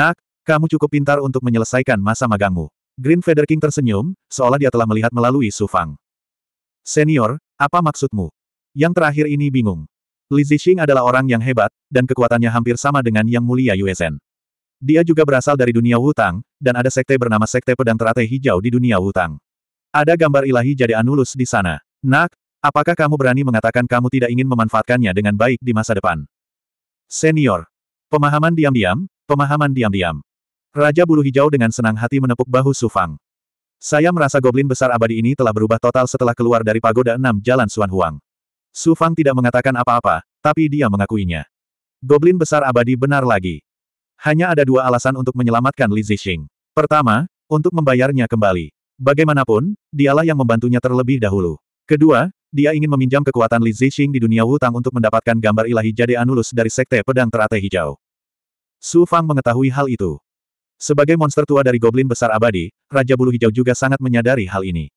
Nak, kamu cukup pintar untuk menyelesaikan masa magangmu. Green Feather King tersenyum, seolah dia telah melihat melalui Su Fang. Senior, apa maksudmu? Yang terakhir ini bingung. Li Zixing adalah orang yang hebat, dan kekuatannya hampir sama dengan Yang Mulia Yuezhen. Dia juga berasal dari dunia Wutang, dan ada sekte bernama Sekte Pedang Teratai Hijau di dunia Wutang. Ada gambar ilahi jadi Anulus di sana. Nak, apakah kamu berani mengatakan kamu tidak ingin memanfaatkannya dengan baik di masa depan? Senior. Pemahaman diam-diam, Pemahaman diam-diam. Raja bulu hijau dengan senang hati menepuk bahu Sufang. Saya merasa goblin besar abadi ini telah berubah total setelah keluar dari pagoda enam jalan Suan Huang. Sufang tidak mengatakan apa-apa, tapi dia mengakuinya. Goblin besar abadi benar lagi. Hanya ada dua alasan untuk menyelamatkan Li Zixing. Pertama, untuk membayarnya kembali. Bagaimanapun, dialah yang membantunya terlebih dahulu. Kedua, dia ingin meminjam kekuatan Li Zixing di dunia hutang untuk mendapatkan gambar ilahi Jade Anulus dari Sekte Pedang Teratai Hijau. Su Fang mengetahui hal itu. Sebagai monster tua dari Goblin Besar Abadi, Raja Bulu Hijau juga sangat menyadari hal ini.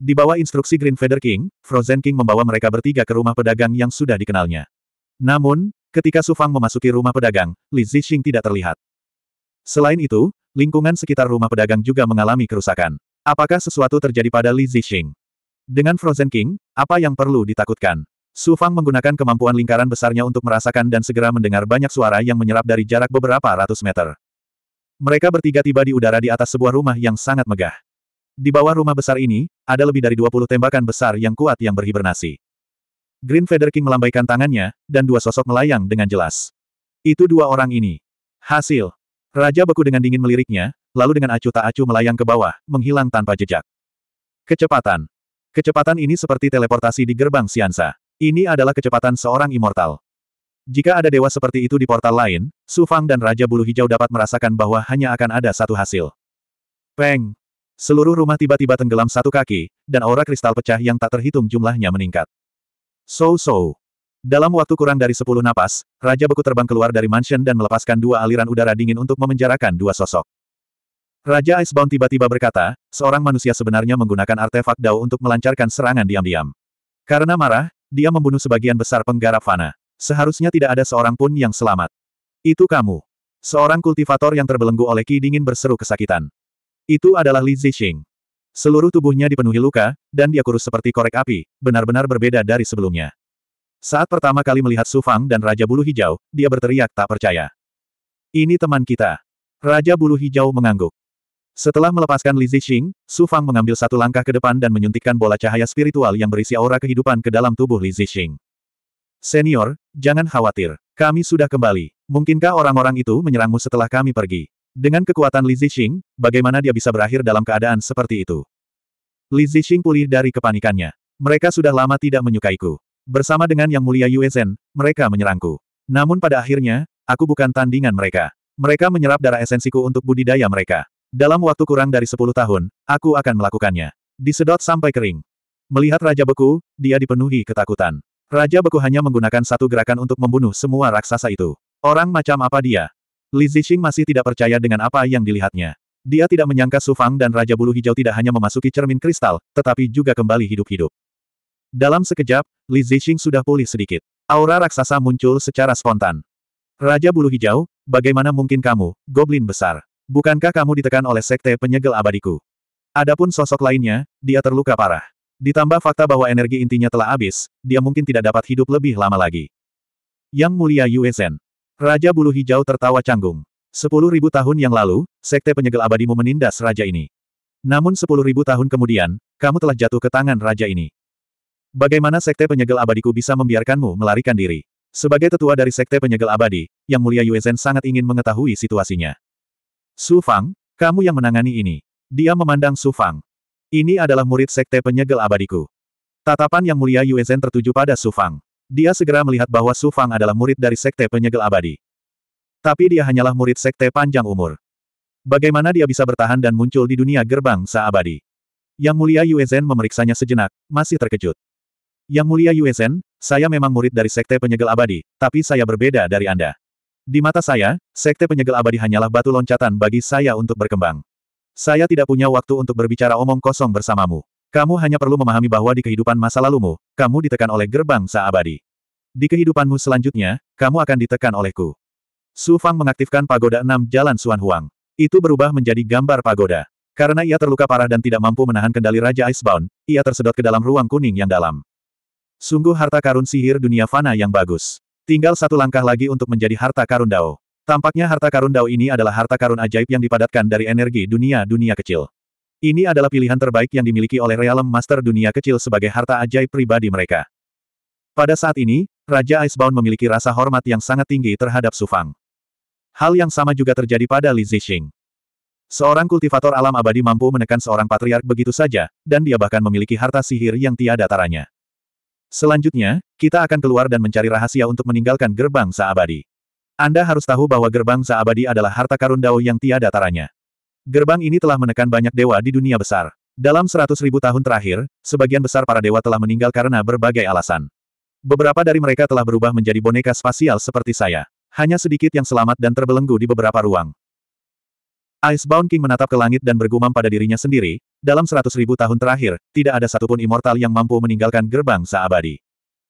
Di bawah instruksi Green Feather King, Frozen King membawa mereka bertiga ke rumah pedagang yang sudah dikenalnya. Namun, ketika Su Fang memasuki rumah pedagang, Li Zixing tidak terlihat. Selain itu, lingkungan sekitar rumah pedagang juga mengalami kerusakan. Apakah sesuatu terjadi pada Li Zixing? Dengan Frozen King, apa yang perlu ditakutkan? Su Fang menggunakan kemampuan lingkaran besarnya untuk merasakan dan segera mendengar banyak suara yang menyerap dari jarak beberapa ratus meter. Mereka bertiga tiba di udara di atas sebuah rumah yang sangat megah. Di bawah rumah besar ini, ada lebih dari 20 tembakan besar yang kuat yang berhibernasi. Green Feather King melambaikan tangannya, dan dua sosok melayang dengan jelas. Itu dua orang ini. Hasil. Raja beku dengan dingin meliriknya, lalu dengan acuh tak acuh melayang ke bawah, menghilang tanpa jejak. Kecepatan. Kecepatan ini seperti teleportasi di gerbang Siansa. Ini adalah kecepatan seorang immortal. Jika ada dewa seperti itu di portal lain, Su Fang dan Raja Bulu Hijau dapat merasakan bahwa hanya akan ada satu hasil. Peng! Seluruh rumah tiba-tiba tenggelam satu kaki, dan aura kristal pecah yang tak terhitung jumlahnya meningkat. So-so. Dalam waktu kurang dari sepuluh napas, Raja Beku terbang keluar dari mansion dan melepaskan dua aliran udara dingin untuk memenjarakan dua sosok. Raja Icebound tiba-tiba berkata, seorang manusia sebenarnya menggunakan artefak Dao untuk melancarkan serangan diam-diam. Karena marah, dia membunuh sebagian besar penggarap fana. Seharusnya tidak ada seorang pun yang selamat. Itu kamu. Seorang kultivator yang terbelenggu oleh Qi dingin berseru kesakitan. Itu adalah Li Zixing. Seluruh tubuhnya dipenuhi luka, dan dia kurus seperti korek api, benar-benar berbeda dari sebelumnya. Saat pertama kali melihat Su Fang dan Raja Bulu Hijau, dia berteriak tak percaya. Ini teman kita. Raja Bulu Hijau mengangguk. Setelah melepaskan Li Zixing, Su Fang mengambil satu langkah ke depan dan menyuntikkan bola cahaya spiritual yang berisi aura kehidupan ke dalam tubuh Li Zixing. Senior, jangan khawatir. Kami sudah kembali. Mungkinkah orang-orang itu menyerangmu setelah kami pergi? Dengan kekuatan Li Zixing, bagaimana dia bisa berakhir dalam keadaan seperti itu? Li Zixing pulih dari kepanikannya. Mereka sudah lama tidak menyukaiku. Bersama dengan Yang Mulia Yue Zhen, mereka menyerangku. Namun pada akhirnya, aku bukan tandingan mereka. Mereka menyerap darah esensiku untuk budidaya mereka. Dalam waktu kurang dari sepuluh tahun, aku akan melakukannya. Disedot sampai kering. Melihat Raja Beku, dia dipenuhi ketakutan. Raja Beku hanya menggunakan satu gerakan untuk membunuh semua raksasa itu. Orang macam apa dia? Li Zixing masih tidak percaya dengan apa yang dilihatnya. Dia tidak menyangka Su Fang dan Raja Bulu Hijau tidak hanya memasuki cermin kristal, tetapi juga kembali hidup-hidup. Dalam sekejap, Li Zixing sudah pulih sedikit. Aura raksasa muncul secara spontan. Raja Bulu Hijau, bagaimana mungkin kamu, Goblin Besar? Bukankah kamu ditekan oleh sekte penyegel abadiku? Adapun sosok lainnya, dia terluka parah. Ditambah fakta bahwa energi intinya telah habis, dia mungkin tidak dapat hidup lebih lama lagi. Yang mulia Yue Zhen. Raja bulu hijau tertawa canggung. Sepuluh ribu tahun yang lalu, sekte penyegel abadimu menindas raja ini. Namun sepuluh ribu tahun kemudian, kamu telah jatuh ke tangan raja ini. Bagaimana sekte penyegel abadiku bisa membiarkanmu melarikan diri? Sebagai tetua dari sekte penyegel abadi, Yang Mulia Yuezen sangat ingin mengetahui situasinya. Su Fang, kamu yang menangani ini. Dia memandang Su Fang. Ini adalah murid sekte penyegel abadiku. Tatapan yang mulia Yue Zhen tertuju pada Su Fang. Dia segera melihat bahwa Su Fang adalah murid dari sekte penyegel abadi. Tapi dia hanyalah murid sekte panjang umur. Bagaimana dia bisa bertahan dan muncul di dunia gerbang seabadi? Yang mulia Yue Zhen memeriksanya sejenak, masih terkejut. Yang mulia Yue Zhen, saya memang murid dari sekte penyegel abadi, tapi saya berbeda dari Anda. Di mata saya, sekte penyegel abadi hanyalah batu loncatan bagi saya untuk berkembang. Saya tidak punya waktu untuk berbicara omong kosong bersamamu. Kamu hanya perlu memahami bahwa di kehidupan masa lalumu, kamu ditekan oleh gerbang saabadi. Di kehidupanmu selanjutnya, kamu akan ditekan olehku. Su Fang mengaktifkan pagoda enam jalan Suan Huang. Itu berubah menjadi gambar pagoda. Karena ia terluka parah dan tidak mampu menahan kendali Raja Icebound, ia tersedot ke dalam ruang kuning yang dalam. Sungguh harta karun sihir dunia fana yang bagus. Tinggal satu langkah lagi untuk menjadi harta karun Dao. Tampaknya harta karun Dao ini adalah harta karun ajaib yang dipadatkan dari energi dunia-dunia kecil. Ini adalah pilihan terbaik yang dimiliki oleh Realm Master dunia kecil sebagai harta ajaib pribadi mereka. Pada saat ini, Raja Icebound memiliki rasa hormat yang sangat tinggi terhadap Sufang. Hal yang sama juga terjadi pada Li Zixing. Seorang kultivator alam abadi mampu menekan seorang patriark begitu saja, dan dia bahkan memiliki harta sihir yang tiada taranya. Selanjutnya, kita akan keluar dan mencari rahasia untuk meninggalkan gerbang Saabadi. Anda harus tahu bahwa gerbang Saabadi adalah harta karun Dao yang tiada taranya. Gerbang ini telah menekan banyak dewa di dunia besar. Dalam seratus ribu tahun terakhir, sebagian besar para dewa telah meninggal karena berbagai alasan. Beberapa dari mereka telah berubah menjadi boneka spasial seperti saya. Hanya sedikit yang selamat dan terbelenggu di beberapa ruang. Icebound King menatap ke langit dan bergumam pada dirinya sendiri, dalam seratus ribu tahun terakhir, tidak ada satupun immortal yang mampu meninggalkan gerbang seabadi.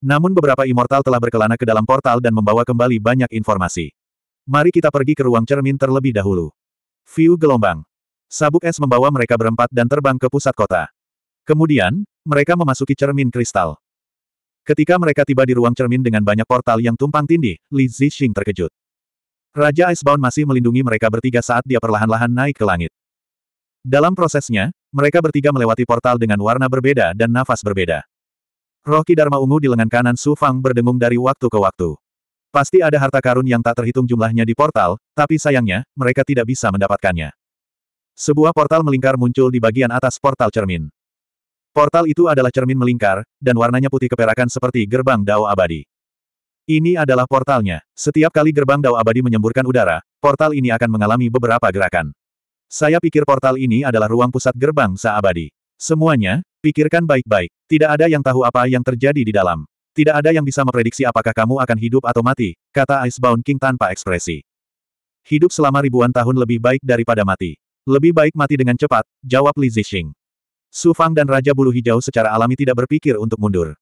Namun beberapa immortal telah berkelana ke dalam portal dan membawa kembali banyak informasi. Mari kita pergi ke ruang cermin terlebih dahulu. View gelombang. Sabuk es membawa mereka berempat dan terbang ke pusat kota. Kemudian, mereka memasuki cermin kristal. Ketika mereka tiba di ruang cermin dengan banyak portal yang tumpang tindih, Li Zixing terkejut. Raja Icebound masih melindungi mereka bertiga saat dia perlahan-lahan naik ke langit. Dalam prosesnya, mereka bertiga melewati portal dengan warna berbeda dan nafas berbeda. Roh Dharma ungu di lengan kanan Su Fang berdengung dari waktu ke waktu. Pasti ada harta karun yang tak terhitung jumlahnya di portal, tapi sayangnya, mereka tidak bisa mendapatkannya. Sebuah portal melingkar muncul di bagian atas portal cermin. Portal itu adalah cermin melingkar, dan warnanya putih keperakan seperti gerbang dao abadi. Ini adalah portalnya. Setiap kali gerbang Dao Abadi menyemburkan udara, portal ini akan mengalami beberapa gerakan. Saya pikir portal ini adalah ruang pusat gerbang Sa'abadi. Semuanya, pikirkan baik-baik. Tidak ada yang tahu apa yang terjadi di dalam. Tidak ada yang bisa memprediksi apakah kamu akan hidup atau mati, kata Icebound King tanpa ekspresi. Hidup selama ribuan tahun lebih baik daripada mati. Lebih baik mati dengan cepat, jawab Li Zixing. Su Fang dan Raja Bulu Hijau secara alami tidak berpikir untuk mundur.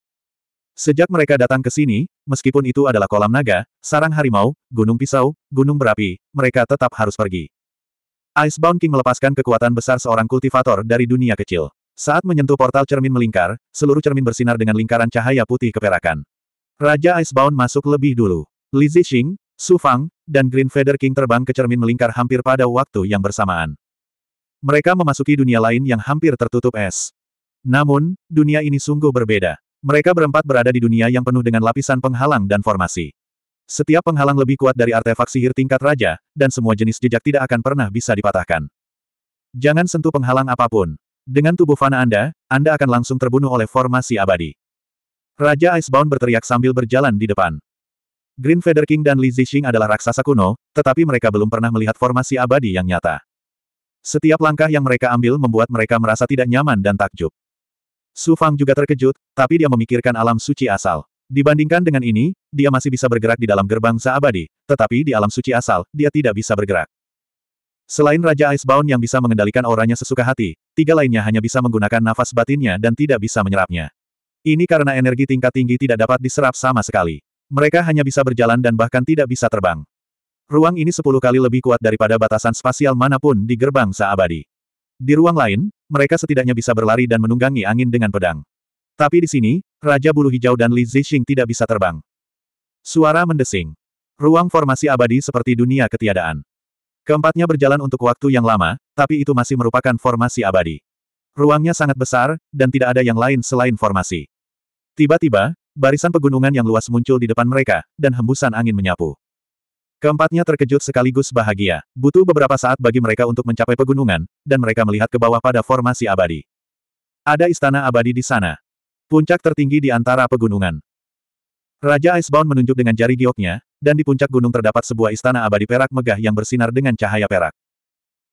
Sejak mereka datang ke sini, meskipun itu adalah kolam naga, sarang harimau, gunung pisau, gunung berapi, mereka tetap harus pergi. Icebound King melepaskan kekuatan besar seorang kultivator dari dunia kecil. Saat menyentuh portal cermin melingkar, seluruh cermin bersinar dengan lingkaran cahaya putih keperakan. Raja Icebound masuk lebih dulu. Li Zixing, Su Fang, dan Green Feather King terbang ke cermin melingkar hampir pada waktu yang bersamaan. Mereka memasuki dunia lain yang hampir tertutup es. Namun, dunia ini sungguh berbeda. Mereka berempat berada di dunia yang penuh dengan lapisan penghalang dan formasi. Setiap penghalang lebih kuat dari artefak sihir tingkat raja, dan semua jenis jejak tidak akan pernah bisa dipatahkan. Jangan sentuh penghalang apapun. Dengan tubuh fana Anda, Anda akan langsung terbunuh oleh formasi abadi. Raja Icebound berteriak sambil berjalan di depan. Green Feather King dan Li Zixing adalah raksasa kuno, tetapi mereka belum pernah melihat formasi abadi yang nyata. Setiap langkah yang mereka ambil membuat mereka merasa tidak nyaman dan takjub. Su Fang juga terkejut, tapi dia memikirkan alam suci asal. Dibandingkan dengan ini, dia masih bisa bergerak di dalam gerbang seabadi, tetapi di alam suci asal, dia tidak bisa bergerak. Selain Raja Icebound yang bisa mengendalikan auranya sesuka hati, tiga lainnya hanya bisa menggunakan nafas batinnya dan tidak bisa menyerapnya. Ini karena energi tingkat tinggi tidak dapat diserap sama sekali. Mereka hanya bisa berjalan dan bahkan tidak bisa terbang. Ruang ini sepuluh kali lebih kuat daripada batasan spasial manapun di gerbang Saabadi. Di ruang lain, mereka setidaknya bisa berlari dan menunggangi angin dengan pedang. Tapi di sini, Raja Bulu Hijau dan Li Zixing tidak bisa terbang. Suara mendesing. Ruang formasi abadi seperti dunia ketiadaan. Keempatnya berjalan untuk waktu yang lama, tapi itu masih merupakan formasi abadi. Ruangnya sangat besar, dan tidak ada yang lain selain formasi. Tiba-tiba, barisan pegunungan yang luas muncul di depan mereka, dan hembusan angin menyapu. Keempatnya terkejut sekaligus bahagia. Butuh beberapa saat bagi mereka untuk mencapai pegunungan, dan mereka melihat ke bawah pada formasi abadi. Ada istana abadi di sana. Puncak tertinggi di antara pegunungan. Raja Icebound menunjuk dengan jari gioknya, dan di puncak gunung terdapat sebuah istana abadi perak megah yang bersinar dengan cahaya perak.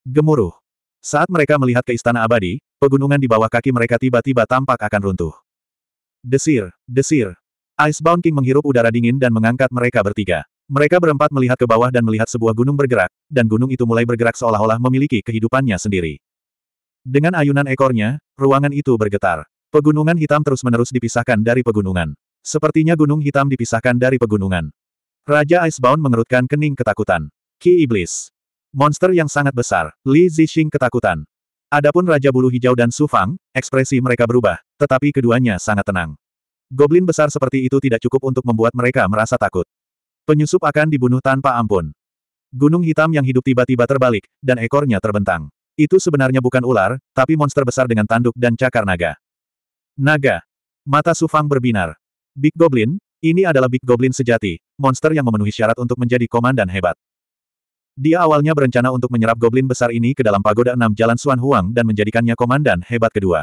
Gemuruh. Saat mereka melihat ke istana abadi, pegunungan di bawah kaki mereka tiba-tiba tampak akan runtuh. Desir, desir. Icebound King menghirup udara dingin dan mengangkat mereka bertiga. Mereka berempat melihat ke bawah dan melihat sebuah gunung bergerak, dan gunung itu mulai bergerak seolah-olah memiliki kehidupannya sendiri. Dengan ayunan ekornya, ruangan itu bergetar. Pegunungan hitam terus-menerus dipisahkan dari pegunungan. Sepertinya gunung hitam dipisahkan dari pegunungan. Raja Icebound mengerutkan kening ketakutan. Ki Iblis. Monster yang sangat besar, Li Zixing ketakutan. Adapun Raja Bulu Hijau dan Su Fang, ekspresi mereka berubah, tetapi keduanya sangat tenang. Goblin besar seperti itu tidak cukup untuk membuat mereka merasa takut. Penyusup akan dibunuh tanpa ampun. Gunung hitam yang hidup tiba-tiba terbalik, dan ekornya terbentang. Itu sebenarnya bukan ular, tapi monster besar dengan tanduk dan cakar naga. Naga. Mata Sufang berbinar. Big Goblin, ini adalah Big Goblin sejati, monster yang memenuhi syarat untuk menjadi komandan hebat. Dia awalnya berencana untuk menyerap goblin besar ini ke dalam pagoda enam jalan Suan Huang dan menjadikannya komandan hebat kedua.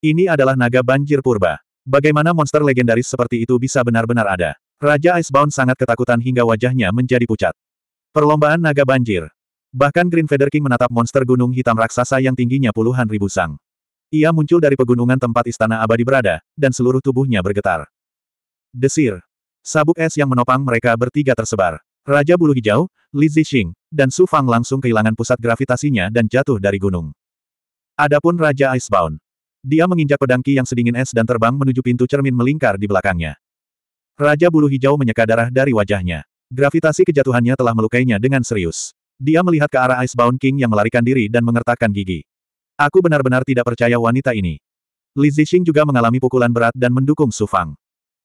Ini adalah naga banjir purba. Bagaimana monster legendaris seperti itu bisa benar-benar ada? Raja Icebound sangat ketakutan hingga wajahnya menjadi pucat. Perlombaan naga banjir. Bahkan Green Feather King menatap monster gunung hitam raksasa yang tingginya puluhan ribu sang. Ia muncul dari pegunungan tempat istana abadi berada, dan seluruh tubuhnya bergetar. Desir. Sabuk es yang menopang mereka bertiga tersebar. Raja Bulu Hijau, Li Zixing, dan Su Fang langsung kehilangan pusat gravitasinya dan jatuh dari gunung. Adapun Raja Icebound. Dia menginjak pedangki yang sedingin es dan terbang menuju pintu cermin melingkar di belakangnya. Raja bulu hijau menyeka darah dari wajahnya. Gravitasi kejatuhannya telah melukainya dengan serius. Dia melihat ke arah Icebound King yang melarikan diri dan mengertakkan gigi. Aku benar-benar tidak percaya wanita ini. Li Zixing juga mengalami pukulan berat dan mendukung Su Fang.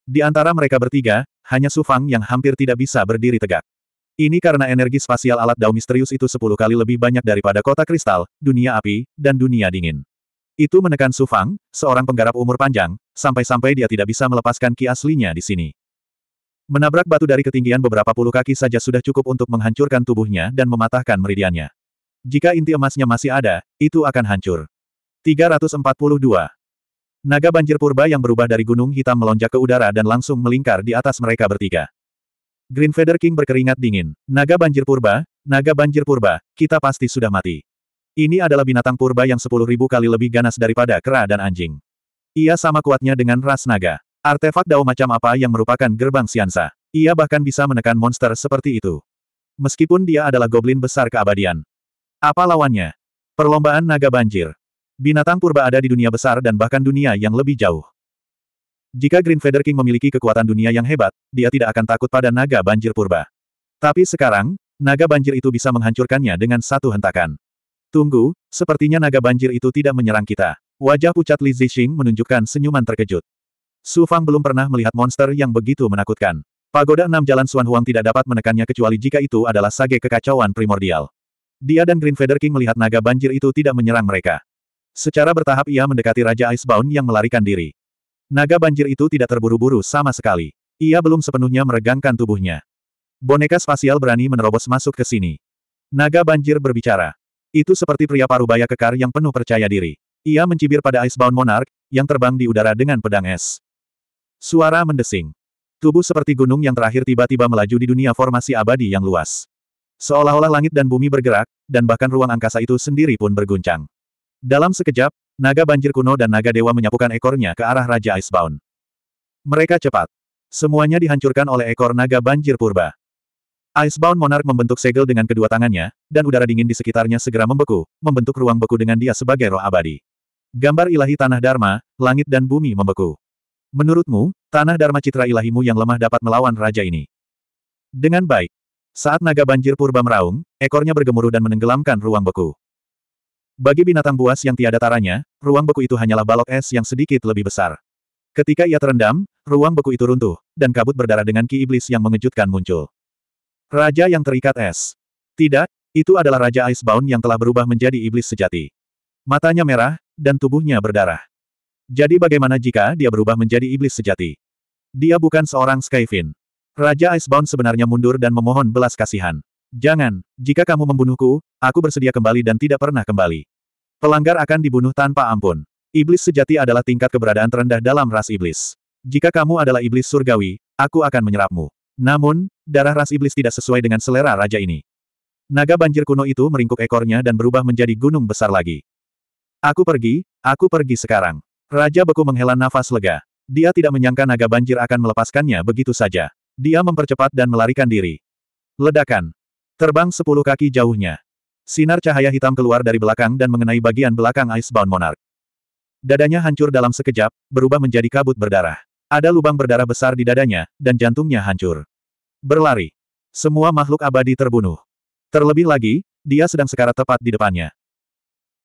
Di antara mereka bertiga, hanya Su Fang yang hampir tidak bisa berdiri tegak. Ini karena energi spasial alat dao misterius itu sepuluh kali lebih banyak daripada kota kristal, dunia api, dan dunia dingin. Itu menekan Su Fang, seorang penggarap umur panjang, sampai-sampai dia tidak bisa melepaskan ki aslinya di sini. Menabrak batu dari ketinggian beberapa puluh kaki saja sudah cukup untuk menghancurkan tubuhnya dan mematahkan meridiannya. Jika inti emasnya masih ada, itu akan hancur. 342. Naga banjir purba yang berubah dari gunung hitam melonjak ke udara dan langsung melingkar di atas mereka bertiga. Green Feather King berkeringat dingin. Naga banjir purba, naga banjir purba, kita pasti sudah mati. Ini adalah binatang purba yang sepuluh ribu kali lebih ganas daripada kera dan anjing. Ia sama kuatnya dengan ras naga. Artefak dao macam apa yang merupakan gerbang siansa. Ia bahkan bisa menekan monster seperti itu. Meskipun dia adalah goblin besar keabadian. Apa lawannya? Perlombaan naga banjir. Binatang purba ada di dunia besar dan bahkan dunia yang lebih jauh. Jika Green Feather King memiliki kekuatan dunia yang hebat, dia tidak akan takut pada naga banjir purba. Tapi sekarang, naga banjir itu bisa menghancurkannya dengan satu hentakan. Tunggu, sepertinya naga banjir itu tidak menyerang kita. Wajah pucat Li Zixing menunjukkan senyuman terkejut. Su Fang belum pernah melihat monster yang begitu menakutkan. Pagoda enam jalan Suan Huang tidak dapat menekannya kecuali jika itu adalah sage kekacauan primordial. Dia dan Green Feather King melihat naga banjir itu tidak menyerang mereka. Secara bertahap ia mendekati Raja Icebound yang melarikan diri. Naga banjir itu tidak terburu-buru sama sekali. Ia belum sepenuhnya meregangkan tubuhnya. Boneka spasial berani menerobos masuk ke sini. Naga banjir berbicara. Itu seperti pria parubaya kekar yang penuh percaya diri. Ia mencibir pada Icebound Monarch, yang terbang di udara dengan pedang es. Suara mendesing. Tubuh seperti gunung yang terakhir tiba-tiba melaju di dunia formasi abadi yang luas. Seolah-olah langit dan bumi bergerak, dan bahkan ruang angkasa itu sendiri pun berguncang. Dalam sekejap, naga banjir kuno dan naga dewa menyapukan ekornya ke arah Raja Icebound. Mereka cepat. Semuanya dihancurkan oleh ekor naga banjir purba. Icebound Monarch membentuk segel dengan kedua tangannya, dan udara dingin di sekitarnya segera membeku, membentuk ruang beku dengan dia sebagai roh abadi. Gambar ilahi tanah Dharma, langit dan bumi membeku. Menurutmu, tanah Dharma Citra ilahimu yang lemah dapat melawan raja ini. Dengan baik. Saat naga banjir purba meraung, ekornya bergemuruh dan menenggelamkan ruang beku. Bagi binatang buas yang tiada taranya, ruang beku itu hanyalah balok es yang sedikit lebih besar. Ketika ia terendam, ruang beku itu runtuh, dan kabut berdarah dengan ki iblis yang mengejutkan muncul. Raja yang terikat es. Tidak, itu adalah Raja Icebound yang telah berubah menjadi iblis sejati. Matanya merah, dan tubuhnya berdarah. Jadi bagaimana jika dia berubah menjadi iblis sejati? Dia bukan seorang Skyfin. Raja Icebound sebenarnya mundur dan memohon belas kasihan. Jangan, jika kamu membunuhku, aku bersedia kembali dan tidak pernah kembali. Pelanggar akan dibunuh tanpa ampun. Iblis sejati adalah tingkat keberadaan terendah dalam ras iblis. Jika kamu adalah iblis surgawi, aku akan menyerapmu. Namun, darah ras iblis tidak sesuai dengan selera raja ini. Naga banjir kuno itu meringkuk ekornya dan berubah menjadi gunung besar lagi. Aku pergi, aku pergi sekarang. Raja Beku menghela nafas lega. Dia tidak menyangka naga banjir akan melepaskannya begitu saja. Dia mempercepat dan melarikan diri. Ledakan. Terbang sepuluh kaki jauhnya. Sinar cahaya hitam keluar dari belakang dan mengenai bagian belakang Icebound Monarch. Dadanya hancur dalam sekejap, berubah menjadi kabut berdarah. Ada lubang berdarah besar di dadanya, dan jantungnya hancur. Berlari. Semua makhluk abadi terbunuh. Terlebih lagi, dia sedang sekarat tepat di depannya.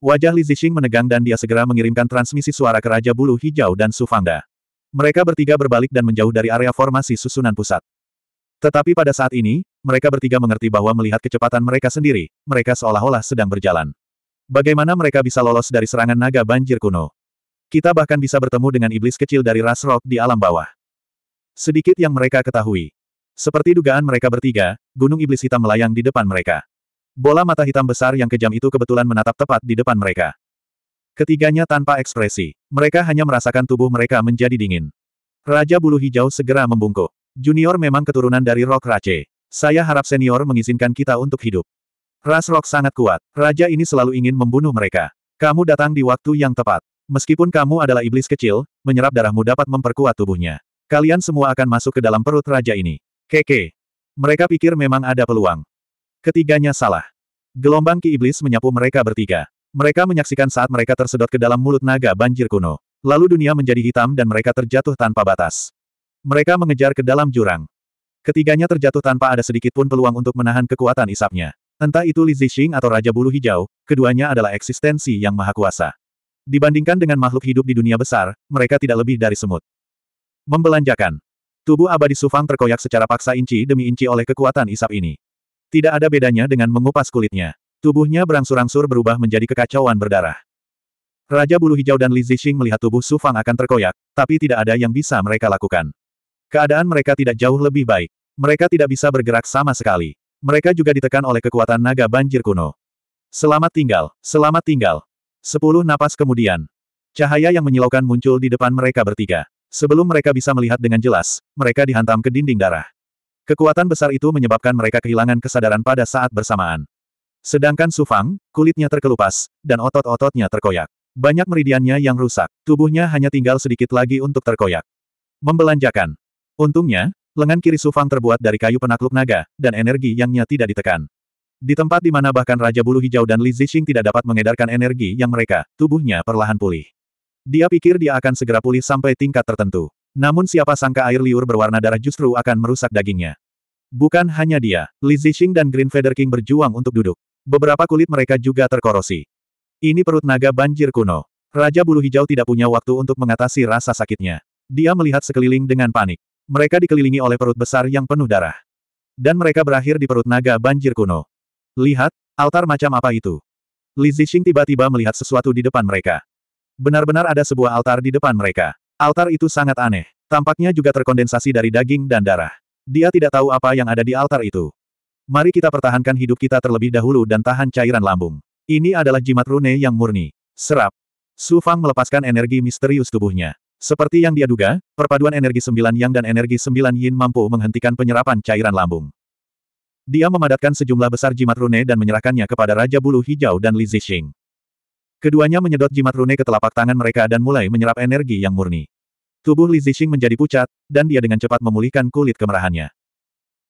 Wajah Li Zixing menegang dan dia segera mengirimkan transmisi suara ke Raja Bulu Hijau dan Sufangda. Mereka bertiga berbalik dan menjauh dari area formasi susunan pusat. Tetapi pada saat ini, mereka bertiga mengerti bahwa melihat kecepatan mereka sendiri, mereka seolah-olah sedang berjalan. Bagaimana mereka bisa lolos dari serangan naga banjir kuno? Kita bahkan bisa bertemu dengan iblis kecil dari ras rock di alam bawah. Sedikit yang mereka ketahui. Seperti dugaan mereka bertiga, gunung iblis hitam melayang di depan mereka. Bola mata hitam besar yang kejam itu kebetulan menatap tepat di depan mereka. Ketiganya tanpa ekspresi. Mereka hanya merasakan tubuh mereka menjadi dingin. Raja bulu hijau segera membungkuk. Junior memang keturunan dari Rock Rache. Saya harap senior mengizinkan kita untuk hidup. Ras Rock sangat kuat. Raja ini selalu ingin membunuh mereka. Kamu datang di waktu yang tepat. Meskipun kamu adalah iblis kecil, menyerap darahmu dapat memperkuat tubuhnya. Kalian semua akan masuk ke dalam perut raja ini. Keke. Mereka pikir memang ada peluang. Ketiganya salah. Gelombang ki iblis menyapu mereka bertiga. Mereka menyaksikan saat mereka tersedot ke dalam mulut naga banjir kuno. Lalu dunia menjadi hitam dan mereka terjatuh tanpa batas. Mereka mengejar ke dalam jurang. Ketiganya terjatuh tanpa ada sedikit pun peluang untuk menahan kekuatan isapnya. Entah itu Li Zixing atau Raja Bulu Hijau, keduanya adalah eksistensi yang maha kuasa. Dibandingkan dengan makhluk hidup di dunia besar, mereka tidak lebih dari semut. Membelanjakan. Tubuh abadi Sufang terkoyak secara paksa inci demi inci oleh kekuatan isap ini. Tidak ada bedanya dengan mengupas kulitnya. Tubuhnya berangsur-angsur berubah menjadi kekacauan berdarah. Raja Bulu Hijau dan Li Zixing melihat tubuh Su Fang akan terkoyak, tapi tidak ada yang bisa mereka lakukan. Keadaan mereka tidak jauh lebih baik. Mereka tidak bisa bergerak sama sekali. Mereka juga ditekan oleh kekuatan naga banjir kuno. Selamat tinggal, selamat tinggal. Sepuluh napas kemudian, cahaya yang menyilaukan muncul di depan mereka bertiga. Sebelum mereka bisa melihat dengan jelas, mereka dihantam ke dinding darah. Kekuatan besar itu menyebabkan mereka kehilangan kesadaran pada saat bersamaan. Sedangkan Su Fang, kulitnya terkelupas, dan otot-ototnya terkoyak. Banyak meridiannya yang rusak, tubuhnya hanya tinggal sedikit lagi untuk terkoyak. Membelanjakan. Untungnya, lengan kiri Su Fang terbuat dari kayu penakluk naga, dan energi yangnya tidak ditekan. Di tempat di mana bahkan Raja Bulu Hijau dan Li Zixing tidak dapat mengedarkan energi yang mereka, tubuhnya perlahan pulih. Dia pikir dia akan segera pulih sampai tingkat tertentu. Namun siapa sangka air liur berwarna darah justru akan merusak dagingnya. Bukan hanya dia, Li Zixing dan Green Feather King berjuang untuk duduk. Beberapa kulit mereka juga terkorosi. Ini perut naga banjir kuno. Raja Bulu Hijau tidak punya waktu untuk mengatasi rasa sakitnya. Dia melihat sekeliling dengan panik. Mereka dikelilingi oleh perut besar yang penuh darah. Dan mereka berakhir di perut naga banjir kuno. Lihat, altar macam apa itu? Li Zixing tiba-tiba melihat sesuatu di depan mereka. Benar-benar ada sebuah altar di depan mereka. Altar itu sangat aneh. Tampaknya juga terkondensasi dari daging dan darah. Dia tidak tahu apa yang ada di altar itu. Mari kita pertahankan hidup kita terlebih dahulu dan tahan cairan lambung. Ini adalah jimat rune yang murni. Serap. Su Fang melepaskan energi misterius tubuhnya. Seperti yang dia duga, perpaduan energi sembilan yang dan energi sembilan yin mampu menghentikan penyerapan cairan lambung. Dia memadatkan sejumlah besar jimat rune dan menyerahkannya kepada Raja Bulu Hijau dan Li Zixing. Keduanya menyedot jimat rune ke telapak tangan mereka dan mulai menyerap energi yang murni. Tubuh Li Zixing menjadi pucat, dan dia dengan cepat memulihkan kulit kemerahannya.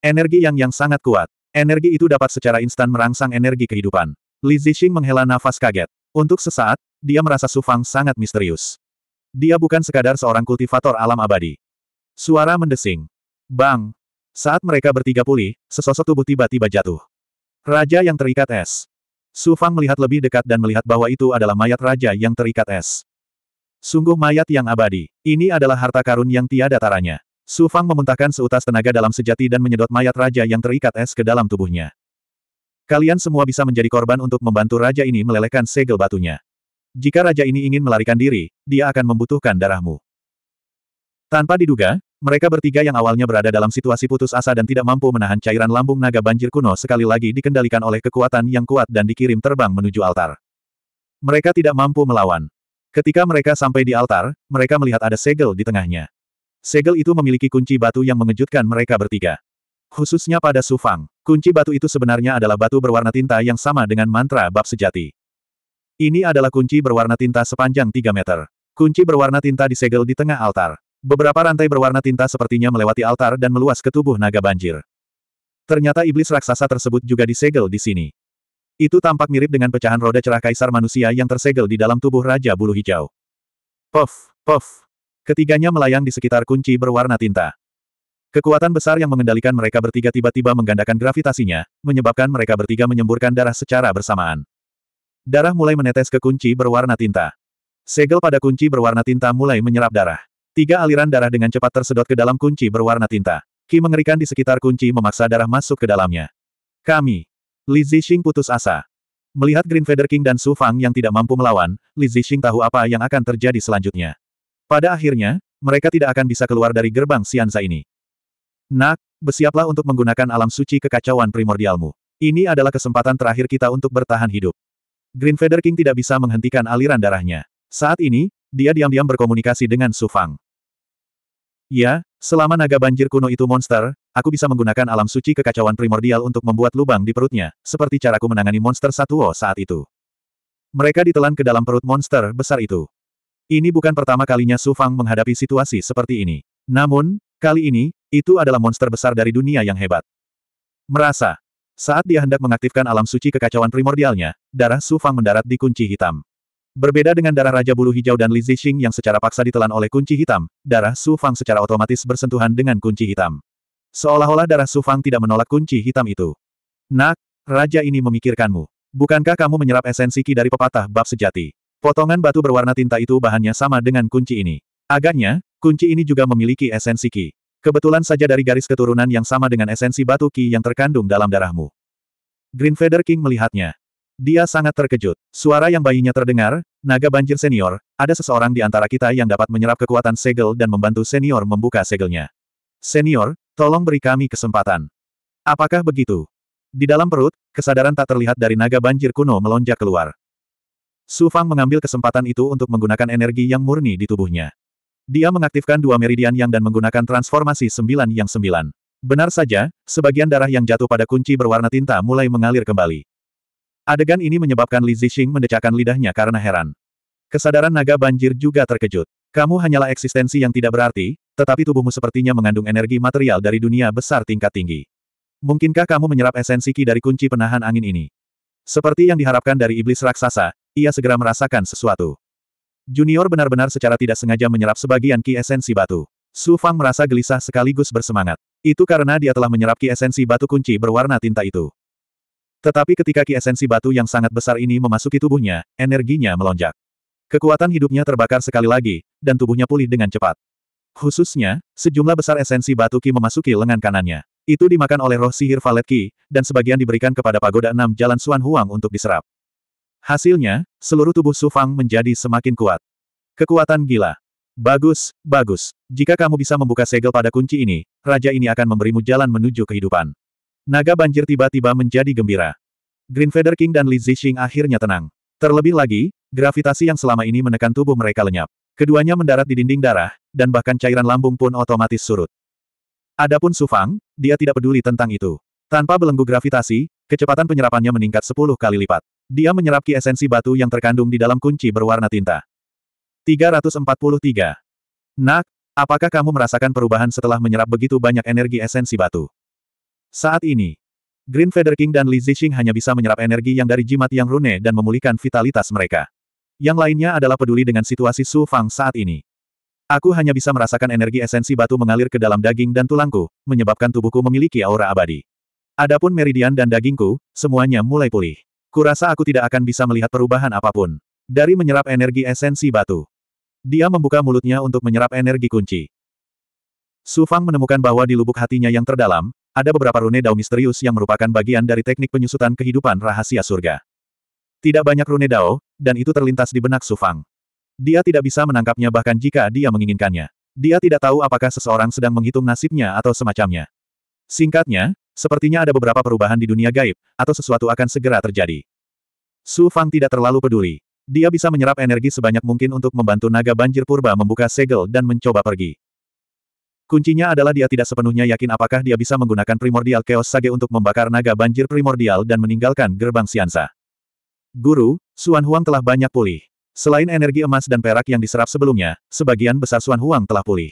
Energi yang yang sangat kuat. Energi itu dapat secara instan merangsang energi kehidupan. Li Zixing menghela nafas kaget. Untuk sesaat, dia merasa Su Fang sangat misterius. Dia bukan sekadar seorang kultivator alam abadi. Suara mendesing. Bang! Saat mereka bertiga pulih, sesosok tubuh tiba-tiba jatuh. Raja yang terikat es. Su Fang melihat lebih dekat dan melihat bahwa itu adalah mayat raja yang terikat es. Sungguh mayat yang abadi. Ini adalah harta karun yang tiada taranya. Su Fang memuntahkan seutas tenaga dalam sejati dan menyedot mayat raja yang terikat es ke dalam tubuhnya. Kalian semua bisa menjadi korban untuk membantu raja ini melelehkan segel batunya. Jika raja ini ingin melarikan diri, dia akan membutuhkan darahmu. Tanpa diduga, mereka bertiga yang awalnya berada dalam situasi putus asa dan tidak mampu menahan cairan lambung naga banjir kuno sekali lagi dikendalikan oleh kekuatan yang kuat dan dikirim terbang menuju altar. Mereka tidak mampu melawan. Ketika mereka sampai di altar, mereka melihat ada segel di tengahnya. Segel itu memiliki kunci batu yang mengejutkan mereka bertiga. Khususnya pada Sufang, kunci batu itu sebenarnya adalah batu berwarna tinta yang sama dengan mantra bab sejati. Ini adalah kunci berwarna tinta sepanjang 3 meter. Kunci berwarna tinta disegel di tengah altar. Beberapa rantai berwarna tinta sepertinya melewati altar dan meluas ke tubuh naga banjir. Ternyata iblis raksasa tersebut juga disegel di sini. Itu tampak mirip dengan pecahan roda cerah kaisar manusia yang tersegel di dalam tubuh Raja Bulu Hijau. Puff, puff. Ketiganya melayang di sekitar kunci berwarna tinta. Kekuatan besar yang mengendalikan mereka bertiga tiba-tiba menggandakan gravitasinya, menyebabkan mereka bertiga menyemburkan darah secara bersamaan. Darah mulai menetes ke kunci berwarna tinta. Segel pada kunci berwarna tinta mulai menyerap darah. Tiga aliran darah dengan cepat tersedot ke dalam kunci berwarna tinta. Ki mengerikan di sekitar kunci memaksa darah masuk ke dalamnya. Kami, Li Zixing putus asa. Melihat Green Feather King dan Su Fang yang tidak mampu melawan, Li Zixing tahu apa yang akan terjadi selanjutnya. Pada akhirnya, mereka tidak akan bisa keluar dari gerbang Sianza ini. Nak, bersiaplah untuk menggunakan alam suci kekacauan primordialmu. Ini adalah kesempatan terakhir kita untuk bertahan hidup. Green Feather King tidak bisa menghentikan aliran darahnya. Saat ini, dia diam-diam berkomunikasi dengan Su Fang. Ya, selama naga banjir kuno itu monster, Aku bisa menggunakan alam suci kekacauan primordial untuk membuat lubang di perutnya, seperti caraku menangani monster Satuo saat itu. Mereka ditelan ke dalam perut monster besar itu. Ini bukan pertama kalinya Su Fang menghadapi situasi seperti ini. Namun, kali ini, itu adalah monster besar dari dunia yang hebat. Merasa. Saat dia hendak mengaktifkan alam suci kekacauan primordialnya, darah Su Fang mendarat di kunci hitam. Berbeda dengan darah Raja Bulu Hijau dan Li Zixing yang secara paksa ditelan oleh kunci hitam, darah Su Fang secara otomatis bersentuhan dengan kunci hitam. Seolah-olah darah Sufang tidak menolak kunci hitam itu. Nak, raja ini memikirkanmu. Bukankah kamu menyerap esensi ki dari pepatah bab sejati? Potongan batu berwarna tinta itu bahannya sama dengan kunci ini. Agaknya, kunci ini juga memiliki esensi ki. Kebetulan saja dari garis keturunan yang sama dengan esensi batu ki yang terkandung dalam darahmu. Green Feather King melihatnya. Dia sangat terkejut. Suara yang bayinya terdengar, naga banjir senior, ada seseorang di antara kita yang dapat menyerap kekuatan segel dan membantu senior membuka segelnya. Senior, Tolong beri kami kesempatan. Apakah begitu? Di dalam perut, kesadaran tak terlihat dari naga banjir kuno melonjak keluar. Su Fang mengambil kesempatan itu untuk menggunakan energi yang murni di tubuhnya. Dia mengaktifkan dua meridian yang dan menggunakan transformasi sembilan yang sembilan. Benar saja, sebagian darah yang jatuh pada kunci berwarna tinta mulai mengalir kembali. Adegan ini menyebabkan Li Zixing mendecakkan lidahnya karena heran. Kesadaran naga banjir juga terkejut. Kamu hanyalah eksistensi yang tidak berarti, tetapi tubuhmu sepertinya mengandung energi material dari dunia besar tingkat tinggi. Mungkinkah kamu menyerap esensi ki dari kunci penahan angin ini? Seperti yang diharapkan dari iblis raksasa, ia segera merasakan sesuatu. Junior benar-benar secara tidak sengaja menyerap sebagian ki esensi batu. Su Fang merasa gelisah sekaligus bersemangat. Itu karena dia telah menyerap ki esensi batu kunci berwarna tinta itu. Tetapi ketika ki esensi batu yang sangat besar ini memasuki tubuhnya, energinya melonjak. Kekuatan hidupnya terbakar sekali lagi, dan tubuhnya pulih dengan cepat. Khususnya, sejumlah besar esensi batu ki memasuki lengan kanannya. Itu dimakan oleh roh sihir Valet Ki, dan sebagian diberikan kepada Pagoda Enam Jalan Suan Huang untuk diserap. Hasilnya, seluruh tubuh Su Fang menjadi semakin kuat. Kekuatan gila. Bagus, bagus. Jika kamu bisa membuka segel pada kunci ini, raja ini akan memberimu jalan menuju kehidupan. Naga banjir tiba-tiba menjadi gembira. Green Feather King dan Li Zixing akhirnya tenang. Terlebih lagi, gravitasi yang selama ini menekan tubuh mereka lenyap. Keduanya mendarat di dinding darah, dan bahkan cairan lambung pun otomatis surut. Adapun Sufang, dia tidak peduli tentang itu. Tanpa belenggu gravitasi, kecepatan penyerapannya meningkat 10 kali lipat. Dia menyerap ki esensi batu yang terkandung di dalam kunci berwarna tinta. 343. Nak, apakah kamu merasakan perubahan setelah menyerap begitu banyak energi esensi batu? Saat ini, Green Feather King dan Li Zixing hanya bisa menyerap energi yang dari jimat yang rune dan memulihkan vitalitas mereka. Yang lainnya adalah peduli dengan situasi Su Fang saat ini. Aku hanya bisa merasakan energi esensi batu mengalir ke dalam daging dan tulangku, menyebabkan tubuhku memiliki aura abadi. Adapun meridian dan dagingku, semuanya mulai pulih. Kurasa aku tidak akan bisa melihat perubahan apapun. Dari menyerap energi esensi batu. Dia membuka mulutnya untuk menyerap energi kunci. Su Fang menemukan bahwa di lubuk hatinya yang terdalam, ada beberapa rune dao misterius yang merupakan bagian dari teknik penyusutan kehidupan rahasia surga. Tidak banyak rune dao, dan itu terlintas di benak Sufang. Dia tidak bisa menangkapnya bahkan jika dia menginginkannya. Dia tidak tahu apakah seseorang sedang menghitung nasibnya atau semacamnya. Singkatnya, sepertinya ada beberapa perubahan di dunia gaib, atau sesuatu akan segera terjadi. Su Fang tidak terlalu peduli. Dia bisa menyerap energi sebanyak mungkin untuk membantu naga banjir purba membuka segel dan mencoba pergi. Kuncinya adalah dia tidak sepenuhnya yakin apakah dia bisa menggunakan primordial chaos sage untuk membakar naga banjir primordial dan meninggalkan gerbang siansa. Guru, Suan Huang telah banyak pulih. Selain energi emas dan perak yang diserap sebelumnya, sebagian besar Suan Huang telah pulih.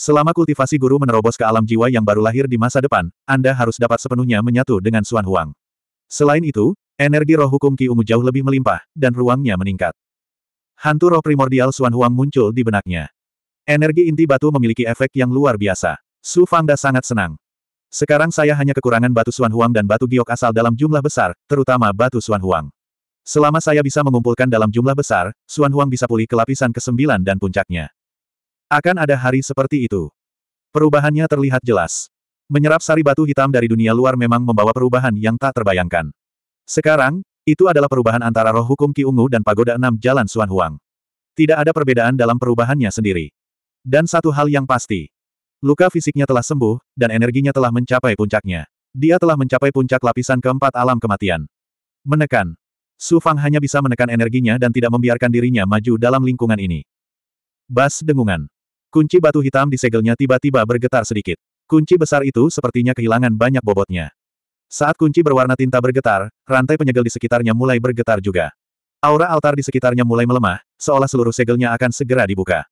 Selama kultivasi guru menerobos ke alam jiwa yang baru lahir di masa depan, Anda harus dapat sepenuhnya menyatu dengan Suan Huang. Selain itu, energi roh hukum Ki Ungu jauh lebih melimpah, dan ruangnya meningkat. Hantu roh primordial Suan Huang muncul di benaknya. Energi inti batu memiliki efek yang luar biasa. Su Fangda sangat senang. Sekarang saya hanya kekurangan batu Suan Huang dan batu giok asal dalam jumlah besar, terutama batu Suan Huang. Selama saya bisa mengumpulkan dalam jumlah besar, Suan Huang bisa pulih ke lapisan ke-9 dan puncaknya. Akan ada hari seperti itu. Perubahannya terlihat jelas. Menyerap sari batu hitam dari dunia luar memang membawa perubahan yang tak terbayangkan. Sekarang, itu adalah perubahan antara roh hukum Ki Ungu dan pagoda enam jalan Suan Huang. Tidak ada perbedaan dalam perubahannya sendiri. Dan satu hal yang pasti. Luka fisiknya telah sembuh, dan energinya telah mencapai puncaknya. Dia telah mencapai puncak lapisan keempat alam kematian. Menekan. Su Fang hanya bisa menekan energinya dan tidak membiarkan dirinya maju dalam lingkungan ini. Bas dengungan. Kunci batu hitam di segelnya tiba-tiba bergetar sedikit. Kunci besar itu sepertinya kehilangan banyak bobotnya. Saat kunci berwarna tinta bergetar, rantai penyegel di sekitarnya mulai bergetar juga. Aura altar di sekitarnya mulai melemah, seolah seluruh segelnya akan segera dibuka.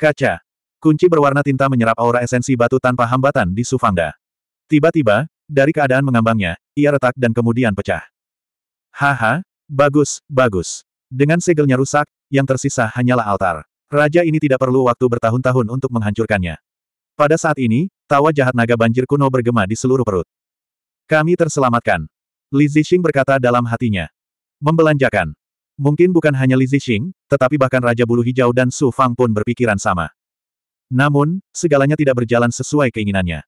Kaca. Kunci berwarna tinta menyerap aura esensi batu tanpa hambatan di Sufangda. Tiba-tiba, dari keadaan mengambangnya, ia retak dan kemudian pecah. Haha, bagus, bagus. Dengan segelnya rusak, yang tersisa hanyalah altar. Raja ini tidak perlu waktu bertahun-tahun untuk menghancurkannya. Pada saat ini, tawa jahat naga banjir kuno bergema di seluruh perut. Kami terselamatkan. Li Zixing berkata dalam hatinya. Membelanjakan. Mungkin bukan hanya Li Zixing, tetapi bahkan Raja Bulu Hijau dan Su Fang pun berpikiran sama. Namun, segalanya tidak berjalan sesuai keinginannya.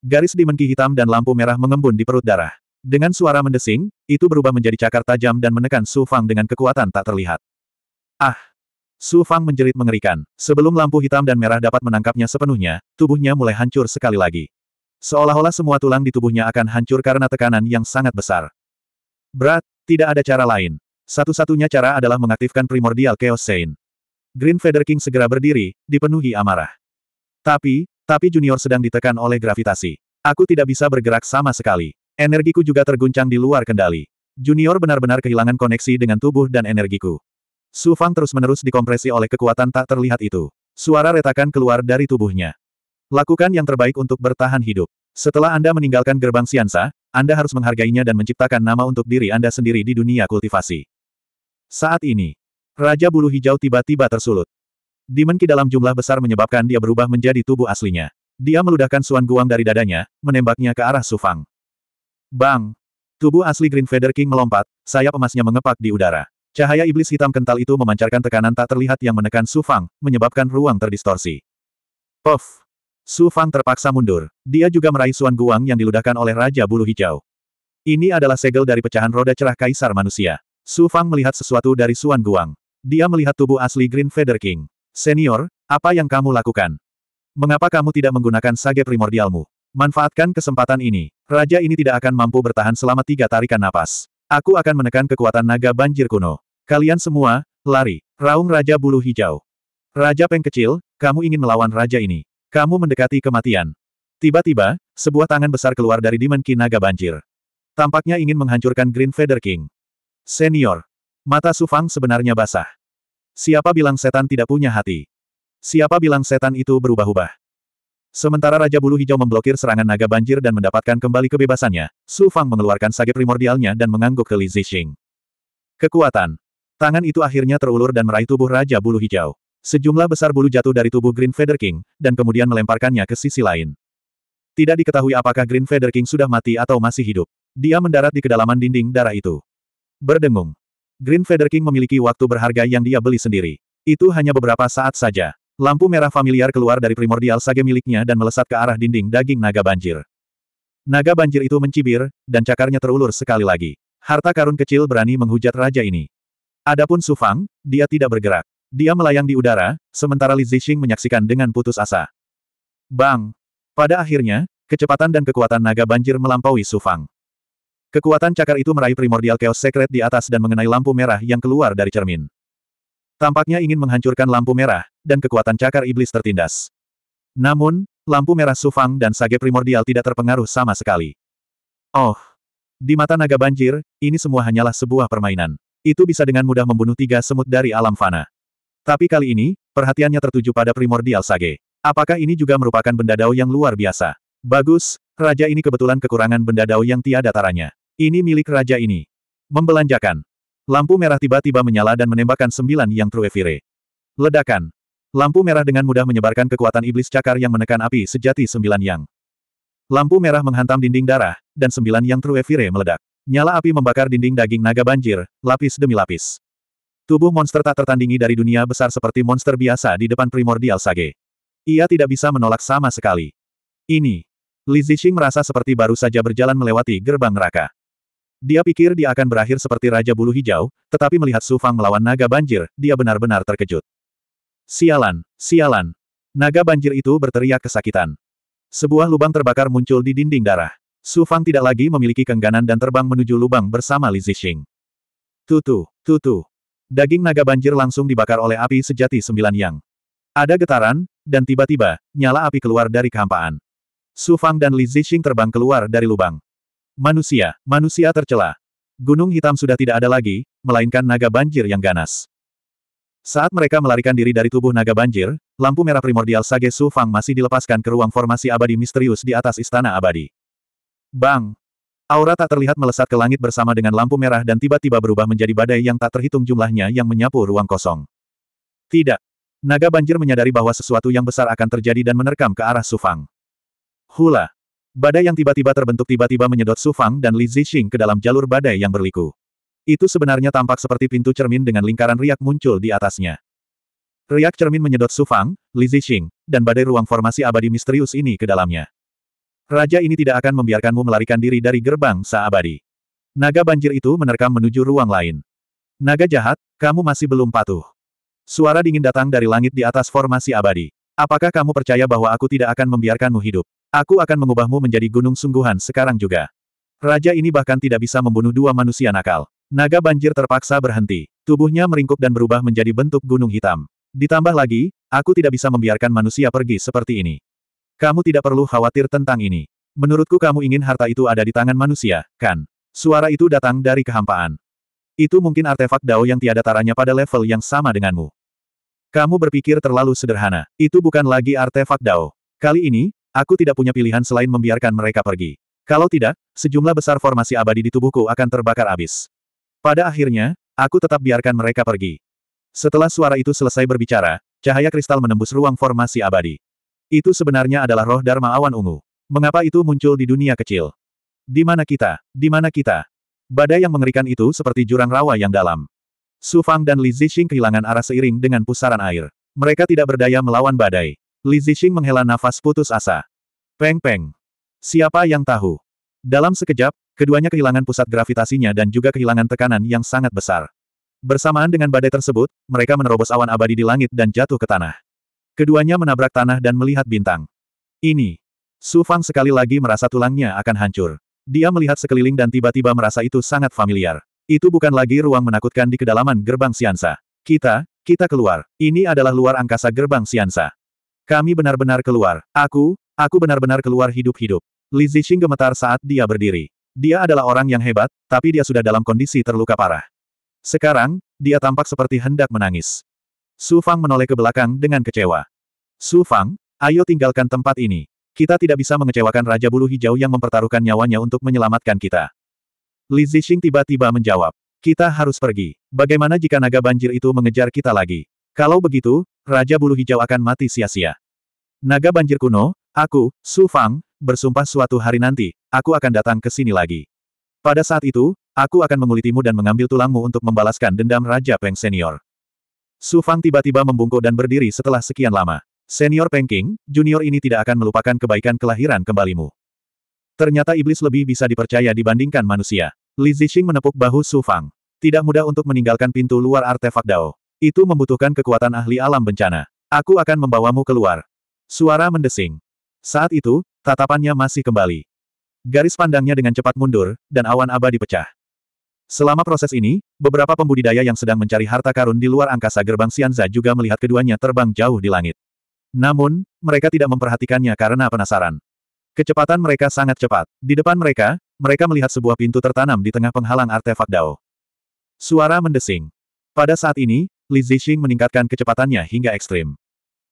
Garis dimenki hitam dan lampu merah mengembun di perut darah. Dengan suara mendesing, itu berubah menjadi cakar tajam dan menekan Su Fang dengan kekuatan tak terlihat. Ah! Su Fang menjerit mengerikan. Sebelum lampu hitam dan merah dapat menangkapnya sepenuhnya, tubuhnya mulai hancur sekali lagi. Seolah-olah semua tulang di tubuhnya akan hancur karena tekanan yang sangat besar. Berat, tidak ada cara lain. Satu-satunya cara adalah mengaktifkan primordial Chaos Saint. Green Feather King segera berdiri, dipenuhi amarah. Tapi, tapi Junior sedang ditekan oleh gravitasi. Aku tidak bisa bergerak sama sekali. Energiku juga terguncang di luar kendali. Junior benar-benar kehilangan koneksi dengan tubuh dan energiku. Su Fang terus-menerus dikompresi oleh kekuatan tak terlihat itu. Suara retakan keluar dari tubuhnya. Lakukan yang terbaik untuk bertahan hidup. Setelah Anda meninggalkan gerbang Siansa, Anda harus menghargainya dan menciptakan nama untuk diri Anda sendiri di dunia kultivasi. Saat ini, Raja Bulu Hijau tiba-tiba tersulut. Dimenki dalam jumlah besar menyebabkan dia berubah menjadi tubuh aslinya. Dia meludahkan Suan Guang dari dadanya, menembaknya ke arah Sufang. Bang! Tubuh asli Green Feather King melompat, sayap emasnya mengepak di udara. Cahaya iblis hitam kental itu memancarkan tekanan tak terlihat yang menekan Sufang, menyebabkan ruang terdistorsi. Puff! sufang terpaksa mundur. Dia juga meraih Suan Guang yang diludahkan oleh Raja Bulu Hijau. Ini adalah segel dari pecahan roda cerah Kaisar Manusia. Su Fang melihat sesuatu dari Suan Guang. Dia melihat tubuh asli Green Feather King. Senior, apa yang kamu lakukan? Mengapa kamu tidak menggunakan sage primordialmu? Manfaatkan kesempatan ini. Raja ini tidak akan mampu bertahan selama tiga tarikan napas. Aku akan menekan kekuatan naga banjir kuno. Kalian semua, lari. Raung Raja Bulu Hijau. Raja Peng kecil, kamu ingin melawan raja ini. Kamu mendekati kematian. Tiba-tiba, sebuah tangan besar keluar dari dimenki Naga Banjir. Tampaknya ingin menghancurkan Green Feather King. Senior. Mata Sufang sebenarnya basah. Siapa bilang setan tidak punya hati? Siapa bilang setan itu berubah-ubah? Sementara Raja Bulu Hijau memblokir serangan naga banjir dan mendapatkan kembali kebebasannya, Su Fang mengeluarkan sage primordialnya dan mengangguk ke Li Zixing. Kekuatan. Tangan itu akhirnya terulur dan meraih tubuh Raja Bulu Hijau. Sejumlah besar bulu jatuh dari tubuh Green Feather King, dan kemudian melemparkannya ke sisi lain. Tidak diketahui apakah Green Feather King sudah mati atau masih hidup. Dia mendarat di kedalaman dinding darah itu. Berdengung. Green Feather King memiliki waktu berharga yang dia beli sendiri. Itu hanya beberapa saat saja. Lampu merah familiar keluar dari primordial sage miliknya dan melesat ke arah dinding daging naga banjir. Naga banjir itu mencibir, dan cakarnya terulur sekali lagi. Harta karun kecil berani menghujat raja ini. Adapun Su Fang, dia tidak bergerak. Dia melayang di udara, sementara Li Zixing menyaksikan dengan putus asa. Bang! Pada akhirnya, kecepatan dan kekuatan naga banjir melampaui Su Fang. Kekuatan cakar itu meraih primordial chaos secret di atas dan mengenai lampu merah yang keluar dari cermin. Tampaknya ingin menghancurkan lampu merah, dan kekuatan cakar iblis tertindas. Namun, lampu merah Sufang dan sage primordial tidak terpengaruh sama sekali. Oh! Di mata naga banjir, ini semua hanyalah sebuah permainan. Itu bisa dengan mudah membunuh tiga semut dari alam fana. Tapi kali ini, perhatiannya tertuju pada primordial sage. Apakah ini juga merupakan benda dao yang luar biasa? Bagus, raja ini kebetulan kekurangan benda dao yang tiada taranya. Ini milik raja ini. Membelanjakan. Lampu merah tiba-tiba menyala dan menembakkan sembilan yang True Evire. Ledakan. Lampu merah dengan mudah menyebarkan kekuatan iblis cakar yang menekan api sejati sembilan yang. Lampu merah menghantam dinding darah, dan sembilan yang True Evire meledak. Nyala api membakar dinding daging naga banjir, lapis demi lapis. Tubuh monster tak tertandingi dari dunia besar seperti monster biasa di depan primordial sage. Ia tidak bisa menolak sama sekali. Ini. Li Zixing merasa seperti baru saja berjalan melewati gerbang neraka. Dia pikir dia akan berakhir seperti Raja Bulu Hijau, tetapi melihat Su Fang melawan naga banjir, dia benar-benar terkejut. Sialan, sialan. Naga banjir itu berteriak kesakitan. Sebuah lubang terbakar muncul di dinding darah. Su Fang tidak lagi memiliki kengganan dan terbang menuju lubang bersama Li Zixing. Tutu, tutu. Daging naga banjir langsung dibakar oleh api sejati sembilan yang. Ada getaran, dan tiba-tiba, nyala api keluar dari kehampaan. Su Fang dan Li Zixing terbang keluar dari lubang. Manusia, manusia tercela. Gunung hitam sudah tidak ada lagi, melainkan naga banjir yang ganas. Saat mereka melarikan diri dari tubuh naga banjir, lampu merah primordial Sage Su Fang masih dilepaskan ke ruang formasi abadi misterius di atas istana abadi. Bang! Aura tak terlihat melesat ke langit bersama dengan lampu merah dan tiba-tiba berubah menjadi badai yang tak terhitung jumlahnya yang menyapu ruang kosong. Tidak. Naga banjir menyadari bahwa sesuatu yang besar akan terjadi dan menerkam ke arah Sufang. Hula! Badai yang tiba-tiba terbentuk tiba-tiba menyedot Su Fang dan Li Zixing ke dalam jalur badai yang berliku. Itu sebenarnya tampak seperti pintu cermin dengan lingkaran riak muncul di atasnya. Riak cermin menyedot Su Fang, Li Zixing, dan badai ruang formasi abadi misterius ini ke dalamnya. Raja ini tidak akan membiarkanmu melarikan diri dari gerbang Saabadi. Naga banjir itu menerkam menuju ruang lain. Naga jahat, kamu masih belum patuh. Suara dingin datang dari langit di atas formasi abadi. Apakah kamu percaya bahwa aku tidak akan membiarkanmu hidup? Aku akan mengubahmu menjadi gunung sungguhan sekarang juga. Raja ini bahkan tidak bisa membunuh dua manusia nakal. Naga banjir terpaksa berhenti. Tubuhnya meringkuk dan berubah menjadi bentuk gunung hitam. Ditambah lagi, aku tidak bisa membiarkan manusia pergi seperti ini. Kamu tidak perlu khawatir tentang ini. Menurutku kamu ingin harta itu ada di tangan manusia, kan? Suara itu datang dari kehampaan. Itu mungkin artefak Dao yang tiada taranya pada level yang sama denganmu. Kamu berpikir terlalu sederhana. Itu bukan lagi artefak Dao. Kali ini, Aku tidak punya pilihan selain membiarkan mereka pergi. Kalau tidak, sejumlah besar formasi abadi di tubuhku akan terbakar habis. Pada akhirnya, aku tetap biarkan mereka pergi. Setelah suara itu selesai berbicara, cahaya kristal menembus ruang formasi abadi. Itu sebenarnya adalah roh Dharma Awan Ungu. Mengapa itu muncul di dunia kecil? Di mana kita? Di mana kita? Badai yang mengerikan itu seperti jurang rawa yang dalam. Su Fang dan Li Zixing kehilangan arah seiring dengan pusaran air. Mereka tidak berdaya melawan badai. Li Zixing menghela nafas putus asa. Peng-peng. Siapa yang tahu? Dalam sekejap, keduanya kehilangan pusat gravitasinya dan juga kehilangan tekanan yang sangat besar. Bersamaan dengan badai tersebut, mereka menerobos awan abadi di langit dan jatuh ke tanah. Keduanya menabrak tanah dan melihat bintang. Ini. Su Fang sekali lagi merasa tulangnya akan hancur. Dia melihat sekeliling dan tiba-tiba merasa itu sangat familiar. Itu bukan lagi ruang menakutkan di kedalaman gerbang Siansa. Kita, kita keluar. Ini adalah luar angkasa gerbang Siansa. Kami benar-benar keluar. Aku, aku benar-benar keluar hidup-hidup. Li Zixing gemetar saat dia berdiri. Dia adalah orang yang hebat, tapi dia sudah dalam kondisi terluka parah. Sekarang, dia tampak seperti hendak menangis. Su Fang menoleh ke belakang dengan kecewa. Su Fang, ayo tinggalkan tempat ini. Kita tidak bisa mengecewakan Raja Bulu Hijau yang mempertaruhkan nyawanya untuk menyelamatkan kita. Li Zixing tiba-tiba menjawab. Kita harus pergi. Bagaimana jika naga banjir itu mengejar kita lagi? Kalau begitu, Raja Bulu Hijau akan mati sia-sia. Naga banjir kuno, aku, Su Fang, bersumpah suatu hari nanti, aku akan datang ke sini lagi. Pada saat itu, aku akan mengulitimu dan mengambil tulangmu untuk membalaskan dendam Raja Peng Senior. Su Fang tiba-tiba membungkuk dan berdiri setelah sekian lama. Senior Peng King, junior ini tidak akan melupakan kebaikan kelahiran kembalimu. Ternyata iblis lebih bisa dipercaya dibandingkan manusia. Li Zixing menepuk bahu Su Fang. Tidak mudah untuk meninggalkan pintu luar artefak Dao. Itu membutuhkan kekuatan ahli alam bencana. Aku akan membawamu keluar. Suara mendesing. Saat itu, tatapannya masih kembali. Garis pandangnya dengan cepat mundur, dan awan abadi pecah. Selama proses ini, beberapa pembudidaya yang sedang mencari harta karun di luar angkasa gerbang Sianza juga melihat keduanya terbang jauh di langit. Namun, mereka tidak memperhatikannya karena penasaran. Kecepatan mereka sangat cepat. Di depan mereka, mereka melihat sebuah pintu tertanam di tengah penghalang artefak Dao. Suara mendesing. Pada saat ini, Li Zixing meningkatkan kecepatannya hingga ekstrim.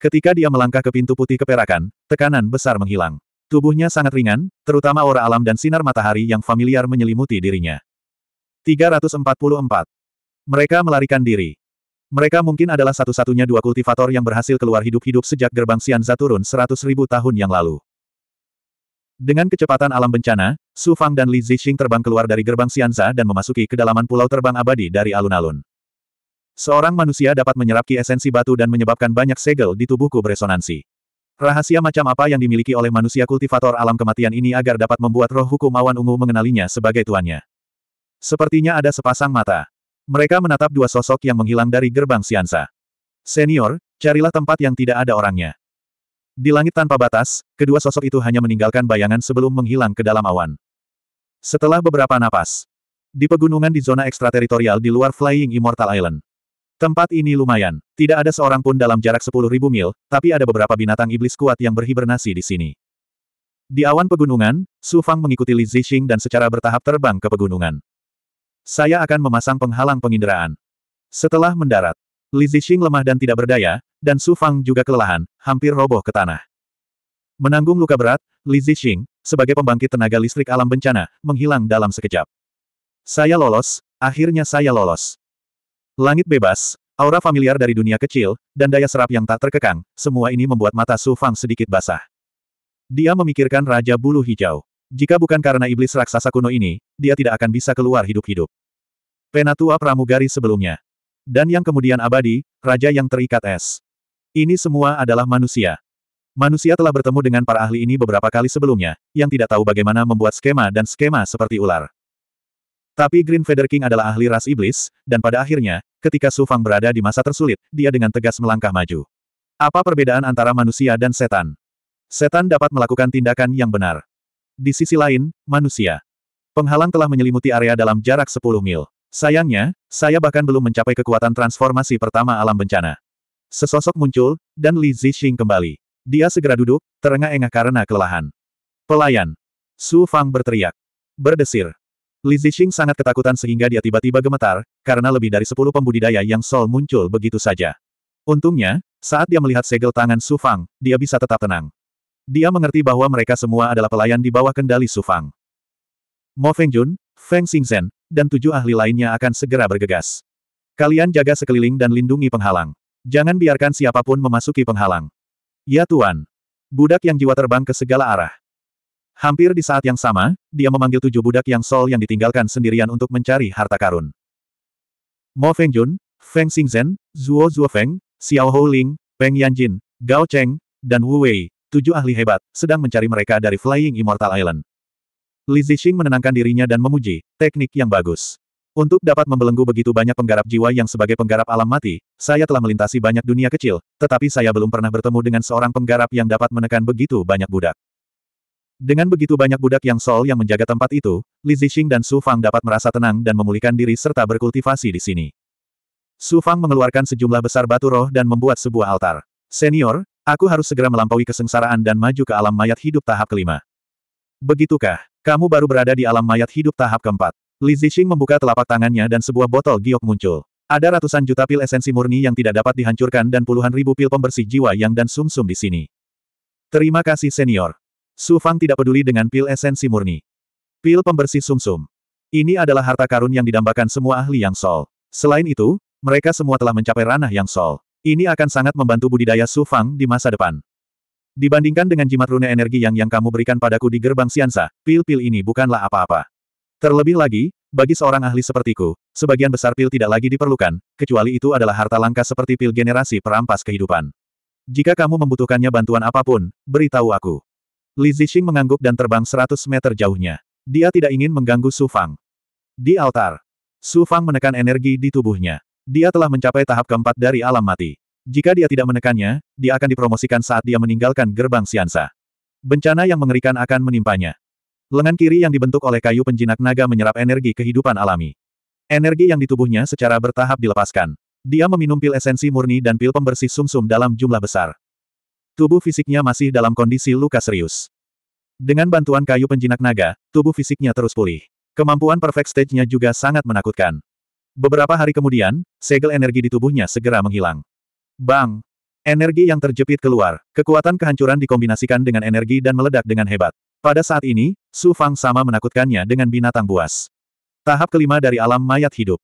Ketika dia melangkah ke pintu putih keperakan, tekanan besar menghilang. Tubuhnya sangat ringan, terutama aura alam dan sinar matahari yang familiar menyelimuti dirinya. 344. Mereka melarikan diri. Mereka mungkin adalah satu-satunya dua kultivator yang berhasil keluar hidup-hidup sejak gerbang Xianza turun 100.000 tahun yang lalu. Dengan kecepatan alam bencana, Su Fang dan Li Zixing terbang keluar dari gerbang Xianza dan memasuki kedalaman pulau terbang abadi dari alun-alun. Seorang manusia dapat menyerap ki esensi batu dan menyebabkan banyak segel di tubuhku beresonansi. Rahasia macam apa yang dimiliki oleh manusia kultivator alam kematian ini agar dapat membuat roh hukum awan ungu mengenalinya sebagai tuannya. Sepertinya ada sepasang mata. Mereka menatap dua sosok yang menghilang dari gerbang Siansa. Senior, carilah tempat yang tidak ada orangnya. Di langit tanpa batas, kedua sosok itu hanya meninggalkan bayangan sebelum menghilang ke dalam awan. Setelah beberapa napas, di pegunungan di zona ekstrateritorial di luar Flying Immortal Island, Tempat ini lumayan. Tidak ada seorang pun dalam jarak 10.000 mil, tapi ada beberapa binatang iblis kuat yang berhibernasi di sini. Di awan pegunungan, Su Fang mengikuti Li Zixing dan secara bertahap terbang ke pegunungan. Saya akan memasang penghalang penginderaan. Setelah mendarat, Li Zixing lemah dan tidak berdaya, dan Su Fang juga kelelahan, hampir roboh ke tanah. Menanggung luka berat, Li Zixing, sebagai pembangkit tenaga listrik alam bencana, menghilang dalam sekejap. Saya lolos, akhirnya saya lolos. Langit bebas, aura familiar dari dunia kecil, dan daya serap yang tak terkekang, semua ini membuat mata Su Fang sedikit basah. Dia memikirkan Raja Bulu Hijau. Jika bukan karena iblis raksasa kuno ini, dia tidak akan bisa keluar hidup-hidup. Penatua pramugari sebelumnya. Dan yang kemudian abadi, raja yang terikat es. Ini semua adalah manusia. Manusia telah bertemu dengan para ahli ini beberapa kali sebelumnya, yang tidak tahu bagaimana membuat skema dan skema seperti ular. Tapi Green Feather King adalah ahli ras iblis, dan pada akhirnya, ketika Su Fang berada di masa tersulit, dia dengan tegas melangkah maju. Apa perbedaan antara manusia dan setan? Setan dapat melakukan tindakan yang benar. Di sisi lain, manusia. Penghalang telah menyelimuti area dalam jarak 10 mil. Sayangnya, saya bahkan belum mencapai kekuatan transformasi pertama alam bencana. Sesosok muncul, dan Li Zixing kembali. Dia segera duduk, terengah-engah karena kelelahan. Pelayan. Su Fang berteriak. Berdesir. Li Zixing sangat ketakutan sehingga dia tiba-tiba gemetar, karena lebih dari sepuluh pembudidaya yang Sol muncul begitu saja. Untungnya, saat dia melihat segel tangan Su Fang, dia bisa tetap tenang. Dia mengerti bahwa mereka semua adalah pelayan di bawah kendali Su Fang. Mo Jun, Feng Xingzhen, dan tujuh ahli lainnya akan segera bergegas. Kalian jaga sekeliling dan lindungi penghalang. Jangan biarkan siapapun memasuki penghalang. Ya Tuan. Budak yang jiwa terbang ke segala arah. Hampir di saat yang sama, dia memanggil tujuh budak yang sol yang ditinggalkan sendirian untuk mencari harta karun. Mo Feng Jun, Feng Xingzhen, Zhuo Feng, Xiao Houling, Peng Yanjin, Gao Cheng, dan Wu Wei, tujuh ahli hebat, sedang mencari mereka dari Flying Immortal Island. Li Zixing menenangkan dirinya dan memuji, teknik yang bagus. Untuk dapat membelenggu begitu banyak penggarap jiwa yang sebagai penggarap alam mati, saya telah melintasi banyak dunia kecil, tetapi saya belum pernah bertemu dengan seorang penggarap yang dapat menekan begitu banyak budak. Dengan begitu banyak budak yang sol yang menjaga tempat itu, Li Zixing dan Su Fang dapat merasa tenang dan memulihkan diri serta berkultivasi di sini. Su Fang mengeluarkan sejumlah besar batu roh dan membuat sebuah altar. Senior, aku harus segera melampaui kesengsaraan dan maju ke alam mayat hidup tahap kelima. Begitukah, kamu baru berada di alam mayat hidup tahap keempat. Li Zixing membuka telapak tangannya dan sebuah botol giok muncul. Ada ratusan juta pil esensi murni yang tidak dapat dihancurkan dan puluhan ribu pil pembersih jiwa yang dan sumsum -sum di sini. Terima kasih senior. Su Fang tidak peduli dengan pil esensi murni. Pil pembersih sumsum. -sum. Ini adalah harta karun yang didambakan semua ahli yang sol. Selain itu, mereka semua telah mencapai ranah yang sol. Ini akan sangat membantu budidaya Su Fang di masa depan. Dibandingkan dengan jimat rune energi yang yang kamu berikan padaku di gerbang Siansa, pil-pil ini bukanlah apa-apa. Terlebih lagi, bagi seorang ahli sepertiku, sebagian besar pil tidak lagi diperlukan, kecuali itu adalah harta langka seperti pil generasi perampas kehidupan. Jika kamu membutuhkannya bantuan apapun, beritahu aku. Li Zixing mengangguk dan terbang 100 meter jauhnya. Dia tidak ingin mengganggu Su Fang. Di altar, Su Fang menekan energi di tubuhnya. Dia telah mencapai tahap keempat dari alam mati. Jika dia tidak menekannya, dia akan dipromosikan saat dia meninggalkan gerbang Siansa. Bencana yang mengerikan akan menimpanya. Lengan kiri yang dibentuk oleh kayu penjinak naga menyerap energi kehidupan alami. Energi yang di tubuhnya secara bertahap dilepaskan. Dia meminum pil esensi murni dan pil pembersih sumsum -sum dalam jumlah besar. Tubuh fisiknya masih dalam kondisi luka serius. Dengan bantuan kayu penjinak naga, tubuh fisiknya terus pulih. Kemampuan perfect stage-nya juga sangat menakutkan. Beberapa hari kemudian, segel energi di tubuhnya segera menghilang. Bang! Energi yang terjepit keluar, kekuatan kehancuran dikombinasikan dengan energi dan meledak dengan hebat. Pada saat ini, Su Fang sama menakutkannya dengan binatang buas. Tahap kelima dari alam mayat hidup.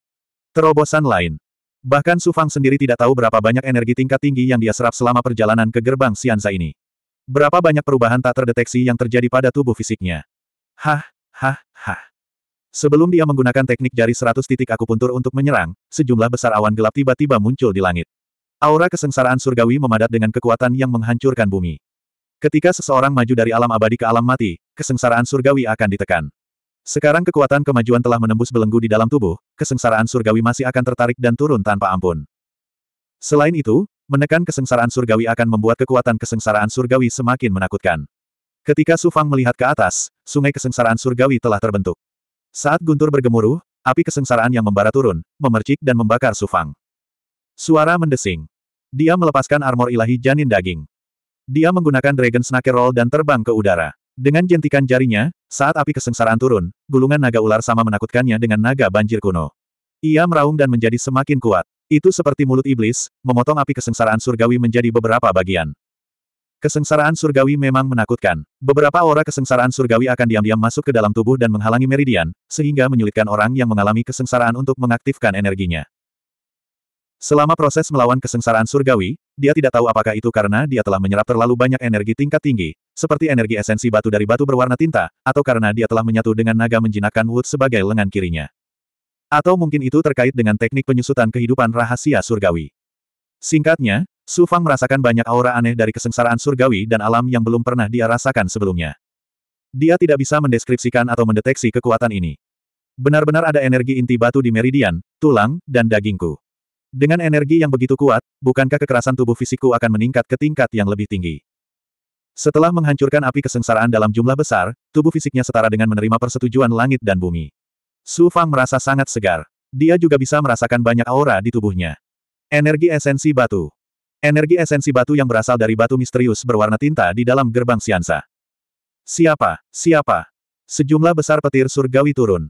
Terobosan lain. Bahkan Su Fang sendiri tidak tahu berapa banyak energi tingkat tinggi yang dia serap selama perjalanan ke gerbang Sianza ini. Berapa banyak perubahan tak terdeteksi yang terjadi pada tubuh fisiknya. Hah, hah, hah. Sebelum dia menggunakan teknik jari seratus titik akupuntur untuk menyerang, sejumlah besar awan gelap tiba-tiba muncul di langit. Aura kesengsaraan surgawi memadat dengan kekuatan yang menghancurkan bumi. Ketika seseorang maju dari alam abadi ke alam mati, kesengsaraan surgawi akan ditekan. Sekarang kekuatan kemajuan telah menembus belenggu di dalam tubuh, kesengsaraan surgawi masih akan tertarik dan turun tanpa ampun. Selain itu, menekan kesengsaraan surgawi akan membuat kekuatan kesengsaraan surgawi semakin menakutkan. Ketika Sufang melihat ke atas, sungai kesengsaraan surgawi telah terbentuk. Saat guntur bergemuruh, api kesengsaraan yang membara turun, memercik dan membakar Sufang. Suara mendesing. Dia melepaskan armor ilahi janin daging. Dia menggunakan Dragon Snake Roll dan terbang ke udara. Dengan jentikan jarinya, saat api kesengsaraan turun, gulungan naga ular sama menakutkannya dengan naga banjir kuno. Ia meraung dan menjadi semakin kuat. Itu seperti mulut iblis, memotong api kesengsaraan surgawi menjadi beberapa bagian. Kesengsaraan surgawi memang menakutkan. Beberapa aura kesengsaraan surgawi akan diam-diam masuk ke dalam tubuh dan menghalangi meridian, sehingga menyulitkan orang yang mengalami kesengsaraan untuk mengaktifkan energinya. Selama proses melawan kesengsaraan surgawi, dia tidak tahu apakah itu karena dia telah menyerap terlalu banyak energi tingkat tinggi, seperti energi esensi batu dari batu berwarna tinta, atau karena dia telah menyatu dengan naga menjinakkan Wood sebagai lengan kirinya. Atau mungkin itu terkait dengan teknik penyusutan kehidupan rahasia surgawi. Singkatnya, Su Fang merasakan banyak aura aneh dari kesengsaraan surgawi dan alam yang belum pernah dia rasakan sebelumnya. Dia tidak bisa mendeskripsikan atau mendeteksi kekuatan ini. Benar-benar ada energi inti batu di meridian, tulang, dan dagingku. Dengan energi yang begitu kuat, bukankah kekerasan tubuh fisikku akan meningkat ke tingkat yang lebih tinggi? Setelah menghancurkan api kesengsaraan dalam jumlah besar, tubuh fisiknya setara dengan menerima persetujuan langit dan bumi. Su Fang merasa sangat segar. Dia juga bisa merasakan banyak aura di tubuhnya. Energi esensi batu. Energi esensi batu yang berasal dari batu misterius berwarna tinta di dalam gerbang Siansa. Siapa? Siapa? Sejumlah besar petir surgawi turun.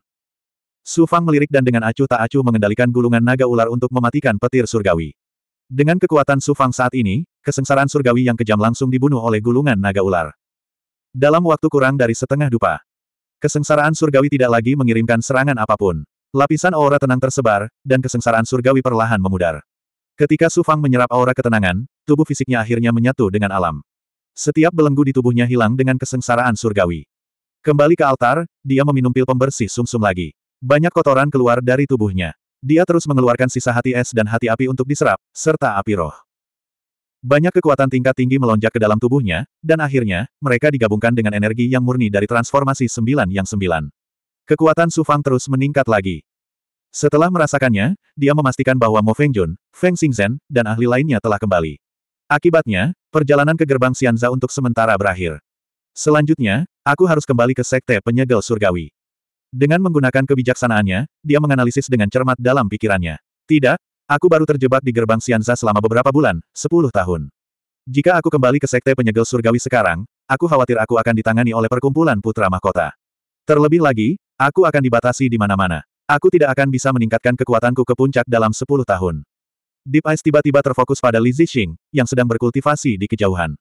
Su Fang melirik dan dengan acuh tak acuh mengendalikan gulungan naga ular untuk mematikan petir surgawi. Dengan kekuatan Su Fang saat ini, kesengsaraan surgawi yang kejam langsung dibunuh oleh gulungan naga ular. Dalam waktu kurang dari setengah dupa, kesengsaraan surgawi tidak lagi mengirimkan serangan apapun. Lapisan aura tenang tersebar, dan kesengsaraan surgawi perlahan memudar. Ketika Sufang menyerap aura ketenangan, tubuh fisiknya akhirnya menyatu dengan alam. Setiap belenggu di tubuhnya hilang dengan kesengsaraan surgawi. Kembali ke altar, dia meminum pil pembersih sumsum -sum lagi. Banyak kotoran keluar dari tubuhnya. Dia terus mengeluarkan sisa hati es dan hati api untuk diserap, serta api roh. Banyak kekuatan tingkat tinggi melonjak ke dalam tubuhnya, dan akhirnya, mereka digabungkan dengan energi yang murni dari transformasi sembilan yang sembilan. Kekuatan sufang terus meningkat lagi. Setelah merasakannya, dia memastikan bahwa Mo Feng Jun, Feng Xingzhen, dan ahli lainnya telah kembali. Akibatnya, perjalanan ke gerbang Xianza untuk sementara berakhir. Selanjutnya, aku harus kembali ke Sekte Penyegel Surgawi. Dengan menggunakan kebijaksanaannya, dia menganalisis dengan cermat dalam pikirannya. Tidak, Aku baru terjebak di gerbang Sianza selama beberapa bulan, sepuluh tahun. Jika aku kembali ke sekte penyegel surgawi sekarang, aku khawatir aku akan ditangani oleh perkumpulan putra mahkota. Terlebih lagi, aku akan dibatasi di mana-mana. Aku tidak akan bisa meningkatkan kekuatanku ke puncak dalam sepuluh tahun. Deep Eyes tiba-tiba terfokus pada Li Zixing, yang sedang berkultivasi di kejauhan.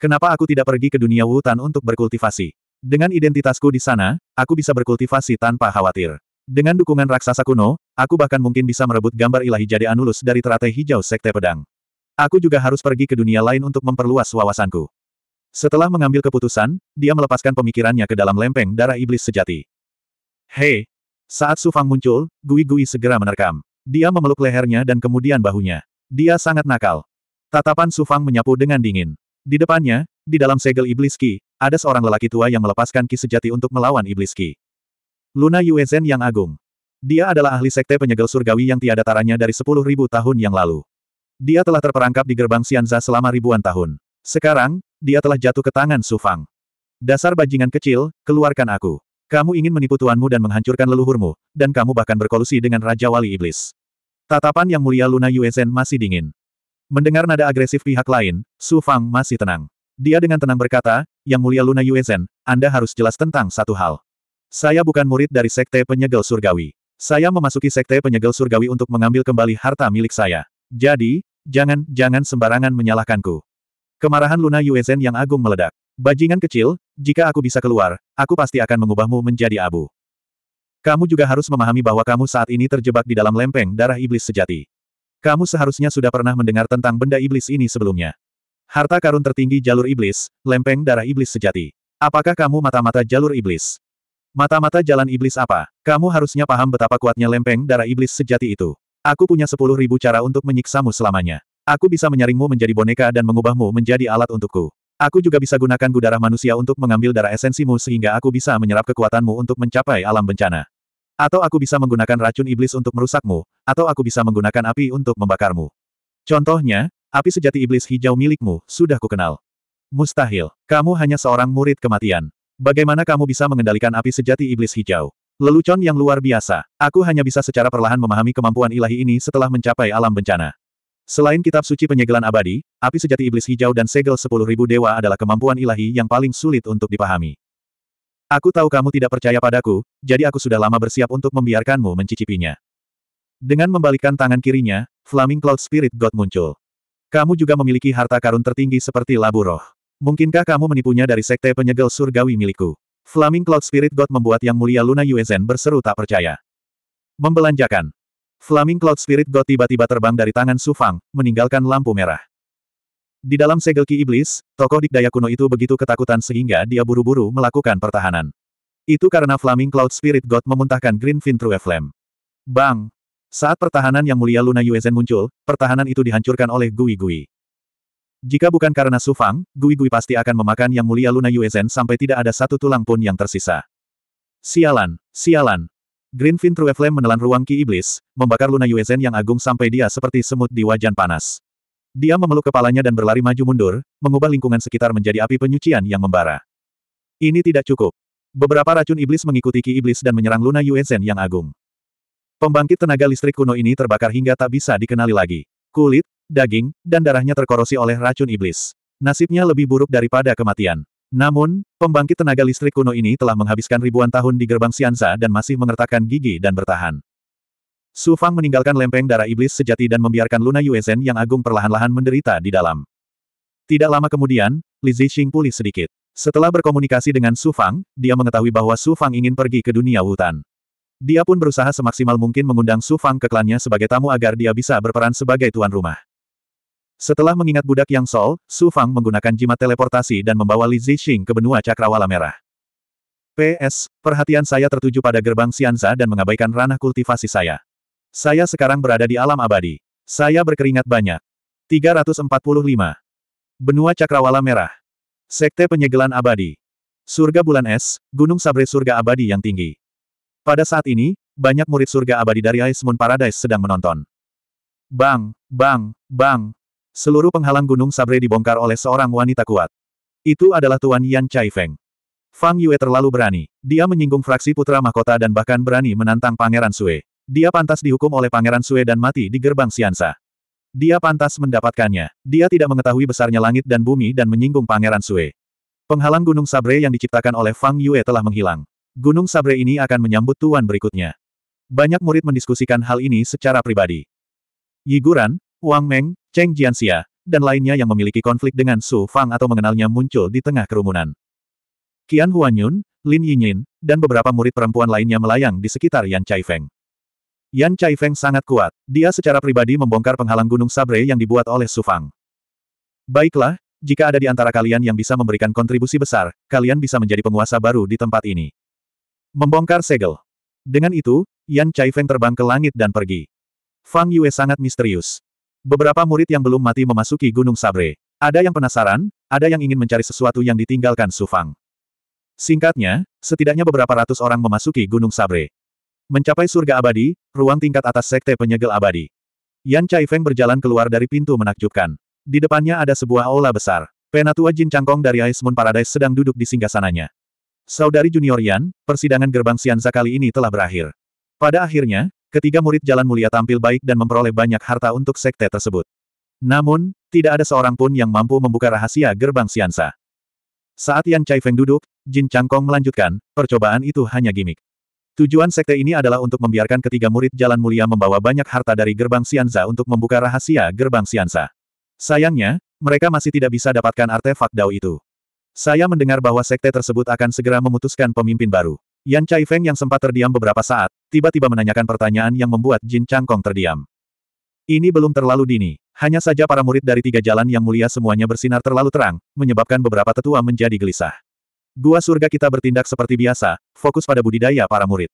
Kenapa aku tidak pergi ke dunia Wutan untuk berkultivasi? Dengan identitasku di sana, aku bisa berkultivasi tanpa khawatir. Dengan dukungan raksasa kuno, Aku bahkan mungkin bisa merebut gambar ilahi jadi Anulus dari teratai hijau Sekte Pedang. Aku juga harus pergi ke dunia lain untuk memperluas wawasanku. Setelah mengambil keputusan, dia melepaskan pemikirannya ke dalam lempeng darah iblis sejati. Hei! Saat Sufang muncul, Gui Gui segera menerkam. Dia memeluk lehernya dan kemudian bahunya. Dia sangat nakal. Tatapan Sufang menyapu dengan dingin. Di depannya, di dalam segel iblis Ki, ada seorang lelaki tua yang melepaskan Ki sejati untuk melawan iblis Ki. Luna Yuezen yang agung. Dia adalah ahli sekte penyegel surgawi yang tiada taranya dari sepuluh ribu tahun yang lalu. Dia telah terperangkap di gerbang Sianza selama ribuan tahun. Sekarang, dia telah jatuh ke tangan Sufang. Dasar bajingan kecil, keluarkan aku. Kamu ingin menipu tuanmu dan menghancurkan leluhurmu, dan kamu bahkan berkolusi dengan Raja Wali Iblis. Tatapan yang mulia Luna Yuezhen masih dingin. Mendengar nada agresif pihak lain, Su Fang masih tenang. Dia dengan tenang berkata, Yang mulia Luna Yuezhen, Anda harus jelas tentang satu hal. Saya bukan murid dari Sekte Penyegel Surgawi. Saya memasuki sekte penyegel surgawi untuk mengambil kembali harta milik saya. Jadi, jangan, jangan sembarangan menyalahkanku. Kemarahan Luna Yuezhen yang agung meledak. Bajingan kecil, jika aku bisa keluar, aku pasti akan mengubahmu menjadi abu. Kamu juga harus memahami bahwa kamu saat ini terjebak di dalam lempeng darah iblis sejati. Kamu seharusnya sudah pernah mendengar tentang benda iblis ini sebelumnya. Harta karun tertinggi jalur iblis, lempeng darah iblis sejati. Apakah kamu mata-mata jalur iblis? Mata-mata jalan iblis apa? Kamu harusnya paham betapa kuatnya lempeng darah iblis sejati itu. Aku punya sepuluh ribu cara untuk menyiksamu selamanya. Aku bisa menyaringmu menjadi boneka dan mengubahmu menjadi alat untukku. Aku juga bisa gunakan gudarah manusia untuk mengambil darah esensimu sehingga aku bisa menyerap kekuatanmu untuk mencapai alam bencana. Atau aku bisa menggunakan racun iblis untuk merusakmu, atau aku bisa menggunakan api untuk membakarmu. Contohnya, api sejati iblis hijau milikmu, sudah kukenal. Mustahil, kamu hanya seorang murid kematian. Bagaimana kamu bisa mengendalikan api sejati iblis hijau? Lelucon yang luar biasa. Aku hanya bisa secara perlahan memahami kemampuan ilahi ini setelah mencapai alam bencana. Selain kitab suci penyegelan abadi, api sejati iblis hijau dan segel sepuluh ribu dewa adalah kemampuan ilahi yang paling sulit untuk dipahami. Aku tahu kamu tidak percaya padaku, jadi aku sudah lama bersiap untuk membiarkanmu mencicipinya. Dengan membalikkan tangan kirinya, Flaming Cloud Spirit God muncul. Kamu juga memiliki harta karun tertinggi seperti labu roh. Mungkinkah kamu menipunya dari sekte penyegel surgawi milikku? Flaming Cloud Spirit God membuat Yang Mulia Luna Yuezhen berseru tak percaya. Membelanjakan. Flaming Cloud Spirit God tiba-tiba terbang dari tangan Su Fang, meninggalkan lampu merah. Di dalam segel Ki Iblis, tokoh dikdaya kuno itu begitu ketakutan sehingga dia buru-buru melakukan pertahanan. Itu karena Flaming Cloud Spirit God memuntahkan Green Fin True Flame. Bang! Saat pertahanan Yang Mulia Luna Yuezhen muncul, pertahanan itu dihancurkan oleh Gui Gui. Jika bukan karena Su Fang, Gui Gui pasti akan memakan Yang Mulia Luna Yuezhen sampai tidak ada satu tulang pun yang tersisa. Sialan, sialan. Greenfin True Flame menelan ruang ki iblis, membakar Luna Yuezhen yang agung sampai dia seperti semut di wajan panas. Dia memeluk kepalanya dan berlari maju mundur, mengubah lingkungan sekitar menjadi api penyucian yang membara. Ini tidak cukup. Beberapa racun iblis mengikuti ki iblis dan menyerang Luna Yuezhen yang agung. Pembangkit tenaga listrik kuno ini terbakar hingga tak bisa dikenali lagi. Kulit, daging, dan darahnya terkorosi oleh racun iblis. Nasibnya lebih buruk daripada kematian. Namun, pembangkit tenaga listrik kuno ini telah menghabiskan ribuan tahun di gerbang Sianza dan masih mengertakkan gigi dan bertahan. Su Fang meninggalkan lempeng darah iblis sejati dan membiarkan Luna Yuezhen yang agung perlahan-lahan menderita di dalam. Tidak lama kemudian, Li Zixing pulih sedikit. Setelah berkomunikasi dengan Su Fang, dia mengetahui bahwa Su Fang ingin pergi ke dunia hutan. Dia pun berusaha semaksimal mungkin mengundang Su Fang ke klannya sebagai tamu agar dia bisa berperan sebagai tuan rumah. Setelah mengingat budak yang sol, Su Fang menggunakan jimat teleportasi dan membawa Li Zixing ke benua cakrawala merah. PS, perhatian saya tertuju pada gerbang Xianza dan mengabaikan ranah kultivasi saya. Saya sekarang berada di alam abadi. Saya berkeringat banyak. 345. Benua Cakrawala Merah. Sekte Penyegelan Abadi. Surga Bulan Es, Gunung Sabre Surga Abadi yang tinggi. Pada saat ini, banyak murid surga abadi dari Ice Moon Paradise sedang menonton. Bang, bang, bang, Seluruh penghalang gunung Sabre dibongkar oleh seorang wanita kuat. Itu adalah Tuan Yan Chai Feng. Fang Yue terlalu berani. Dia menyinggung fraksi putra mahkota dan bahkan berani menantang Pangeran Sue. Dia pantas dihukum oleh Pangeran Sue dan mati di gerbang Siansa. Dia pantas mendapatkannya. Dia tidak mengetahui besarnya langit dan bumi dan menyinggung Pangeran Sue. Penghalang Gunung Sabre yang diciptakan oleh Fang Yue telah menghilang. Gunung Sabre ini akan menyambut tuan berikutnya. Banyak murid mendiskusikan hal ini secara pribadi. Yiguran, Wang Meng, Cheng Jianxia, dan lainnya yang memiliki konflik dengan Su Fang atau mengenalnya muncul di tengah kerumunan. Qian Huanyun, Lin Yinyin, dan beberapa murid perempuan lainnya melayang di sekitar Yan Feng. Yan Feng sangat kuat. Dia secara pribadi membongkar penghalang gunung sabre yang dibuat oleh Su Fang. Baiklah, jika ada di antara kalian yang bisa memberikan kontribusi besar, kalian bisa menjadi penguasa baru di tempat ini. Membongkar segel. Dengan itu, Yan Feng terbang ke langit dan pergi. Fang Yue sangat misterius. Beberapa murid yang belum mati memasuki Gunung Sabre. Ada yang penasaran, ada yang ingin mencari sesuatu yang ditinggalkan Sufang. Singkatnya, setidaknya beberapa ratus orang memasuki Gunung Sabre. Mencapai surga abadi, ruang tingkat atas sekte penyegel abadi. Yan Chai Feng berjalan keluar dari pintu menakjubkan. Di depannya ada sebuah aula besar. Penatua Jin Cangkong dari Ice Moon Paradise sedang duduk di singgasananya. Saudari Junior Yan, persidangan gerbang Sianza kali ini telah berakhir. Pada akhirnya, Ketiga murid Jalan Mulia tampil baik dan memperoleh banyak harta untuk sekte tersebut. Namun, tidak ada seorang pun yang mampu membuka rahasia gerbang Siansa. Saat Yan Chai Feng duduk, Jin Changkong melanjutkan, percobaan itu hanya gimmick. Tujuan sekte ini adalah untuk membiarkan ketiga murid Jalan Mulia membawa banyak harta dari gerbang Sianza untuk membuka rahasia gerbang Sianza. Sayangnya, mereka masih tidak bisa dapatkan artefak Dao itu. Saya mendengar bahwa sekte tersebut akan segera memutuskan pemimpin baru. Yan Chai Feng yang sempat terdiam beberapa saat, tiba-tiba menanyakan pertanyaan yang membuat Jin Changkong terdiam. Ini belum terlalu dini, hanya saja para murid dari tiga jalan yang mulia semuanya bersinar terlalu terang, menyebabkan beberapa tetua menjadi gelisah. Gua surga kita bertindak seperti biasa, fokus pada budidaya para murid.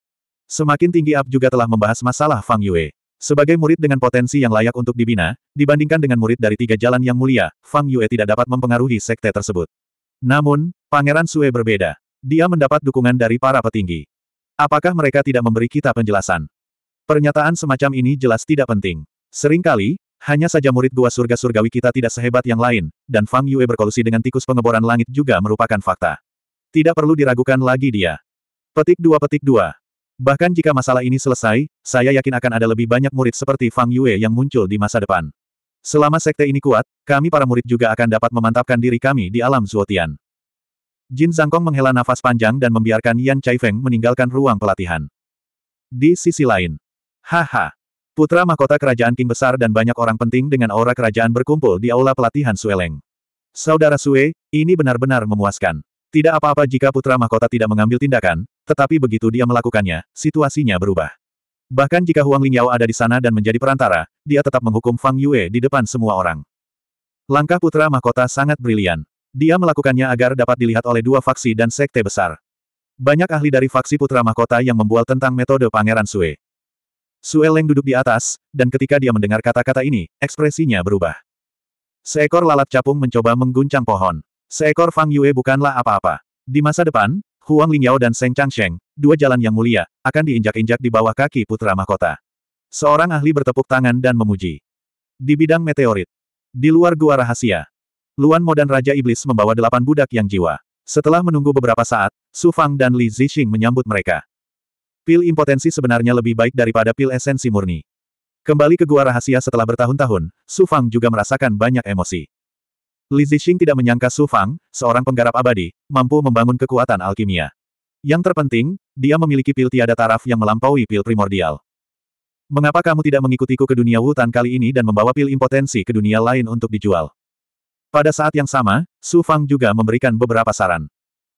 Semakin tinggi Ab juga telah membahas masalah Fang Yue. Sebagai murid dengan potensi yang layak untuk dibina, dibandingkan dengan murid dari tiga jalan yang mulia, Fang Yue tidak dapat mempengaruhi sekte tersebut. Namun, Pangeran Sue berbeda. Dia mendapat dukungan dari para petinggi. Apakah mereka tidak memberi kita penjelasan? Pernyataan semacam ini jelas tidak penting. Seringkali, hanya saja murid gua surga-surgawi kita tidak sehebat yang lain, dan Fang Yue berkolusi dengan tikus pengeboran langit juga merupakan fakta. Tidak perlu diragukan lagi dia. Petik dua petik dua. Bahkan jika masalah ini selesai, saya yakin akan ada lebih banyak murid seperti Fang Yue yang muncul di masa depan. Selama sekte ini kuat, kami para murid juga akan dapat memantapkan diri kami di alam Zuotian. Jin Zhangkong menghela nafas panjang dan membiarkan Yan Caifeng meninggalkan ruang pelatihan. Di sisi lain. Haha. Putra mahkota kerajaan King besar dan banyak orang penting dengan aura kerajaan berkumpul di aula pelatihan Sueleng. Saudara Sue, ini benar-benar memuaskan. Tidak apa-apa jika putra mahkota tidak mengambil tindakan, tetapi begitu dia melakukannya, situasinya berubah. Bahkan jika Huang Lingyao ada di sana dan menjadi perantara, dia tetap menghukum Fang Yue di depan semua orang. Langkah putra mahkota sangat brilian. Dia melakukannya agar dapat dilihat oleh dua faksi dan sekte besar. Banyak ahli dari faksi putra mahkota yang membual tentang metode Pangeran Sue. Sue Leng duduk di atas, dan ketika dia mendengar kata-kata ini, ekspresinya berubah. Seekor lalat capung mencoba mengguncang pohon. Seekor Fang Yue bukanlah apa-apa. Di masa depan, Huang Lingyao dan Seng Changsheng, dua jalan yang mulia, akan diinjak-injak di bawah kaki putra mahkota. Seorang ahli bertepuk tangan dan memuji. Di bidang meteorit. Di luar gua rahasia, Luan Mo dan Raja Iblis membawa delapan budak yang jiwa. Setelah menunggu beberapa saat, Su Fang dan Li Zixing menyambut mereka. Pil impotensi sebenarnya lebih baik daripada pil esensi murni. Kembali ke gua rahasia setelah bertahun-tahun, Su Fang juga merasakan banyak emosi. Li Zixing tidak menyangka Su Fang, seorang penggarap abadi, mampu membangun kekuatan alkimia. Yang terpenting, dia memiliki pil tiada taraf yang melampaui pil primordial. Mengapa kamu tidak mengikutiku ke dunia hutan kali ini dan membawa pil impotensi ke dunia lain untuk dijual? Pada saat yang sama, Su Fang juga memberikan beberapa saran.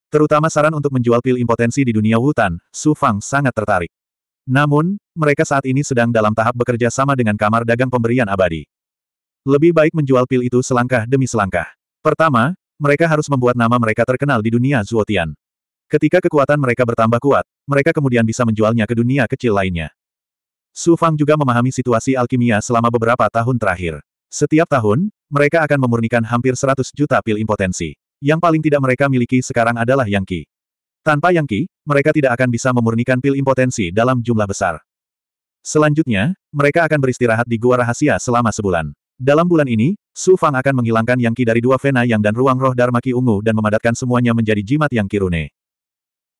Terutama saran untuk menjual pil impotensi di dunia hutan, Su Fang sangat tertarik. Namun, mereka saat ini sedang dalam tahap bekerja sama dengan kamar dagang pemberian abadi. Lebih baik menjual pil itu selangkah demi selangkah. Pertama, mereka harus membuat nama mereka terkenal di dunia Zuotian. Ketika kekuatan mereka bertambah kuat, mereka kemudian bisa menjualnya ke dunia kecil lainnya. Su Fang juga memahami situasi alkimia selama beberapa tahun terakhir. Setiap tahun, mereka akan memurnikan hampir 100 juta pil impotensi. Yang paling tidak mereka miliki sekarang adalah Yang Qi. Tanpa Yang Qi, mereka tidak akan bisa memurnikan pil impotensi dalam jumlah besar. Selanjutnya, mereka akan beristirahat di gua rahasia selama sebulan. Dalam bulan ini, Su Fang akan menghilangkan Yang Qi dari dua Vena Yang dan ruang roh Darmaki ungu dan memadatkan semuanya menjadi jimat Yang Qi rune.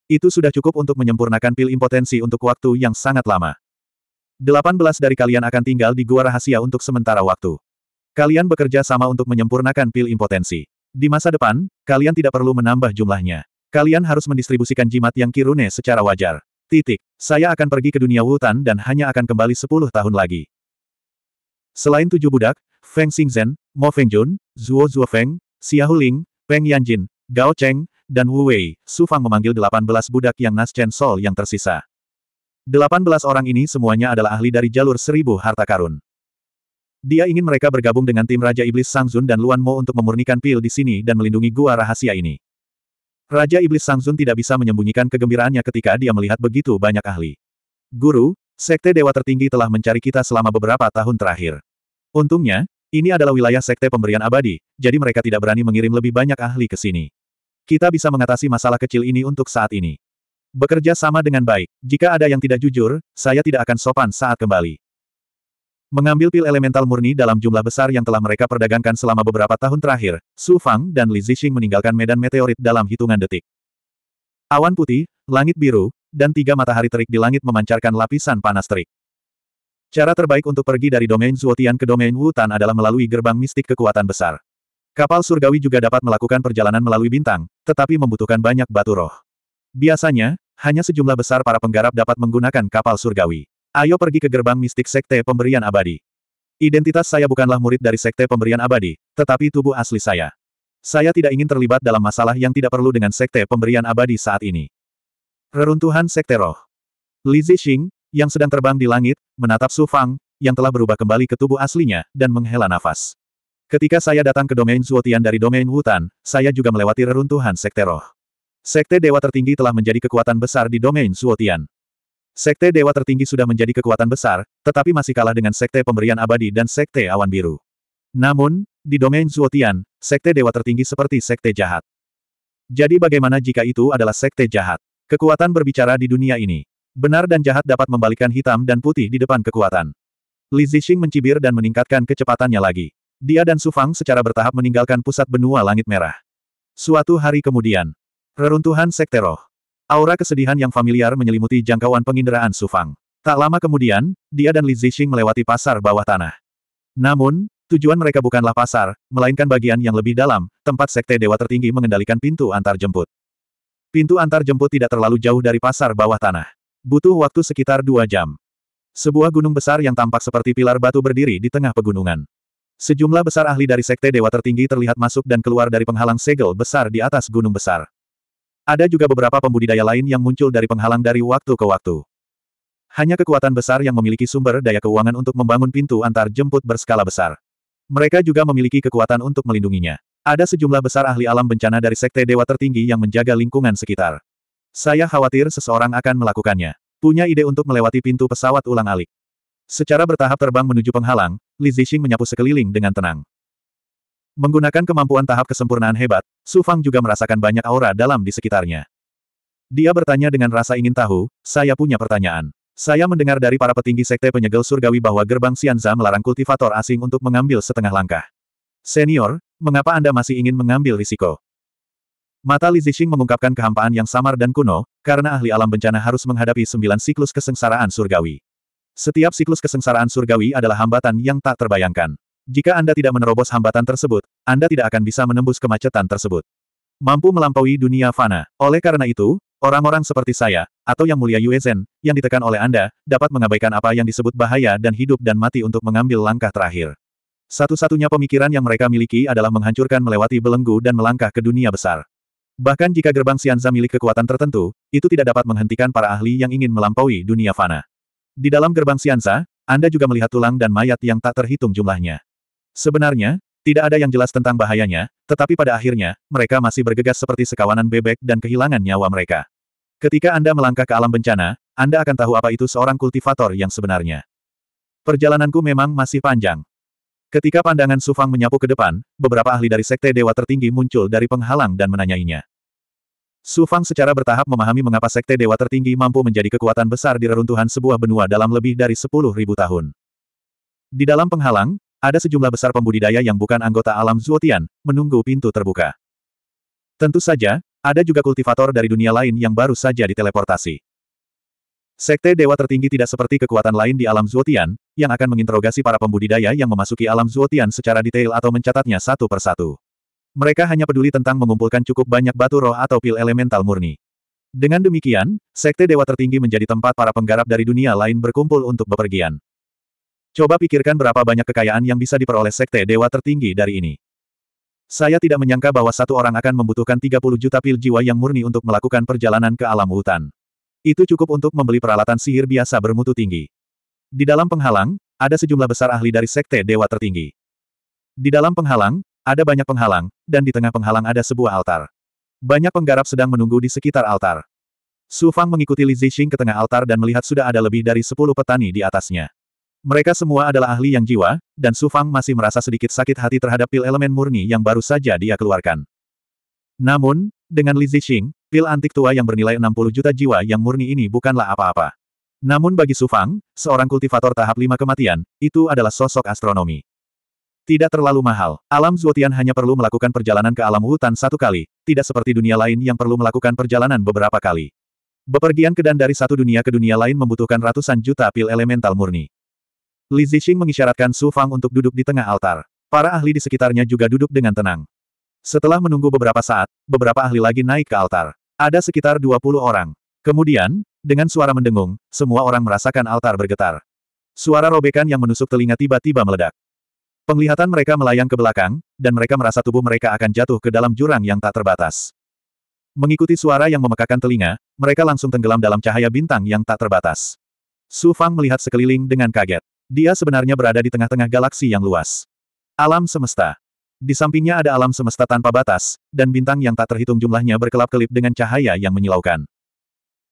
Itu sudah cukup untuk menyempurnakan pil impotensi untuk waktu yang sangat lama. 18 dari kalian akan tinggal di gua rahasia untuk sementara waktu. Kalian bekerja sama untuk menyempurnakan pil impotensi. Di masa depan, kalian tidak perlu menambah jumlahnya. Kalian harus mendistribusikan jimat yang kirune secara wajar. Titik. Saya akan pergi ke dunia Wutan dan hanya akan kembali 10 tahun lagi. Selain tujuh budak, Feng Xingzhen, Mo Fengjun, Zhuo Feng, Xia Huling, Peng Yanjin, Gao Cheng, dan Wu Wei, Su Fang memanggil 18 budak yang Nas Chen Sol yang tersisa. 18 orang ini semuanya adalah ahli dari jalur seribu harta karun. Dia ingin mereka bergabung dengan tim Raja Iblis Sangzun dan Luan Mo untuk memurnikan pil di sini dan melindungi gua rahasia ini. Raja Iblis Sangzun tidak bisa menyembunyikan kegembiraannya ketika dia melihat begitu banyak ahli. Guru, Sekte Dewa Tertinggi telah mencari kita selama beberapa tahun terakhir. Untungnya, ini adalah wilayah Sekte Pemberian Abadi, jadi mereka tidak berani mengirim lebih banyak ahli ke sini. Kita bisa mengatasi masalah kecil ini untuk saat ini. Bekerja sama dengan baik, jika ada yang tidak jujur, saya tidak akan sopan saat kembali. Mengambil pil elemental murni dalam jumlah besar yang telah mereka perdagangkan selama beberapa tahun terakhir, Su Fang dan Li Zixing meninggalkan medan meteorit dalam hitungan detik. Awan putih, langit biru, dan tiga matahari terik di langit memancarkan lapisan panas terik. Cara terbaik untuk pergi dari domain Zuotian ke domain Wutan adalah melalui gerbang mistik kekuatan besar. Kapal surgawi juga dapat melakukan perjalanan melalui bintang, tetapi membutuhkan banyak batu roh. Biasanya, hanya sejumlah besar para penggarap dapat menggunakan kapal surgawi. Ayo pergi ke gerbang mistik Sekte Pemberian Abadi. Identitas saya bukanlah murid dari Sekte Pemberian Abadi, tetapi tubuh asli saya. Saya tidak ingin terlibat dalam masalah yang tidak perlu dengan Sekte Pemberian Abadi saat ini. Reruntuhan Sekte Roh Li Zixing, yang sedang terbang di langit, menatap Su Fang, yang telah berubah kembali ke tubuh aslinya, dan menghela nafas. Ketika saya datang ke domain Zuotian dari domain hutan, saya juga melewati reruntuhan Sekte Roh. Sekte Dewa Tertinggi telah menjadi kekuatan besar di domain Zuotian. Sekte Dewa Tertinggi sudah menjadi kekuatan besar, tetapi masih kalah dengan Sekte Pemberian Abadi dan Sekte Awan Biru. Namun, di domain Zuotian, Sekte Dewa Tertinggi seperti Sekte Jahat. Jadi bagaimana jika itu adalah Sekte Jahat? Kekuatan berbicara di dunia ini. Benar dan jahat dapat membalikan hitam dan putih di depan kekuatan. Li Zixing mencibir dan meningkatkan kecepatannya lagi. Dia dan Sufang secara bertahap meninggalkan pusat benua langit merah. Suatu hari kemudian, reruntuhan Sekte Roh. Aura kesedihan yang familiar menyelimuti jangkauan penginderaan Sufang. Tak lama kemudian, dia dan Li Zixing melewati pasar bawah tanah. Namun, tujuan mereka bukanlah pasar, melainkan bagian yang lebih dalam, tempat sekte dewa tertinggi mengendalikan pintu antar jemput. Pintu antar jemput tidak terlalu jauh dari pasar bawah tanah. Butuh waktu sekitar dua jam. Sebuah gunung besar yang tampak seperti pilar batu berdiri di tengah pegunungan. Sejumlah besar ahli dari sekte dewa tertinggi terlihat masuk dan keluar dari penghalang segel besar di atas gunung besar. Ada juga beberapa pembudidaya lain yang muncul dari penghalang dari waktu ke waktu. Hanya kekuatan besar yang memiliki sumber daya keuangan untuk membangun pintu antar jemput berskala besar. Mereka juga memiliki kekuatan untuk melindunginya. Ada sejumlah besar ahli alam bencana dari sekte dewa tertinggi yang menjaga lingkungan sekitar. Saya khawatir seseorang akan melakukannya. Punya ide untuk melewati pintu pesawat ulang-alik. Secara bertahap terbang menuju penghalang, Li Zixing menyapu sekeliling dengan tenang. Menggunakan kemampuan tahap kesempurnaan hebat, Su Fang juga merasakan banyak aura dalam di sekitarnya. Dia bertanya dengan rasa ingin tahu, saya punya pertanyaan. Saya mendengar dari para petinggi Sekte Penyegel Surgawi bahwa gerbang Xianza melarang kultivator asing untuk mengambil setengah langkah. Senior, mengapa Anda masih ingin mengambil risiko? Mata Li Zixing mengungkapkan kehampaan yang samar dan kuno, karena ahli alam bencana harus menghadapi sembilan siklus kesengsaraan surgawi. Setiap siklus kesengsaraan surgawi adalah hambatan yang tak terbayangkan. Jika Anda tidak menerobos hambatan tersebut, Anda tidak akan bisa menembus kemacetan tersebut. Mampu melampaui dunia fana. Oleh karena itu, orang-orang seperti saya, atau yang mulia Yuezen yang ditekan oleh Anda, dapat mengabaikan apa yang disebut bahaya dan hidup dan mati untuk mengambil langkah terakhir. Satu-satunya pemikiran yang mereka miliki adalah menghancurkan melewati belenggu dan melangkah ke dunia besar. Bahkan jika gerbang Sianza milik kekuatan tertentu, itu tidak dapat menghentikan para ahli yang ingin melampaui dunia fana. Di dalam gerbang Sianza, Anda juga melihat tulang dan mayat yang tak terhitung jumlahnya. Sebenarnya, tidak ada yang jelas tentang bahayanya, tetapi pada akhirnya, mereka masih bergegas seperti sekawanan bebek dan kehilangan nyawa mereka. Ketika Anda melangkah ke alam bencana, Anda akan tahu apa itu seorang kultivator yang sebenarnya. Perjalananku memang masih panjang. Ketika pandangan Sufang menyapu ke depan, beberapa ahli dari Sekte Dewa Tertinggi muncul dari penghalang dan menanyainya. Sufang secara bertahap memahami mengapa Sekte Dewa Tertinggi mampu menjadi kekuatan besar di reruntuhan sebuah benua dalam lebih dari 10.000 tahun. Di dalam penghalang, ada sejumlah besar pembudidaya yang bukan anggota alam Zuotian, menunggu pintu terbuka. Tentu saja, ada juga kultivator dari dunia lain yang baru saja diteleportasi. Sekte Dewa tertinggi tidak seperti kekuatan lain di alam Zuotian, yang akan menginterogasi para pembudidaya yang memasuki alam Zuotian secara detail atau mencatatnya satu persatu. Mereka hanya peduli tentang mengumpulkan cukup banyak batu roh atau pil elemental murni. Dengan demikian, Sekte Dewa tertinggi menjadi tempat para penggarap dari dunia lain berkumpul untuk bepergian. Coba pikirkan berapa banyak kekayaan yang bisa diperoleh sekte dewa tertinggi dari ini. Saya tidak menyangka bahwa satu orang akan membutuhkan 30 juta pil jiwa yang murni untuk melakukan perjalanan ke alam hutan. Itu cukup untuk membeli peralatan sihir biasa bermutu tinggi. Di dalam penghalang, ada sejumlah besar ahli dari sekte dewa tertinggi. Di dalam penghalang, ada banyak penghalang, dan di tengah penghalang ada sebuah altar. Banyak penggarap sedang menunggu di sekitar altar. Su Fang mengikuti Li Zixing ke tengah altar dan melihat sudah ada lebih dari 10 petani di atasnya. Mereka semua adalah ahli yang jiwa, dan Su Fang masih merasa sedikit sakit hati terhadap pil elemen murni yang baru saja dia keluarkan. Namun, dengan Li Zixing, pil antik tua yang bernilai 60 juta jiwa yang murni ini bukanlah apa-apa. Namun bagi Su Fang, seorang kultivator tahap lima kematian, itu adalah sosok astronomi. Tidak terlalu mahal. Alam Zuotian hanya perlu melakukan perjalanan ke alam hutan satu kali, tidak seperti dunia lain yang perlu melakukan perjalanan beberapa kali. Bepergian ke dan dari satu dunia ke dunia lain membutuhkan ratusan juta pil elemental murni. Li Zixing mengisyaratkan Su Fang untuk duduk di tengah altar. Para ahli di sekitarnya juga duduk dengan tenang. Setelah menunggu beberapa saat, beberapa ahli lagi naik ke altar. Ada sekitar 20 orang. Kemudian, dengan suara mendengung, semua orang merasakan altar bergetar. Suara robekan yang menusuk telinga tiba-tiba meledak. Penglihatan mereka melayang ke belakang, dan mereka merasa tubuh mereka akan jatuh ke dalam jurang yang tak terbatas. Mengikuti suara yang memekakan telinga, mereka langsung tenggelam dalam cahaya bintang yang tak terbatas. Su Fang melihat sekeliling dengan kaget. Dia sebenarnya berada di tengah-tengah galaksi yang luas. Alam semesta. Di sampingnya ada alam semesta tanpa batas, dan bintang yang tak terhitung jumlahnya berkelap-kelip dengan cahaya yang menyilaukan.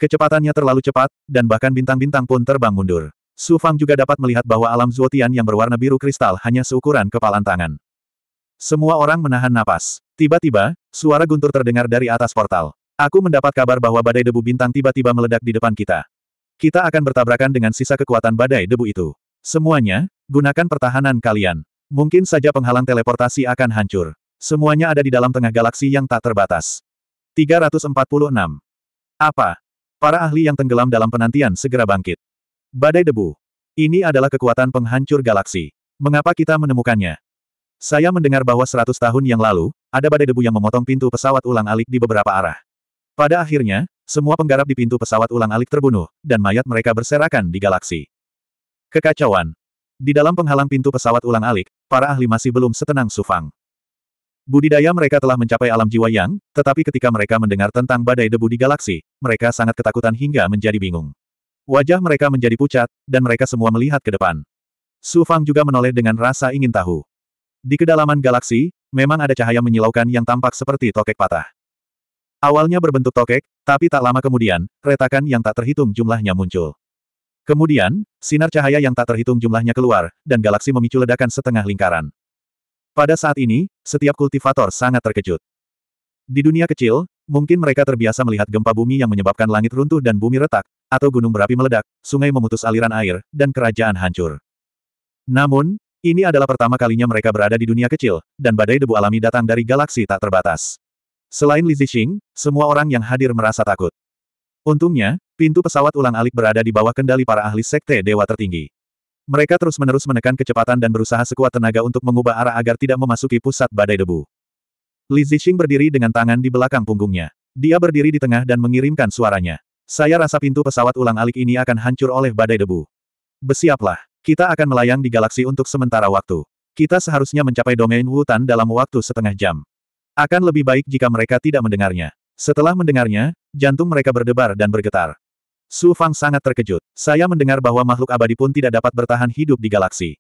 Kecepatannya terlalu cepat, dan bahkan bintang-bintang pun terbang mundur. Su Fang juga dapat melihat bahwa alam Zuotian yang berwarna biru kristal hanya seukuran kepalan tangan. Semua orang menahan napas. Tiba-tiba, suara guntur terdengar dari atas portal. Aku mendapat kabar bahwa badai debu bintang tiba-tiba meledak di depan kita. Kita akan bertabrakan dengan sisa kekuatan badai debu itu. Semuanya, gunakan pertahanan kalian. Mungkin saja penghalang teleportasi akan hancur. Semuanya ada di dalam tengah galaksi yang tak terbatas. 346. Apa? Para ahli yang tenggelam dalam penantian segera bangkit. Badai debu. Ini adalah kekuatan penghancur galaksi. Mengapa kita menemukannya? Saya mendengar bahwa 100 tahun yang lalu, ada badai debu yang memotong pintu pesawat ulang-alik di beberapa arah. Pada akhirnya, semua penggarap di pintu pesawat ulang-alik terbunuh, dan mayat mereka berserakan di galaksi. Kekacauan. Di dalam penghalang pintu pesawat ulang alik, para ahli masih belum setenang Sufang. Budidaya mereka telah mencapai alam jiwa yang, tetapi ketika mereka mendengar tentang badai debu di galaksi, mereka sangat ketakutan hingga menjadi bingung. Wajah mereka menjadi pucat, dan mereka semua melihat ke depan. Su Fang juga menoleh dengan rasa ingin tahu. Di kedalaman galaksi, memang ada cahaya menyilaukan yang tampak seperti tokek patah. Awalnya berbentuk tokek, tapi tak lama kemudian, retakan yang tak terhitung jumlahnya muncul. Kemudian, sinar cahaya yang tak terhitung jumlahnya keluar, dan galaksi memicu ledakan setengah lingkaran. Pada saat ini, setiap kultivator sangat terkejut. Di dunia kecil, mungkin mereka terbiasa melihat gempa bumi yang menyebabkan langit runtuh dan bumi retak, atau gunung berapi meledak, sungai memutus aliran air, dan kerajaan hancur. Namun, ini adalah pertama kalinya mereka berada di dunia kecil, dan badai debu alami datang dari galaksi tak terbatas. Selain Li Zixing, semua orang yang hadir merasa takut. Untungnya, Pintu pesawat ulang-alik berada di bawah kendali para ahli sekte dewa tertinggi. Mereka terus-menerus menekan kecepatan dan berusaha sekuat tenaga untuk mengubah arah agar tidak memasuki pusat badai debu. Li Zixing berdiri dengan tangan di belakang punggungnya. Dia berdiri di tengah dan mengirimkan suaranya. Saya rasa pintu pesawat ulang-alik ini akan hancur oleh badai debu. Bersiaplah, kita akan melayang di galaksi untuk sementara waktu. Kita seharusnya mencapai domain hutan dalam waktu setengah jam. Akan lebih baik jika mereka tidak mendengarnya. Setelah mendengarnya, jantung mereka berdebar dan bergetar. Su Fang sangat terkejut. Saya mendengar bahwa makhluk abadi pun tidak dapat bertahan hidup di galaksi.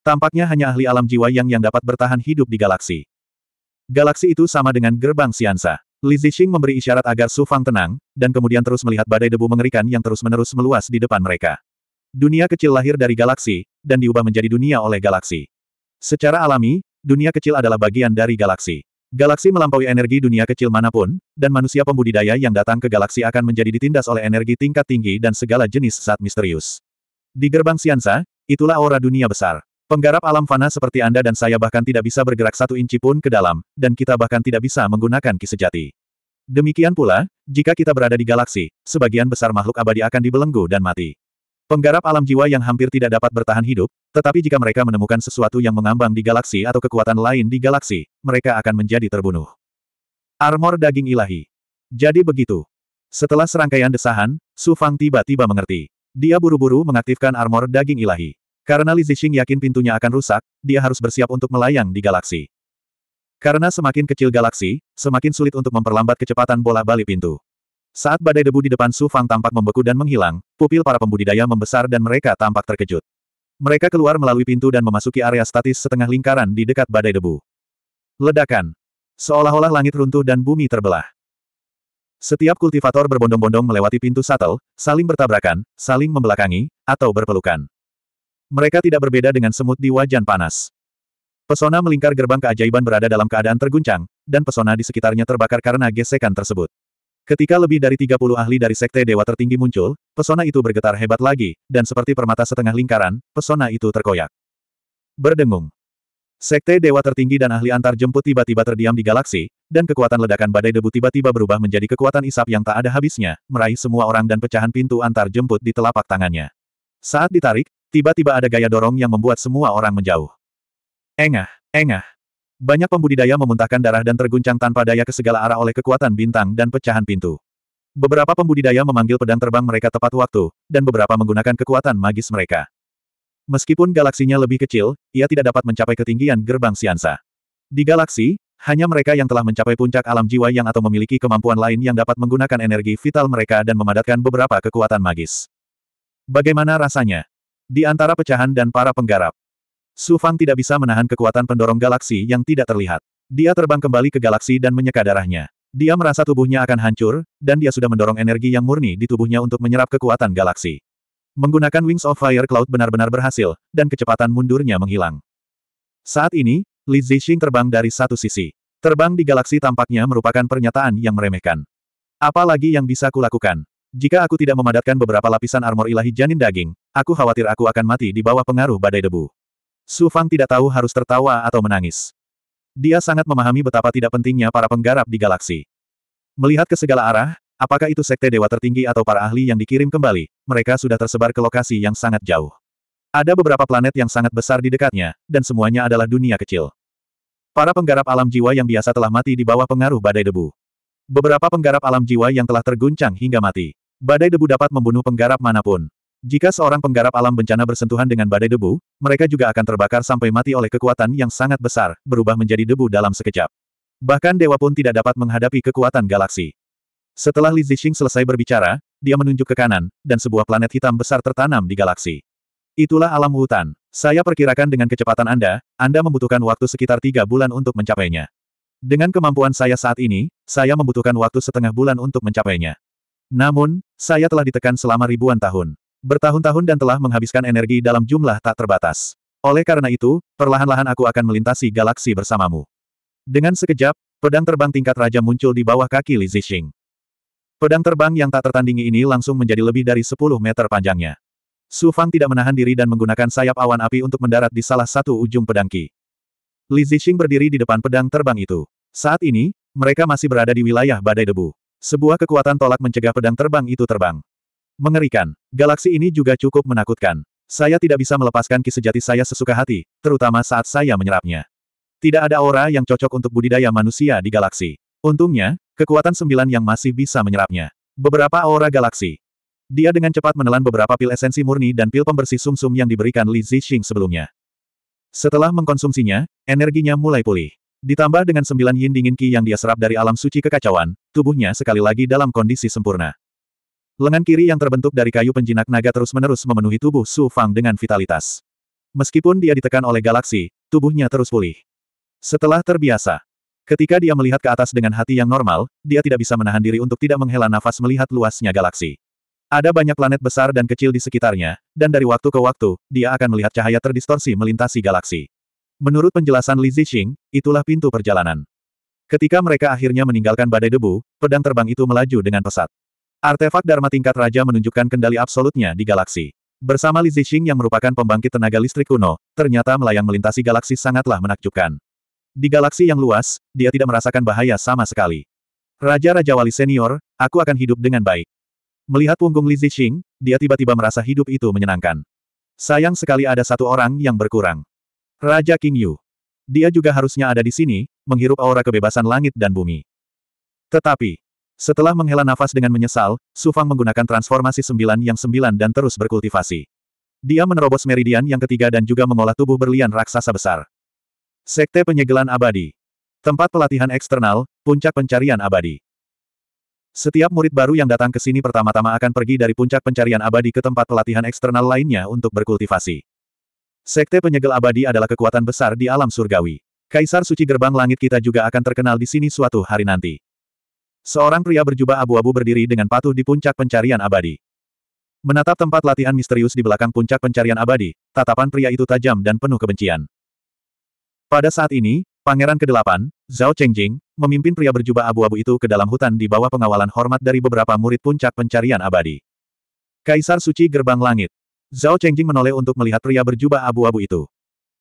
Tampaknya hanya ahli alam jiwa yang yang dapat bertahan hidup di galaksi. Galaksi itu sama dengan gerbang Siansa. Li Zixing memberi isyarat agar Su Fang tenang, dan kemudian terus melihat badai debu mengerikan yang terus-menerus meluas di depan mereka. Dunia kecil lahir dari galaksi, dan diubah menjadi dunia oleh galaksi. Secara alami, dunia kecil adalah bagian dari galaksi. Galaksi melampaui energi dunia kecil manapun, dan manusia pembudidaya yang datang ke galaksi akan menjadi ditindas oleh energi tingkat tinggi dan segala jenis saat misterius. Di gerbang Siansa, itulah aura dunia besar. Penggarap alam fana seperti Anda dan saya bahkan tidak bisa bergerak satu inci pun ke dalam, dan kita bahkan tidak bisa menggunakan ki sejati. Demikian pula, jika kita berada di galaksi, sebagian besar makhluk abadi akan dibelenggu dan mati. Penggarap alam jiwa yang hampir tidak dapat bertahan hidup, tetapi jika mereka menemukan sesuatu yang mengambang di galaksi atau kekuatan lain di galaksi, mereka akan menjadi terbunuh. Armor daging ilahi. Jadi begitu. Setelah serangkaian desahan, Su Fang tiba-tiba mengerti. Dia buru-buru mengaktifkan armor daging ilahi. Karena Li Zixing yakin pintunya akan rusak, dia harus bersiap untuk melayang di galaksi. Karena semakin kecil galaksi, semakin sulit untuk memperlambat kecepatan bola balik pintu. Saat badai debu di depan Su Fang tampak membeku dan menghilang, pupil para pembudidaya membesar dan mereka tampak terkejut. Mereka keluar melalui pintu dan memasuki area statis setengah lingkaran di dekat badai debu. Ledakan. Seolah-olah langit runtuh dan bumi terbelah. Setiap kultivator berbondong-bondong melewati pintu satel, saling bertabrakan, saling membelakangi, atau berpelukan. Mereka tidak berbeda dengan semut di wajan panas. Pesona melingkar gerbang keajaiban berada dalam keadaan terguncang, dan pesona di sekitarnya terbakar karena gesekan tersebut. Ketika lebih dari 30 ahli dari sekte dewa tertinggi muncul, pesona itu bergetar hebat lagi, dan seperti permata setengah lingkaran, pesona itu terkoyak. Berdengung. Sekte dewa tertinggi dan ahli antar jemput tiba-tiba terdiam di galaksi, dan kekuatan ledakan badai debu tiba-tiba berubah menjadi kekuatan isap yang tak ada habisnya, meraih semua orang dan pecahan pintu antar jemput di telapak tangannya. Saat ditarik, tiba-tiba ada gaya dorong yang membuat semua orang menjauh. Engah, engah. Banyak pembudidaya memuntahkan darah dan terguncang tanpa daya ke segala arah oleh kekuatan bintang dan pecahan pintu. Beberapa pembudidaya memanggil pedang terbang mereka tepat waktu, dan beberapa menggunakan kekuatan magis mereka. Meskipun galaksinya lebih kecil, ia tidak dapat mencapai ketinggian gerbang Siansa. Di galaksi, hanya mereka yang telah mencapai puncak alam jiwa yang atau memiliki kemampuan lain yang dapat menggunakan energi vital mereka dan memadatkan beberapa kekuatan magis. Bagaimana rasanya? Di antara pecahan dan para penggarap, Su Fan tidak bisa menahan kekuatan pendorong galaksi yang tidak terlihat. Dia terbang kembali ke galaksi dan menyeka darahnya. Dia merasa tubuhnya akan hancur, dan dia sudah mendorong energi yang murni di tubuhnya untuk menyerap kekuatan galaksi. Menggunakan Wings of Fire Cloud benar-benar berhasil, dan kecepatan mundurnya menghilang. Saat ini, Li Zixing terbang dari satu sisi. Terbang di galaksi tampaknya merupakan pernyataan yang meremehkan. Apalagi yang bisa kulakukan? Jika aku tidak memadatkan beberapa lapisan armor ilahi janin daging, aku khawatir aku akan mati di bawah pengaruh badai debu. Su Fang tidak tahu harus tertawa atau menangis. Dia sangat memahami betapa tidak pentingnya para penggarap di galaksi. Melihat ke segala arah, apakah itu sekte dewa tertinggi atau para ahli yang dikirim kembali, mereka sudah tersebar ke lokasi yang sangat jauh. Ada beberapa planet yang sangat besar di dekatnya, dan semuanya adalah dunia kecil. Para penggarap alam jiwa yang biasa telah mati di bawah pengaruh badai debu. Beberapa penggarap alam jiwa yang telah terguncang hingga mati. Badai debu dapat membunuh penggarap manapun. Jika seorang penggarap alam bencana bersentuhan dengan badai debu, mereka juga akan terbakar sampai mati oleh kekuatan yang sangat besar, berubah menjadi debu dalam sekejap. Bahkan dewa pun tidak dapat menghadapi kekuatan galaksi. Setelah Li Zixing selesai berbicara, dia menunjuk ke kanan, dan sebuah planet hitam besar tertanam di galaksi. Itulah alam hutan. Saya perkirakan dengan kecepatan Anda, Anda membutuhkan waktu sekitar tiga bulan untuk mencapainya. Dengan kemampuan saya saat ini, saya membutuhkan waktu setengah bulan untuk mencapainya. Namun, saya telah ditekan selama ribuan tahun bertahun-tahun dan telah menghabiskan energi dalam jumlah tak terbatas. Oleh karena itu, perlahan-lahan aku akan melintasi galaksi bersamamu. Dengan sekejap, pedang terbang tingkat raja muncul di bawah kaki Li Zixing. Pedang terbang yang tak tertandingi ini langsung menjadi lebih dari 10 meter panjangnya. Su Fang tidak menahan diri dan menggunakan sayap awan api untuk mendarat di salah satu ujung pedang Qi. Li Zixing berdiri di depan pedang terbang itu. Saat ini, mereka masih berada di wilayah badai debu. Sebuah kekuatan tolak mencegah pedang terbang itu terbang. Mengerikan. Galaksi ini juga cukup menakutkan. Saya tidak bisa melepaskan ki sejati saya sesuka hati, terutama saat saya menyerapnya. Tidak ada aura yang cocok untuk budidaya manusia di galaksi. Untungnya, kekuatan sembilan yang masih bisa menyerapnya. Beberapa aura galaksi. Dia dengan cepat menelan beberapa pil esensi murni dan pil pembersih sumsum -sum yang diberikan Li Zixing sebelumnya. Setelah mengkonsumsinya, energinya mulai pulih. Ditambah dengan sembilan yin dingin ki yang dia serap dari alam suci kekacauan, tubuhnya sekali lagi dalam kondisi sempurna. Lengan kiri yang terbentuk dari kayu penjinak naga terus-menerus memenuhi tubuh Su Fang dengan vitalitas. Meskipun dia ditekan oleh galaksi, tubuhnya terus pulih. Setelah terbiasa, ketika dia melihat ke atas dengan hati yang normal, dia tidak bisa menahan diri untuk tidak menghela nafas melihat luasnya galaksi. Ada banyak planet besar dan kecil di sekitarnya, dan dari waktu ke waktu, dia akan melihat cahaya terdistorsi melintasi galaksi. Menurut penjelasan Li Zixing, itulah pintu perjalanan. Ketika mereka akhirnya meninggalkan badai debu, pedang terbang itu melaju dengan pesat. Artefak Dharma tingkat Raja menunjukkan kendali absolutnya di galaksi. Bersama Li Zixing yang merupakan pembangkit tenaga listrik kuno, ternyata melayang melintasi galaksi sangatlah menakjubkan. Di galaksi yang luas, dia tidak merasakan bahaya sama sekali. Raja-Raja Wali Senior, aku akan hidup dengan baik. Melihat punggung Li Zixing, dia tiba-tiba merasa hidup itu menyenangkan. Sayang sekali ada satu orang yang berkurang. Raja King Yu. Dia juga harusnya ada di sini, menghirup aura kebebasan langit dan bumi. Tetapi, setelah menghela nafas dengan menyesal, Su Fang menggunakan transformasi sembilan yang sembilan dan terus berkultivasi. Dia menerobos meridian yang ketiga dan juga mengolah tubuh berlian raksasa besar. Sekte penyegelan abadi. Tempat pelatihan eksternal, puncak pencarian abadi. Setiap murid baru yang datang ke sini pertama-tama akan pergi dari puncak pencarian abadi ke tempat pelatihan eksternal lainnya untuk berkultivasi. Sekte penyegel abadi adalah kekuatan besar di alam surgawi. Kaisar suci gerbang langit kita juga akan terkenal di sini suatu hari nanti. Seorang pria berjubah abu-abu berdiri dengan patuh di puncak pencarian abadi. Menatap tempat latihan misterius di belakang puncak pencarian abadi, tatapan pria itu tajam dan penuh kebencian. Pada saat ini, Pangeran ke-8, Zhao Chengjing, memimpin pria berjubah abu-abu itu ke dalam hutan di bawah pengawalan hormat dari beberapa murid puncak pencarian abadi. Kaisar Suci Gerbang Langit. Zhao Chengjing menoleh untuk melihat pria berjubah abu-abu itu.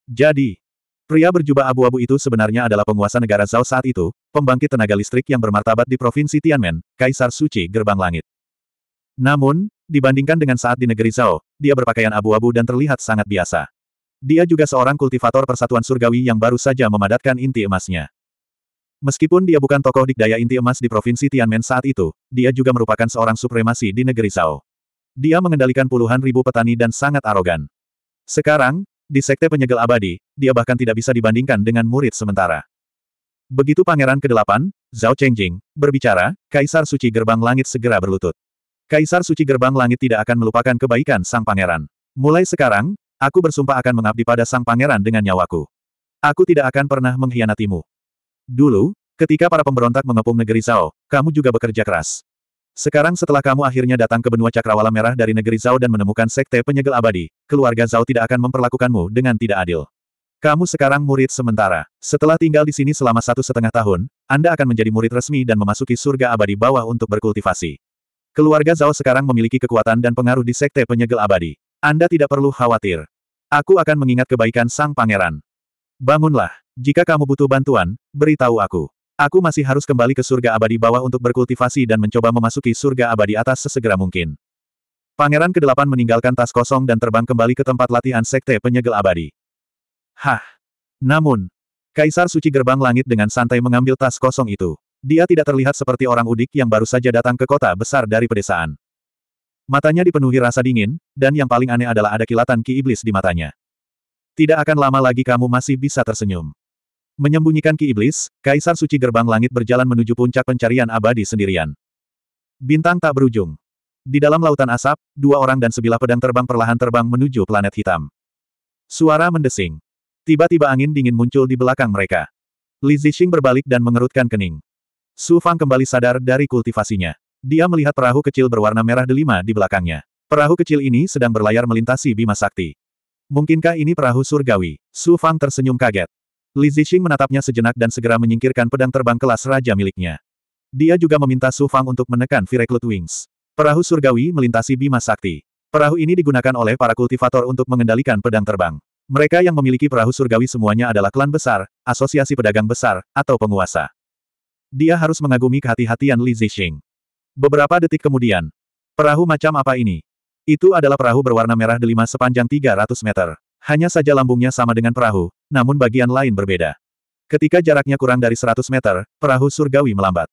Jadi, Pria berjubah abu-abu itu sebenarnya adalah penguasa negara Zhao saat itu, pembangkit tenaga listrik yang bermartabat di Provinsi Tianmen, Kaisar Suci Gerbang Langit. Namun, dibandingkan dengan saat di negeri Zhao, dia berpakaian abu-abu dan terlihat sangat biasa. Dia juga seorang kultivator persatuan surgawi yang baru saja memadatkan inti emasnya. Meskipun dia bukan tokoh dikdaya inti emas di Provinsi Tianmen saat itu, dia juga merupakan seorang supremasi di negeri Zhao. Dia mengendalikan puluhan ribu petani dan sangat arogan. Sekarang, di Sekte Penyegel Abadi, dia bahkan tidak bisa dibandingkan dengan murid sementara. Begitu Pangeran ke-8, Zhao Chengjing, berbicara, Kaisar Suci Gerbang Langit segera berlutut. Kaisar Suci Gerbang Langit tidak akan melupakan kebaikan Sang Pangeran. Mulai sekarang, aku bersumpah akan mengabdi pada Sang Pangeran dengan nyawaku. Aku tidak akan pernah mengkhianatimu. Dulu, ketika para pemberontak mengepung negeri Zhao, kamu juga bekerja keras. Sekarang setelah kamu akhirnya datang ke benua cakrawala merah dari negeri Zhao dan menemukan sekte penyegel abadi, keluarga Zhao tidak akan memperlakukanmu dengan tidak adil. Kamu sekarang murid sementara. Setelah tinggal di sini selama satu setengah tahun, Anda akan menjadi murid resmi dan memasuki surga abadi bawah untuk berkultivasi. Keluarga Zhao sekarang memiliki kekuatan dan pengaruh di sekte penyegel abadi. Anda tidak perlu khawatir. Aku akan mengingat kebaikan sang pangeran. Bangunlah. Jika kamu butuh bantuan, beritahu aku. Aku masih harus kembali ke surga abadi bawah untuk berkultivasi dan mencoba memasuki surga abadi atas sesegera mungkin. Pangeran ke-8 meninggalkan tas kosong dan terbang kembali ke tempat latihan sekte penyegel abadi. Hah! Namun, Kaisar Suci Gerbang Langit dengan santai mengambil tas kosong itu. Dia tidak terlihat seperti orang udik yang baru saja datang ke kota besar dari pedesaan. Matanya dipenuhi rasa dingin, dan yang paling aneh adalah ada kilatan ki iblis di matanya. Tidak akan lama lagi kamu masih bisa tersenyum. Menyembunyikan ki iblis, Kaisar Suci Gerbang Langit berjalan menuju puncak pencarian abadi sendirian. Bintang tak berujung. Di dalam lautan asap, dua orang dan sebilah pedang terbang perlahan terbang menuju planet hitam. Suara mendesing. Tiba-tiba angin dingin muncul di belakang mereka. Li Zixing berbalik dan mengerutkan kening. Su Fang kembali sadar dari kultivasinya. Dia melihat perahu kecil berwarna merah delima di belakangnya. Perahu kecil ini sedang berlayar melintasi Bima Sakti. Mungkinkah ini perahu surgawi? Su Fang tersenyum kaget. Li Zixing menatapnya sejenak dan segera menyingkirkan pedang terbang kelas raja miliknya. Dia juga meminta Su Fang untuk menekan Vireclut Wings. Perahu surgawi melintasi Bima Sakti. Perahu ini digunakan oleh para kultivator untuk mengendalikan pedang terbang. Mereka yang memiliki perahu surgawi semuanya adalah klan besar, asosiasi pedagang besar, atau penguasa. Dia harus mengagumi kehati-hatian Li Zixing. Beberapa detik kemudian, perahu macam apa ini? Itu adalah perahu berwarna merah delima sepanjang 300 meter. Hanya saja lambungnya sama dengan perahu, namun bagian lain berbeda. Ketika jaraknya kurang dari 100 meter, perahu surgawi melambat.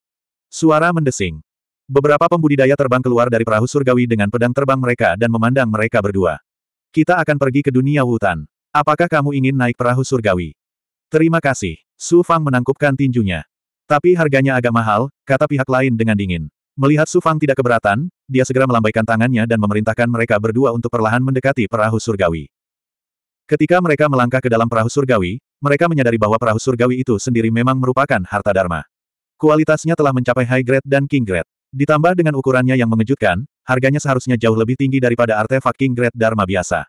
Suara mendesing. Beberapa pembudidaya terbang keluar dari perahu surgawi dengan pedang terbang mereka dan memandang mereka berdua. Kita akan pergi ke dunia hutan. Apakah kamu ingin naik perahu surgawi? Terima kasih. Su Fang menangkupkan tinjunya. Tapi harganya agak mahal, kata pihak lain dengan dingin. Melihat Su Fang tidak keberatan, dia segera melambaikan tangannya dan memerintahkan mereka berdua untuk perlahan mendekati perahu surgawi. Ketika mereka melangkah ke dalam perahu surgawi, mereka menyadari bahwa perahu surgawi itu sendiri memang merupakan harta Dharma. Kualitasnya telah mencapai high grade dan king grade. Ditambah dengan ukurannya yang mengejutkan, harganya seharusnya jauh lebih tinggi daripada artefak king grade Dharma biasa.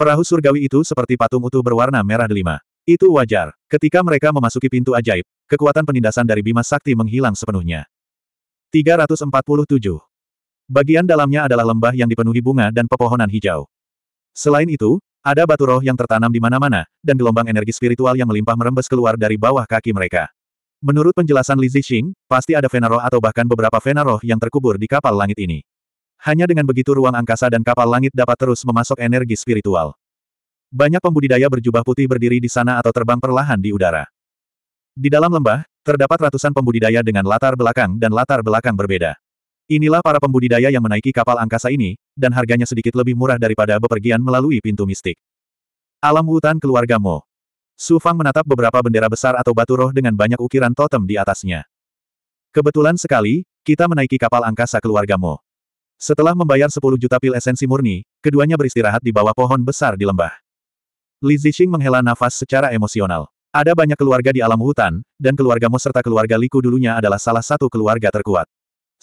Perahu surgawi itu seperti patung utuh berwarna merah delima. Itu wajar. Ketika mereka memasuki pintu ajaib, kekuatan penindasan dari Bima Sakti menghilang sepenuhnya. 347. Bagian dalamnya adalah lembah yang dipenuhi bunga dan pepohonan hijau. Selain itu, ada batu roh yang tertanam di mana-mana, dan gelombang energi spiritual yang melimpah merembes keluar dari bawah kaki mereka. Menurut penjelasan Li Zixing, pasti ada vena roh atau bahkan beberapa vena roh yang terkubur di kapal langit ini. Hanya dengan begitu ruang angkasa dan kapal langit dapat terus memasok energi spiritual. Banyak pembudidaya berjubah putih berdiri di sana atau terbang perlahan di udara. Di dalam lembah, terdapat ratusan pembudidaya dengan latar belakang dan latar belakang berbeda. Inilah para pembudidaya yang menaiki kapal angkasa ini, dan harganya sedikit lebih murah daripada bepergian melalui pintu mistik. Alam hutan keluarga Mo. Su Fang menatap beberapa bendera besar atau batu roh dengan banyak ukiran totem di atasnya. Kebetulan sekali, kita menaiki kapal angkasa keluarga Mo. Setelah membayar 10 juta pil esensi murni, keduanya beristirahat di bawah pohon besar di lembah. Li Zixing menghela nafas secara emosional. Ada banyak keluarga di alam hutan, dan keluarga Mo serta keluarga Liku dulunya adalah salah satu keluarga terkuat.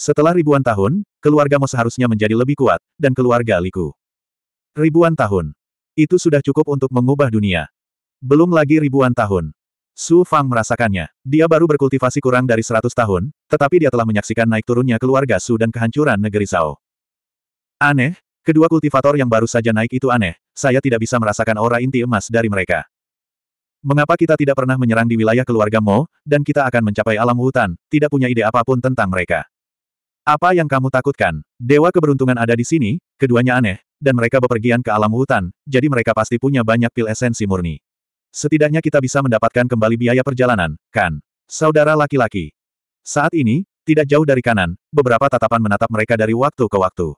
Setelah ribuan tahun, keluarga Mo seharusnya menjadi lebih kuat, dan keluarga Liku. Ribuan tahun. Itu sudah cukup untuk mengubah dunia. Belum lagi ribuan tahun. Su Fang merasakannya. Dia baru berkultivasi kurang dari seratus tahun, tetapi dia telah menyaksikan naik turunnya keluarga Su dan kehancuran negeri Zhao. Aneh, kedua kultivator yang baru saja naik itu aneh, saya tidak bisa merasakan aura inti emas dari mereka. Mengapa kita tidak pernah menyerang di wilayah keluarga Mo, dan kita akan mencapai alam hutan, tidak punya ide apapun tentang mereka. Apa yang kamu takutkan? Dewa keberuntungan ada di sini, keduanya aneh, dan mereka bepergian ke alam hutan, jadi mereka pasti punya banyak pil esensi murni. Setidaknya kita bisa mendapatkan kembali biaya perjalanan, kan? Saudara laki-laki. Saat ini, tidak jauh dari kanan, beberapa tatapan menatap mereka dari waktu ke waktu.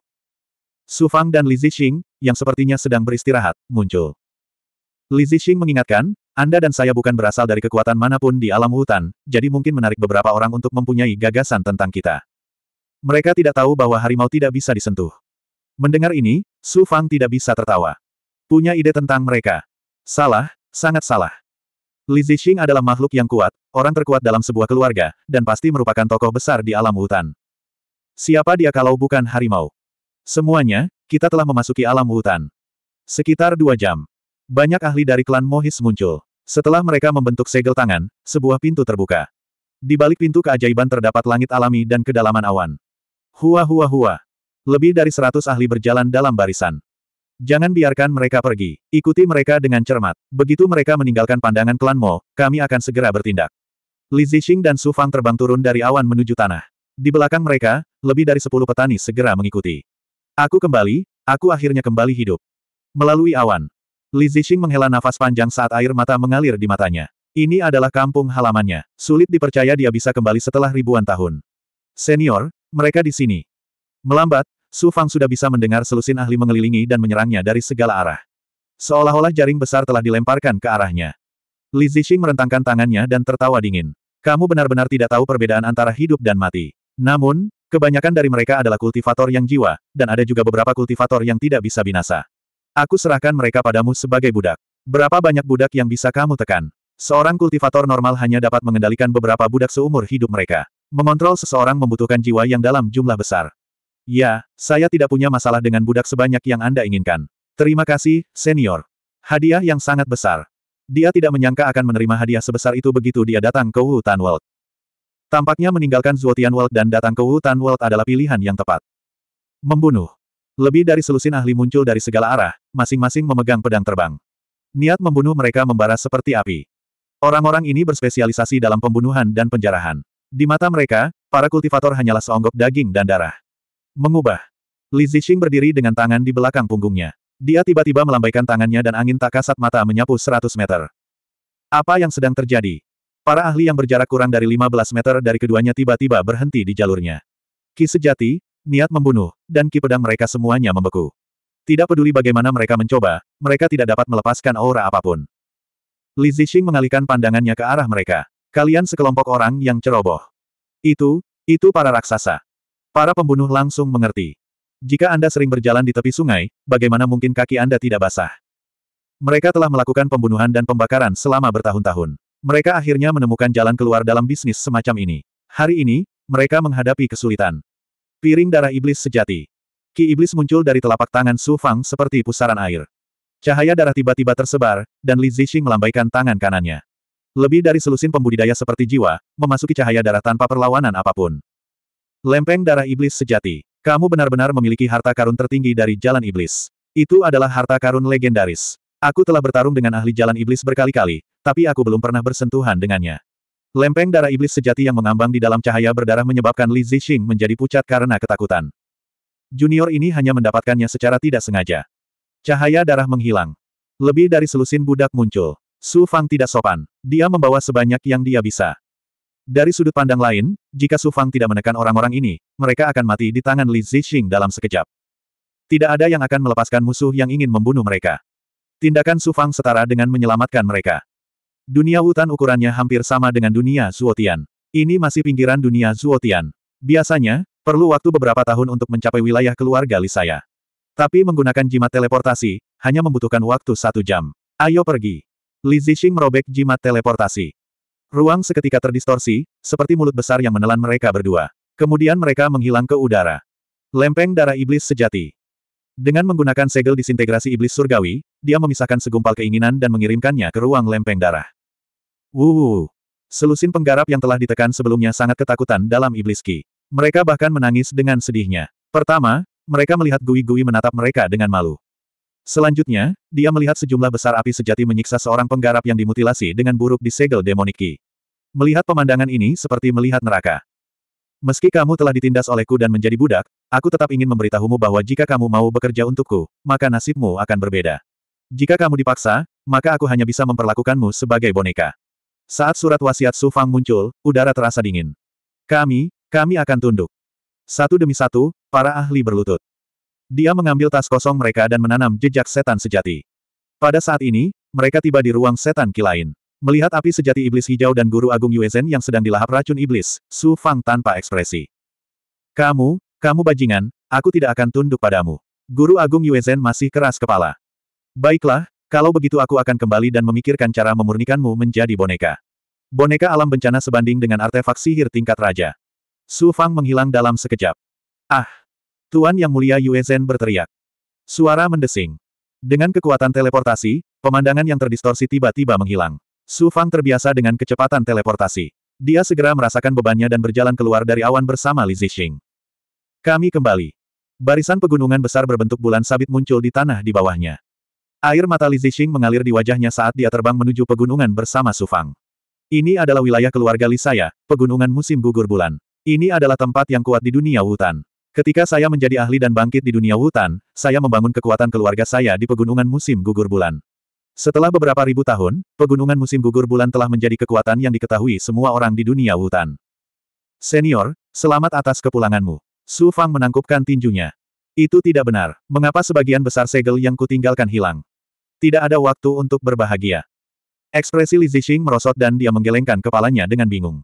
Su Fang dan Li Zixing, yang sepertinya sedang beristirahat, muncul. Li Zixing mengingatkan, Anda dan saya bukan berasal dari kekuatan manapun di alam hutan, jadi mungkin menarik beberapa orang untuk mempunyai gagasan tentang kita. Mereka tidak tahu bahwa harimau tidak bisa disentuh. Mendengar ini, Su Fang tidak bisa tertawa. Punya ide tentang mereka. Salah, sangat salah. Li Zixing adalah makhluk yang kuat, orang terkuat dalam sebuah keluarga, dan pasti merupakan tokoh besar di alam hutan. Siapa dia kalau bukan harimau? Semuanya, kita telah memasuki alam hutan. Sekitar dua jam. Banyak ahli dari klan Mohis muncul. Setelah mereka membentuk segel tangan, sebuah pintu terbuka. Di balik pintu keajaiban terdapat langit alami dan kedalaman awan. Hua hua hua. Lebih dari seratus ahli berjalan dalam barisan. Jangan biarkan mereka pergi. Ikuti mereka dengan cermat. Begitu mereka meninggalkan pandangan klan Mo, kami akan segera bertindak. Li Zixing dan Su Fang terbang turun dari awan menuju tanah. Di belakang mereka, lebih dari sepuluh petani segera mengikuti. Aku kembali, aku akhirnya kembali hidup. Melalui awan. Li Zixing menghela nafas panjang saat air mata mengalir di matanya. Ini adalah kampung halamannya. Sulit dipercaya dia bisa kembali setelah ribuan tahun. Senior, mereka di sini. Melambat, Su Fang sudah bisa mendengar selusin ahli mengelilingi dan menyerangnya dari segala arah. Seolah-olah jaring besar telah dilemparkan ke arahnya. Li Zixing merentangkan tangannya dan tertawa dingin. Kamu benar-benar tidak tahu perbedaan antara hidup dan mati. Namun, kebanyakan dari mereka adalah kultivator yang jiwa, dan ada juga beberapa kultivator yang tidak bisa binasa. Aku serahkan mereka padamu sebagai budak. Berapa banyak budak yang bisa kamu tekan? Seorang kultivator normal hanya dapat mengendalikan beberapa budak seumur hidup mereka. Mengontrol seseorang membutuhkan jiwa yang dalam jumlah besar. Ya, saya tidak punya masalah dengan budak sebanyak yang Anda inginkan. Terima kasih, senior. Hadiah yang sangat besar. Dia tidak menyangka akan menerima hadiah sebesar itu begitu dia datang ke Wu Tan World. Tampaknya meninggalkan Zuotian World dan datang ke Wu Tan World adalah pilihan yang tepat. Membunuh. Lebih dari selusin ahli muncul dari segala arah, masing-masing memegang pedang terbang. Niat membunuh mereka membara seperti api. Orang-orang ini berspesialisasi dalam pembunuhan dan penjarahan. Di mata mereka, para kultivator hanyalah seonggok daging dan darah. Mengubah. Li Zixing berdiri dengan tangan di belakang punggungnya. Dia tiba-tiba melambaikan tangannya dan angin tak kasat mata menyapu 100 meter. Apa yang sedang terjadi? Para ahli yang berjarak kurang dari 15 meter dari keduanya tiba-tiba berhenti di jalurnya. Ki sejati, niat membunuh, dan ki pedang mereka semuanya membeku. Tidak peduli bagaimana mereka mencoba, mereka tidak dapat melepaskan aura apapun. Li Zixing mengalihkan pandangannya ke arah mereka. Kalian sekelompok orang yang ceroboh. Itu, itu para raksasa. Para pembunuh langsung mengerti. Jika Anda sering berjalan di tepi sungai, bagaimana mungkin kaki Anda tidak basah? Mereka telah melakukan pembunuhan dan pembakaran selama bertahun-tahun. Mereka akhirnya menemukan jalan keluar dalam bisnis semacam ini. Hari ini, mereka menghadapi kesulitan. Piring darah iblis sejati. Ki iblis muncul dari telapak tangan Su Fang seperti pusaran air. Cahaya darah tiba-tiba tersebar, dan Li Zixing melambaikan tangan kanannya. Lebih dari selusin pembudidaya seperti jiwa, memasuki cahaya darah tanpa perlawanan apapun. Lempeng darah iblis sejati. Kamu benar-benar memiliki harta karun tertinggi dari jalan iblis. Itu adalah harta karun legendaris. Aku telah bertarung dengan ahli jalan iblis berkali-kali, tapi aku belum pernah bersentuhan dengannya. Lempeng darah iblis sejati yang mengambang di dalam cahaya berdarah menyebabkan Li Zixing menjadi pucat karena ketakutan. Junior ini hanya mendapatkannya secara tidak sengaja. Cahaya darah menghilang. Lebih dari selusin budak muncul. Su Fang tidak sopan. Dia membawa sebanyak yang dia bisa. Dari sudut pandang lain, jika Su Fang tidak menekan orang-orang ini, mereka akan mati di tangan Li Zixing dalam sekejap. Tidak ada yang akan melepaskan musuh yang ingin membunuh mereka. Tindakan Su Fang setara dengan menyelamatkan mereka. Dunia hutan ukurannya hampir sama dengan dunia Zuotian. Ini masih pinggiran dunia Zuotian. Biasanya, perlu waktu beberapa tahun untuk mencapai wilayah keluarga Li saya. Tapi menggunakan jimat teleportasi, hanya membutuhkan waktu satu jam. Ayo pergi. Li Zixing merobek jimat teleportasi. Ruang seketika terdistorsi, seperti mulut besar yang menelan mereka berdua. Kemudian mereka menghilang ke udara. Lempeng darah iblis sejati. Dengan menggunakan segel disintegrasi iblis surgawi, dia memisahkan segumpal keinginan dan mengirimkannya ke ruang lempeng darah. Wuuu. Selusin penggarap yang telah ditekan sebelumnya sangat ketakutan dalam iblis ki. Mereka bahkan menangis dengan sedihnya. Pertama, mereka melihat Gui Gui menatap mereka dengan malu. Selanjutnya, dia melihat sejumlah besar api sejati menyiksa seorang penggarap yang dimutilasi dengan buruk di segel demoniki. Melihat pemandangan ini seperti melihat neraka. Meski kamu telah ditindas olehku dan menjadi budak, aku tetap ingin memberitahumu bahwa jika kamu mau bekerja untukku, maka nasibmu akan berbeda. Jika kamu dipaksa, maka aku hanya bisa memperlakukanmu sebagai boneka. Saat surat wasiat Su Fang muncul, udara terasa dingin. Kami, kami akan tunduk. Satu demi satu, para ahli berlutut. Dia mengambil tas kosong mereka dan menanam jejak setan sejati. Pada saat ini, mereka tiba di ruang setan kilain. Melihat api sejati iblis hijau dan guru agung Yuezhen yang sedang dilahap racun iblis, Su Fang tanpa ekspresi. Kamu, kamu bajingan, aku tidak akan tunduk padamu. Guru agung Yuezhen masih keras kepala. Baiklah, kalau begitu aku akan kembali dan memikirkan cara memurnikanmu menjadi boneka. Boneka alam bencana sebanding dengan artefak sihir tingkat raja. Su Fang menghilang dalam sekejap. Ah! Tuan Yang Mulia Yue berteriak. Suara mendesing. Dengan kekuatan teleportasi, pemandangan yang terdistorsi tiba-tiba menghilang. Su Fang terbiasa dengan kecepatan teleportasi. Dia segera merasakan bebannya dan berjalan keluar dari awan bersama Li Zixing. Kami kembali. Barisan pegunungan besar berbentuk bulan sabit muncul di tanah di bawahnya. Air mata Li Zixing mengalir di wajahnya saat dia terbang menuju pegunungan bersama Su Fang. Ini adalah wilayah keluarga Li saya, pegunungan musim gugur bulan. Ini adalah tempat yang kuat di dunia hutan. Ketika saya menjadi ahli dan bangkit di dunia hutan, saya membangun kekuatan keluarga saya di pegunungan musim gugur bulan. Setelah beberapa ribu tahun, pegunungan musim gugur bulan telah menjadi kekuatan yang diketahui semua orang di dunia hutan. Senior, selamat atas kepulanganmu. Su Fang menangkupkan tinjunya. Itu tidak benar. Mengapa sebagian besar segel yang kutinggalkan hilang? Tidak ada waktu untuk berbahagia. Ekspresi Li Zixing merosot dan dia menggelengkan kepalanya dengan bingung.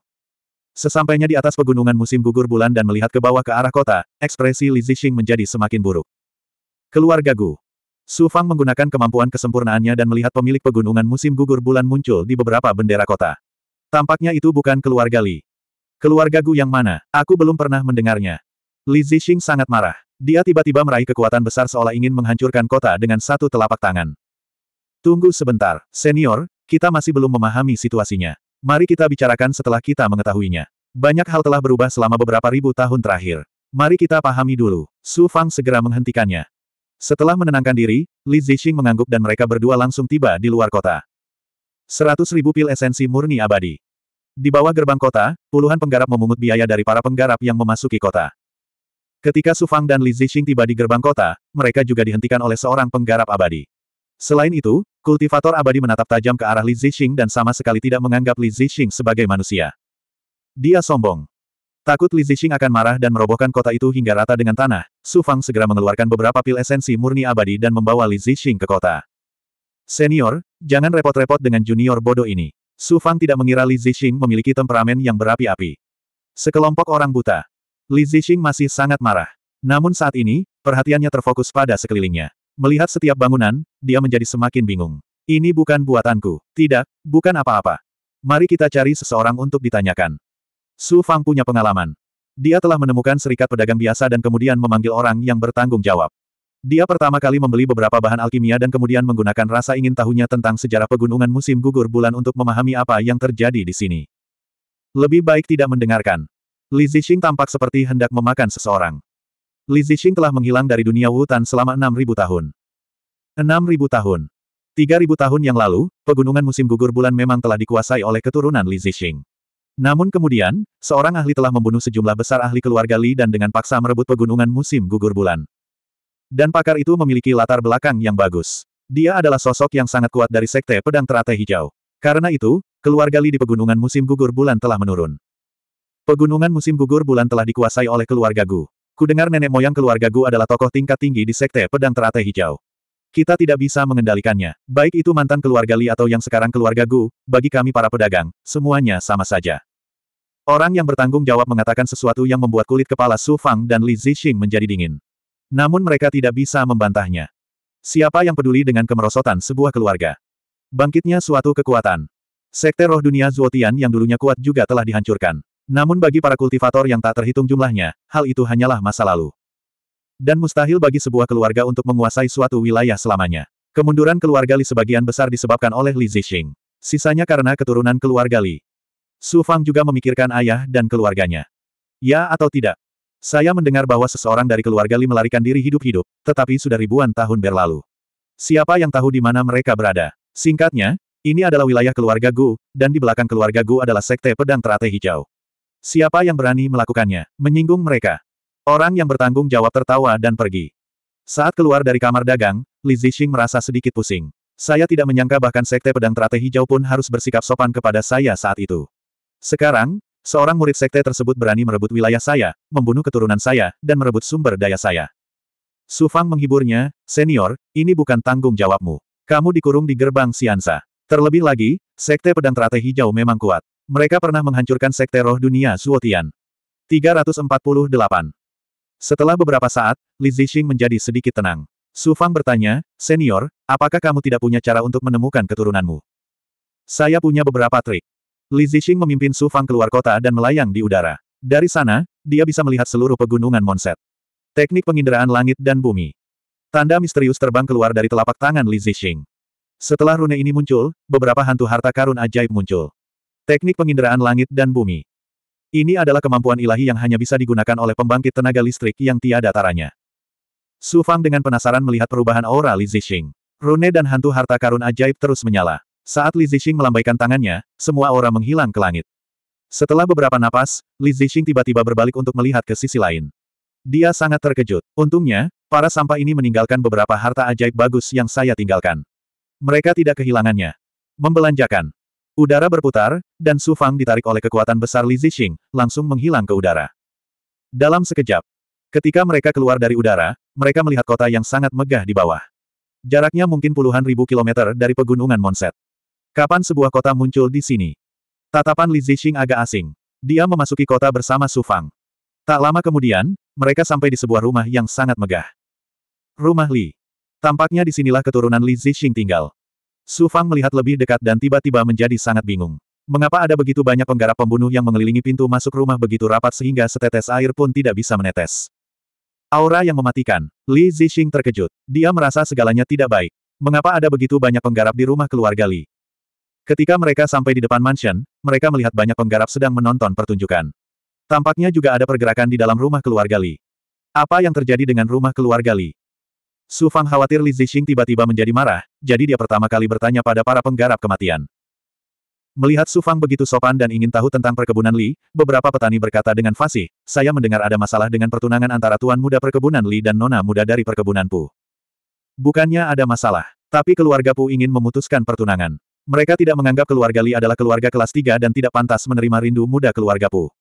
Sesampainya di atas pegunungan musim gugur bulan dan melihat ke bawah ke arah kota, ekspresi Li Zixing menjadi semakin buruk. Keluarga Gu. Su Fang menggunakan kemampuan kesempurnaannya dan melihat pemilik pegunungan musim gugur bulan muncul di beberapa bendera kota. Tampaknya itu bukan keluarga Li. Keluarga Gu yang mana? Aku belum pernah mendengarnya. Li Zixing sangat marah. Dia tiba-tiba meraih kekuatan besar seolah ingin menghancurkan kota dengan satu telapak tangan. Tunggu sebentar, senior, kita masih belum memahami situasinya. Mari kita bicarakan setelah kita mengetahuinya. Banyak hal telah berubah selama beberapa ribu tahun terakhir. Mari kita pahami dulu. Su Fang segera menghentikannya. Setelah menenangkan diri, Li Zixing mengangguk dan mereka berdua langsung tiba di luar kota. Seratus ribu pil esensi murni abadi. Di bawah gerbang kota, puluhan penggarap memungut biaya dari para penggarap yang memasuki kota. Ketika Su Fang dan Li Zixing tiba di gerbang kota, mereka juga dihentikan oleh seorang penggarap abadi. Selain itu, kultivator abadi menatap tajam ke arah Li Zixing dan sama sekali tidak menganggap Li Zixing sebagai manusia. Dia sombong. Takut Li Zixing akan marah dan merobohkan kota itu hingga rata dengan tanah, Su Fang segera mengeluarkan beberapa pil esensi murni abadi dan membawa Li Zixing ke kota. Senior, jangan repot-repot dengan junior bodoh ini. Su Fang tidak mengira Li Zixing memiliki temperamen yang berapi-api. Sekelompok orang buta. Li Zixing masih sangat marah. Namun saat ini, perhatiannya terfokus pada sekelilingnya. Melihat setiap bangunan, dia menjadi semakin bingung. Ini bukan buatanku. Tidak, bukan apa-apa. Mari kita cari seseorang untuk ditanyakan. Su Fang punya pengalaman. Dia telah menemukan serikat pedagang biasa dan kemudian memanggil orang yang bertanggung jawab. Dia pertama kali membeli beberapa bahan alkimia dan kemudian menggunakan rasa ingin tahunya tentang sejarah pegunungan musim gugur bulan untuk memahami apa yang terjadi di sini. Lebih baik tidak mendengarkan. Li Zixing tampak seperti hendak memakan seseorang. Li Zixing telah menghilang dari dunia Wutan selama 6.000 tahun. 6.000 tahun. 3.000 tahun yang lalu, pegunungan musim gugur bulan memang telah dikuasai oleh keturunan Li Zixing. Namun kemudian, seorang ahli telah membunuh sejumlah besar ahli keluarga Li dan dengan paksa merebut pegunungan musim gugur bulan. Dan pakar itu memiliki latar belakang yang bagus. Dia adalah sosok yang sangat kuat dari sekte pedang teratai hijau. Karena itu, keluarga Li di pegunungan musim gugur bulan telah menurun. Pegunungan musim gugur bulan telah dikuasai oleh keluarga Gu. Kudengar nenek moyang keluarga Gu adalah tokoh tingkat tinggi di Sekte Pedang Teratai Hijau. Kita tidak bisa mengendalikannya. Baik itu mantan keluarga Li atau yang sekarang keluarga Gu, bagi kami para pedagang, semuanya sama saja. Orang yang bertanggung jawab mengatakan sesuatu yang membuat kulit kepala Su Fang dan Li Zixing menjadi dingin. Namun mereka tidak bisa membantahnya. Siapa yang peduli dengan kemerosotan sebuah keluarga? Bangkitnya suatu kekuatan. Sekte roh dunia Zuotian yang dulunya kuat juga telah dihancurkan. Namun bagi para kultivator yang tak terhitung jumlahnya, hal itu hanyalah masa lalu. Dan mustahil bagi sebuah keluarga untuk menguasai suatu wilayah selamanya. Kemunduran keluarga Li sebagian besar disebabkan oleh Li Zixing. Sisanya karena keturunan keluarga Li. Su Fang juga memikirkan ayah dan keluarganya. Ya atau tidak? Saya mendengar bahwa seseorang dari keluarga Li melarikan diri hidup-hidup, tetapi sudah ribuan tahun berlalu. Siapa yang tahu di mana mereka berada? Singkatnya, ini adalah wilayah keluarga Gu, dan di belakang keluarga Gu adalah sekte pedang teratai hijau. Siapa yang berani melakukannya? Menyinggung mereka. Orang yang bertanggung jawab tertawa dan pergi. Saat keluar dari kamar dagang, Li Zixing merasa sedikit pusing. Saya tidak menyangka bahkan sekte pedang teratai hijau pun harus bersikap sopan kepada saya saat itu. Sekarang, seorang murid sekte tersebut berani merebut wilayah saya, membunuh keturunan saya, dan merebut sumber daya saya. Su Fang menghiburnya, senior, ini bukan tanggung jawabmu. Kamu dikurung di gerbang Siansa. Terlebih lagi, sekte pedang teratai hijau memang kuat. Mereka pernah menghancurkan sekte roh dunia Suotian. 348. Setelah beberapa saat, Li Zixing menjadi sedikit tenang. Su Fang bertanya, Senior, apakah kamu tidak punya cara untuk menemukan keturunanmu? Saya punya beberapa trik. Li Zixing memimpin Su Fang keluar kota dan melayang di udara. Dari sana, dia bisa melihat seluruh pegunungan Monset. Teknik penginderaan langit dan bumi. Tanda misterius terbang keluar dari telapak tangan Li Zixing. Setelah rune ini muncul, beberapa hantu harta karun ajaib muncul. Teknik penginderaan langit dan bumi. Ini adalah kemampuan ilahi yang hanya bisa digunakan oleh pembangkit tenaga listrik yang tiada taranya. Su Fang dengan penasaran melihat perubahan aura Li Zixing. Rune dan hantu harta karun ajaib terus menyala. Saat Li Zixing melambaikan tangannya, semua aura menghilang ke langit. Setelah beberapa napas, Li Zixing tiba-tiba berbalik untuk melihat ke sisi lain. Dia sangat terkejut. Untungnya, para sampah ini meninggalkan beberapa harta ajaib bagus yang saya tinggalkan. Mereka tidak kehilangannya. Membelanjakan. Udara berputar, dan Su Fang ditarik oleh kekuatan besar Li Zixing, langsung menghilang ke udara. Dalam sekejap, ketika mereka keluar dari udara, mereka melihat kota yang sangat megah di bawah. Jaraknya mungkin puluhan ribu kilometer dari pegunungan Monset. Kapan sebuah kota muncul di sini? Tatapan Li Zixing agak asing. Dia memasuki kota bersama Su Fang. Tak lama kemudian, mereka sampai di sebuah rumah yang sangat megah. Rumah Li. Tampaknya disinilah keturunan Li Zixing tinggal. Su Fang melihat lebih dekat dan tiba-tiba menjadi sangat bingung. Mengapa ada begitu banyak penggarap pembunuh yang mengelilingi pintu masuk rumah begitu rapat sehingga setetes air pun tidak bisa menetes? Aura yang mematikan. Li Zixing terkejut. Dia merasa segalanya tidak baik. Mengapa ada begitu banyak penggarap di rumah keluarga Li? Ketika mereka sampai di depan mansion, mereka melihat banyak penggarap sedang menonton pertunjukan. Tampaknya juga ada pergerakan di dalam rumah keluarga Li. Apa yang terjadi dengan rumah keluarga Li? Su Fang khawatir Li Zixing tiba-tiba menjadi marah, jadi dia pertama kali bertanya pada para penggarap kematian. Melihat Su Fang begitu sopan dan ingin tahu tentang perkebunan Li, beberapa petani berkata dengan fasih, saya mendengar ada masalah dengan pertunangan antara tuan muda perkebunan Li dan nona muda dari perkebunan Pu. Bukannya ada masalah, tapi keluarga Pu ingin memutuskan pertunangan. Mereka tidak menganggap keluarga Li adalah keluarga kelas 3 dan tidak pantas menerima rindu muda keluarga Pu.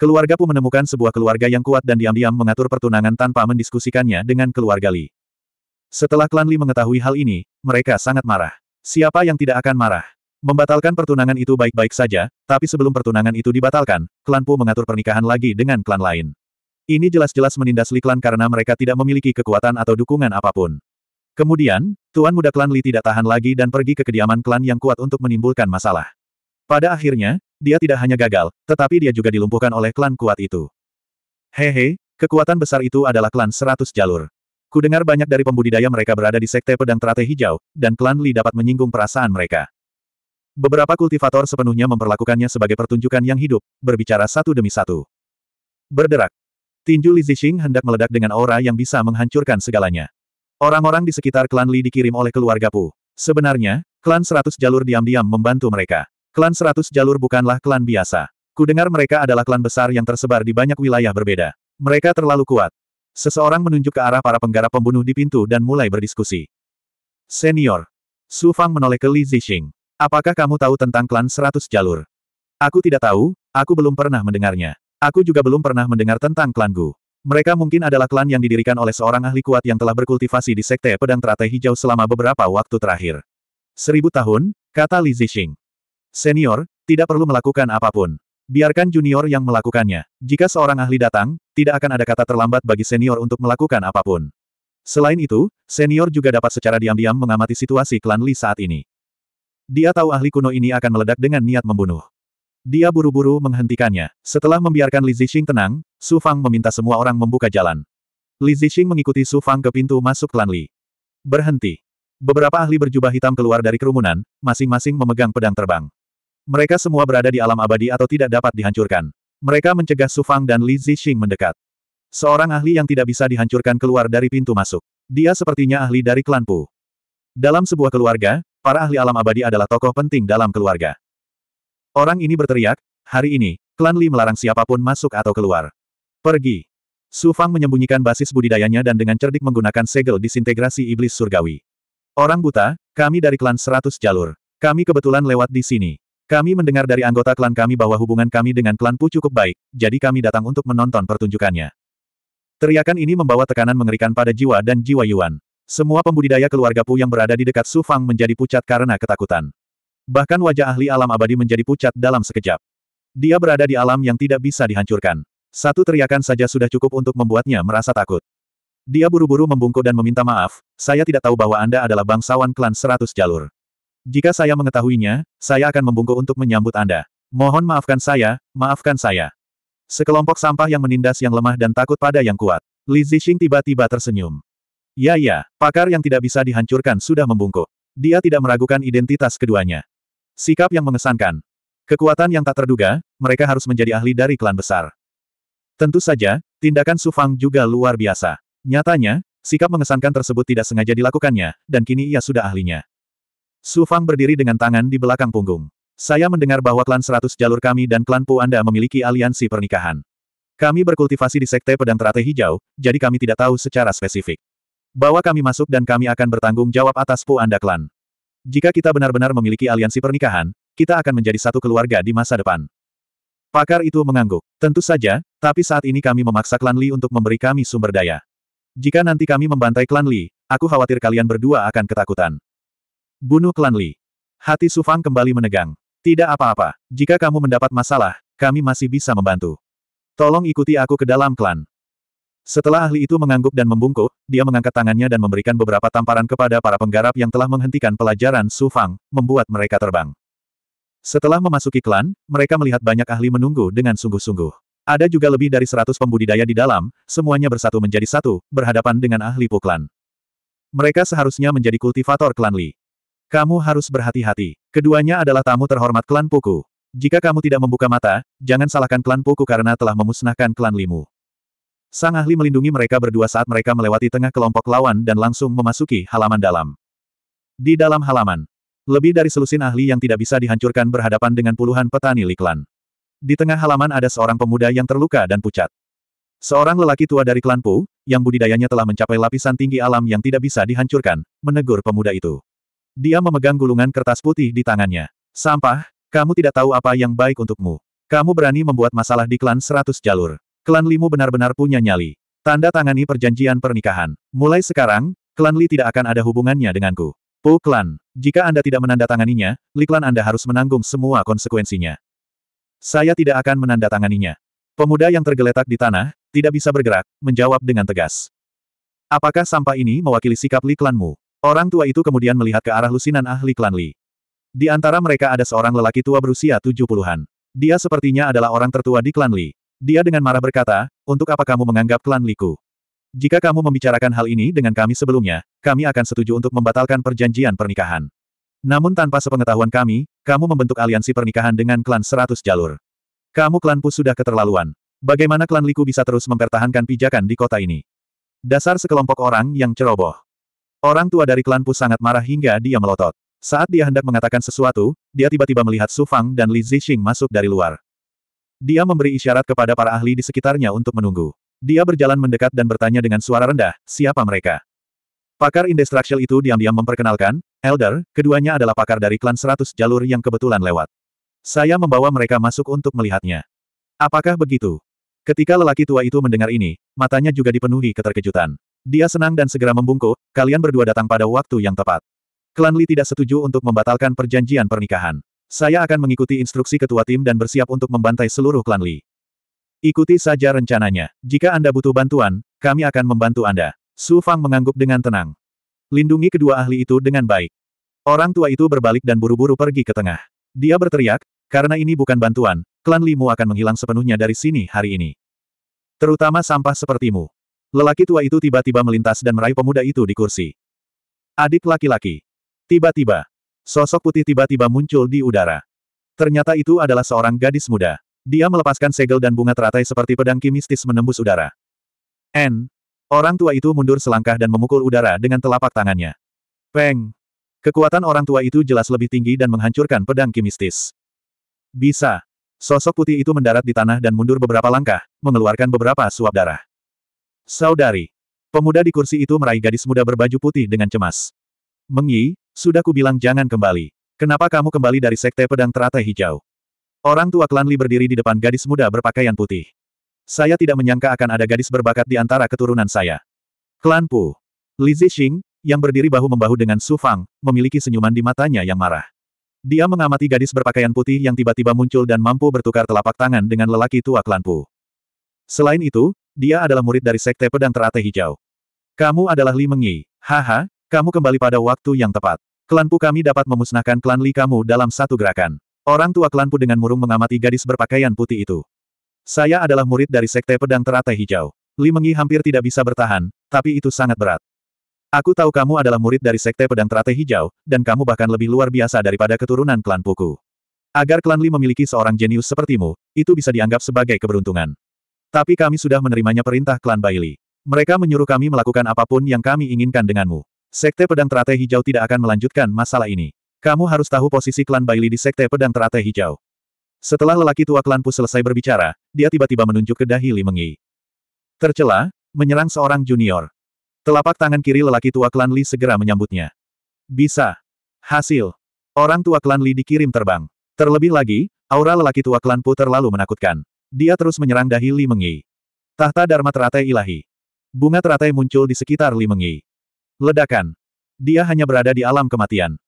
Keluarga Pu menemukan sebuah keluarga yang kuat dan diam-diam mengatur pertunangan tanpa mendiskusikannya dengan keluarga Li. Setelah klan Li mengetahui hal ini, mereka sangat marah. Siapa yang tidak akan marah? Membatalkan pertunangan itu baik-baik saja, tapi sebelum pertunangan itu dibatalkan, klan Pu mengatur pernikahan lagi dengan klan lain. Ini jelas-jelas menindas Li klan karena mereka tidak memiliki kekuatan atau dukungan apapun. Kemudian, Tuan Muda Klan Li tidak tahan lagi dan pergi ke kediaman klan yang kuat untuk menimbulkan masalah. Pada akhirnya, dia tidak hanya gagal, tetapi dia juga dilumpuhkan oleh klan kuat itu. Hehe, kekuatan besar itu adalah klan seratus jalur. Ku dengar banyak dari pembudidaya mereka berada di sekte pedang teratai hijau, dan klan Li dapat menyinggung perasaan mereka. Beberapa kultivator sepenuhnya memperlakukannya sebagai pertunjukan yang hidup, berbicara satu demi satu. Berderak. Tinju Li Zixing hendak meledak dengan aura yang bisa menghancurkan segalanya. Orang-orang di sekitar klan Li dikirim oleh keluarga Pu. Sebenarnya, klan seratus jalur diam-diam membantu mereka. Klan seratus jalur bukanlah klan biasa. Kudengar mereka adalah klan besar yang tersebar di banyak wilayah berbeda. Mereka terlalu kuat. Seseorang menunjuk ke arah para penggarap pembunuh di pintu dan mulai berdiskusi. Senior. Su Fang menoleh ke Li Zixing. Apakah kamu tahu tentang klan seratus jalur? Aku tidak tahu, aku belum pernah mendengarnya. Aku juga belum pernah mendengar tentang klan Gu. Mereka mungkin adalah klan yang didirikan oleh seorang ahli kuat yang telah berkultivasi di sekte pedang teratai hijau selama beberapa waktu terakhir. Seribu tahun, kata Li Zixing. Senior, tidak perlu melakukan apapun. Biarkan junior yang melakukannya. Jika seorang ahli datang, tidak akan ada kata terlambat bagi senior untuk melakukan apapun. Selain itu, senior juga dapat secara diam-diam mengamati situasi klan Li saat ini. Dia tahu ahli kuno ini akan meledak dengan niat membunuh. Dia buru-buru menghentikannya. Setelah membiarkan Li Zixing tenang, Su Fang meminta semua orang membuka jalan. Li Zixing mengikuti Su Fang ke pintu masuk klan Li. Berhenti. Beberapa ahli berjubah hitam keluar dari kerumunan, masing-masing memegang pedang terbang. Mereka semua berada di alam abadi atau tidak dapat dihancurkan. Mereka mencegah Su Fang dan Li Zixing mendekat. Seorang ahli yang tidak bisa dihancurkan keluar dari pintu masuk. Dia sepertinya ahli dari klan Pu. Dalam sebuah keluarga, para ahli alam abadi adalah tokoh penting dalam keluarga. Orang ini berteriak, hari ini, klan Li melarang siapapun masuk atau keluar. Pergi. Su Fang menyembunyikan basis budidayanya dan dengan cerdik menggunakan segel disintegrasi iblis surgawi. Orang buta, kami dari klan 100 jalur. Kami kebetulan lewat di sini. Kami mendengar dari anggota klan kami bahwa hubungan kami dengan klan Pu cukup baik, jadi kami datang untuk menonton pertunjukannya. Teriakan ini membawa tekanan mengerikan pada jiwa dan jiwa Yuan. Semua pembudidaya keluarga Pu yang berada di dekat Su Fang menjadi pucat karena ketakutan. Bahkan wajah ahli alam abadi menjadi pucat dalam sekejap. Dia berada di alam yang tidak bisa dihancurkan. Satu teriakan saja sudah cukup untuk membuatnya merasa takut. Dia buru-buru membungkuk dan meminta maaf, saya tidak tahu bahwa Anda adalah bangsawan klan seratus jalur. Jika saya mengetahuinya, saya akan membungkuk untuk menyambut Anda. Mohon maafkan saya, maafkan saya. Sekelompok sampah yang menindas yang lemah dan takut pada yang kuat. Li Zixing tiba-tiba tersenyum. Ya ya, pakar yang tidak bisa dihancurkan sudah membungkuk. Dia tidak meragukan identitas keduanya. Sikap yang mengesankan. Kekuatan yang tak terduga, mereka harus menjadi ahli dari klan besar. Tentu saja, tindakan Su Fang juga luar biasa. Nyatanya, sikap mengesankan tersebut tidak sengaja dilakukannya, dan kini ia sudah ahlinya. Su Fang berdiri dengan tangan di belakang punggung. Saya mendengar bahwa klan seratus jalur kami dan klan Pu Anda memiliki aliansi pernikahan. Kami berkultivasi di Sekte Pedang Teratai Hijau, jadi kami tidak tahu secara spesifik. Bahwa kami masuk dan kami akan bertanggung jawab atas Pu Anda klan. Jika kita benar-benar memiliki aliansi pernikahan, kita akan menjadi satu keluarga di masa depan. Pakar itu mengangguk. Tentu saja, tapi saat ini kami memaksa klan Li untuk memberi kami sumber daya. Jika nanti kami membantai klan Li, aku khawatir kalian berdua akan ketakutan. Bunuh klan Li. Hati Sufang kembali menegang. Tidak apa-apa, jika kamu mendapat masalah, kami masih bisa membantu. Tolong ikuti aku ke dalam klan. Setelah ahli itu mengangguk dan membungkuk, dia mengangkat tangannya dan memberikan beberapa tamparan kepada para penggarap yang telah menghentikan pelajaran Su Fang, membuat mereka terbang. Setelah memasuki klan, mereka melihat banyak ahli menunggu dengan sungguh-sungguh. Ada juga lebih dari seratus pembudidaya di dalam, semuanya bersatu menjadi satu, berhadapan dengan ahli puklan. Mereka seharusnya menjadi kultivator klan Li. Kamu harus berhati-hati. Keduanya adalah tamu terhormat klan Puku. Jika kamu tidak membuka mata, jangan salahkan klan Puku karena telah memusnahkan klan Limu. Sang ahli melindungi mereka berdua saat mereka melewati tengah kelompok lawan dan langsung memasuki halaman dalam. Di dalam halaman, lebih dari selusin ahli yang tidak bisa dihancurkan berhadapan dengan puluhan petani Liklan. Di tengah halaman ada seorang pemuda yang terluka dan pucat. Seorang lelaki tua dari klan Pu, yang budidayanya telah mencapai lapisan tinggi alam yang tidak bisa dihancurkan, menegur pemuda itu. Dia memegang gulungan kertas putih di tangannya. Sampah, kamu tidak tahu apa yang baik untukmu. Kamu berani membuat masalah di klan seratus jalur. Klan Limu benar-benar punya nyali. Tanda tangani perjanjian pernikahan. Mulai sekarang, klan Li tidak akan ada hubungannya denganku. Pu klan, jika Anda tidak menandatanganinya, Li klan Anda harus menanggung semua konsekuensinya. Saya tidak akan menandatanganinya. Pemuda yang tergeletak di tanah, tidak bisa bergerak, menjawab dengan tegas. Apakah sampah ini mewakili sikap Li klanmu? Orang tua itu kemudian melihat ke arah lusinan ahli klan Li. Di antara mereka ada seorang lelaki tua berusia tujuh puluhan. Dia sepertinya adalah orang tertua di klan Li. Dia dengan marah berkata, untuk apa kamu menganggap klan Liku? Jika kamu membicarakan hal ini dengan kami sebelumnya, kami akan setuju untuk membatalkan perjanjian pernikahan. Namun tanpa sepengetahuan kami, kamu membentuk aliansi pernikahan dengan klan seratus jalur. Kamu klan Pu sudah keterlaluan. Bagaimana klan Liku bisa terus mempertahankan pijakan di kota ini? Dasar sekelompok orang yang ceroboh. Orang tua dari klan Pu sangat marah hingga dia melotot. Saat dia hendak mengatakan sesuatu, dia tiba-tiba melihat Su Fang dan Li Zixing masuk dari luar. Dia memberi isyarat kepada para ahli di sekitarnya untuk menunggu. Dia berjalan mendekat dan bertanya dengan suara rendah, siapa mereka? Pakar indestructial itu diam-diam memperkenalkan, Elder, keduanya adalah pakar dari klan seratus jalur yang kebetulan lewat. Saya membawa mereka masuk untuk melihatnya. Apakah begitu? Ketika lelaki tua itu mendengar ini, matanya juga dipenuhi keterkejutan. Dia senang dan segera membungkuk, kalian berdua datang pada waktu yang tepat. Klan Li tidak setuju untuk membatalkan perjanjian pernikahan. Saya akan mengikuti instruksi ketua tim dan bersiap untuk membantai seluruh klan Li. Ikuti saja rencananya. Jika Anda butuh bantuan, kami akan membantu Anda. Su Fang mengangguk dengan tenang. Lindungi kedua ahli itu dengan baik. Orang tua itu berbalik dan buru-buru pergi ke tengah. Dia berteriak, karena ini bukan bantuan, klan mu akan menghilang sepenuhnya dari sini hari ini. Terutama sampah sepertimu. Lelaki tua itu tiba-tiba melintas dan meraih pemuda itu di kursi. Adik laki-laki. Tiba-tiba. Sosok putih tiba-tiba muncul di udara. Ternyata itu adalah seorang gadis muda. Dia melepaskan segel dan bunga teratai seperti pedang kimistis menembus udara. N. Orang tua itu mundur selangkah dan memukul udara dengan telapak tangannya. Peng. Kekuatan orang tua itu jelas lebih tinggi dan menghancurkan pedang kimistis. Bisa. Sosok putih itu mendarat di tanah dan mundur beberapa langkah, mengeluarkan beberapa suap darah. Saudari. Pemuda di kursi itu meraih gadis muda berbaju putih dengan cemas. Mengyi, sudah kubilang jangan kembali. Kenapa kamu kembali dari sekte pedang teratai hijau? Orang tua klan Li berdiri di depan gadis muda berpakaian putih. Saya tidak menyangka akan ada gadis berbakat di antara keturunan saya. Klan Pu. Li Zixing, yang berdiri bahu-membahu dengan Su Fang, memiliki senyuman di matanya yang marah. Dia mengamati gadis berpakaian putih yang tiba-tiba muncul dan mampu bertukar telapak tangan dengan lelaki tua klan Pu. Selain itu, dia adalah murid dari Sekte Pedang Terate Hijau. Kamu adalah Li Mengyi. Haha, kamu kembali pada waktu yang tepat. Klanpu kami dapat memusnahkan klan Li kamu dalam satu gerakan. Orang tua klanpu dengan murung mengamati gadis berpakaian putih itu. Saya adalah murid dari Sekte Pedang Terate Hijau. Li Mengyi hampir tidak bisa bertahan, tapi itu sangat berat. Aku tahu kamu adalah murid dari Sekte Pedang Terate Hijau, dan kamu bahkan lebih luar biasa daripada keturunan klan Puku. Agar klan Li memiliki seorang jenius sepertimu, itu bisa dianggap sebagai keberuntungan. Tapi kami sudah menerimanya perintah klan Baili. Mereka menyuruh kami melakukan apapun yang kami inginkan denganmu. Sekte Pedang Teratai Hijau tidak akan melanjutkan masalah ini. Kamu harus tahu posisi klan Baili di Sekte Pedang Teratai Hijau. Setelah lelaki tua klan Pu selesai berbicara, dia tiba-tiba menunjuk ke dahi Li Mengi. Tercela, menyerang seorang junior. Telapak tangan kiri lelaki tua klan Li segera menyambutnya. Bisa. Hasil. Orang tua klan Li dikirim terbang. Terlebih lagi, aura lelaki tua klan Pu terlalu menakutkan. Dia terus menyerang dahi Li Mengi. Tahta Dharma teratai ilahi. Bunga teratai muncul di sekitar Li Mengi. Ledakan. Dia hanya berada di alam kematian.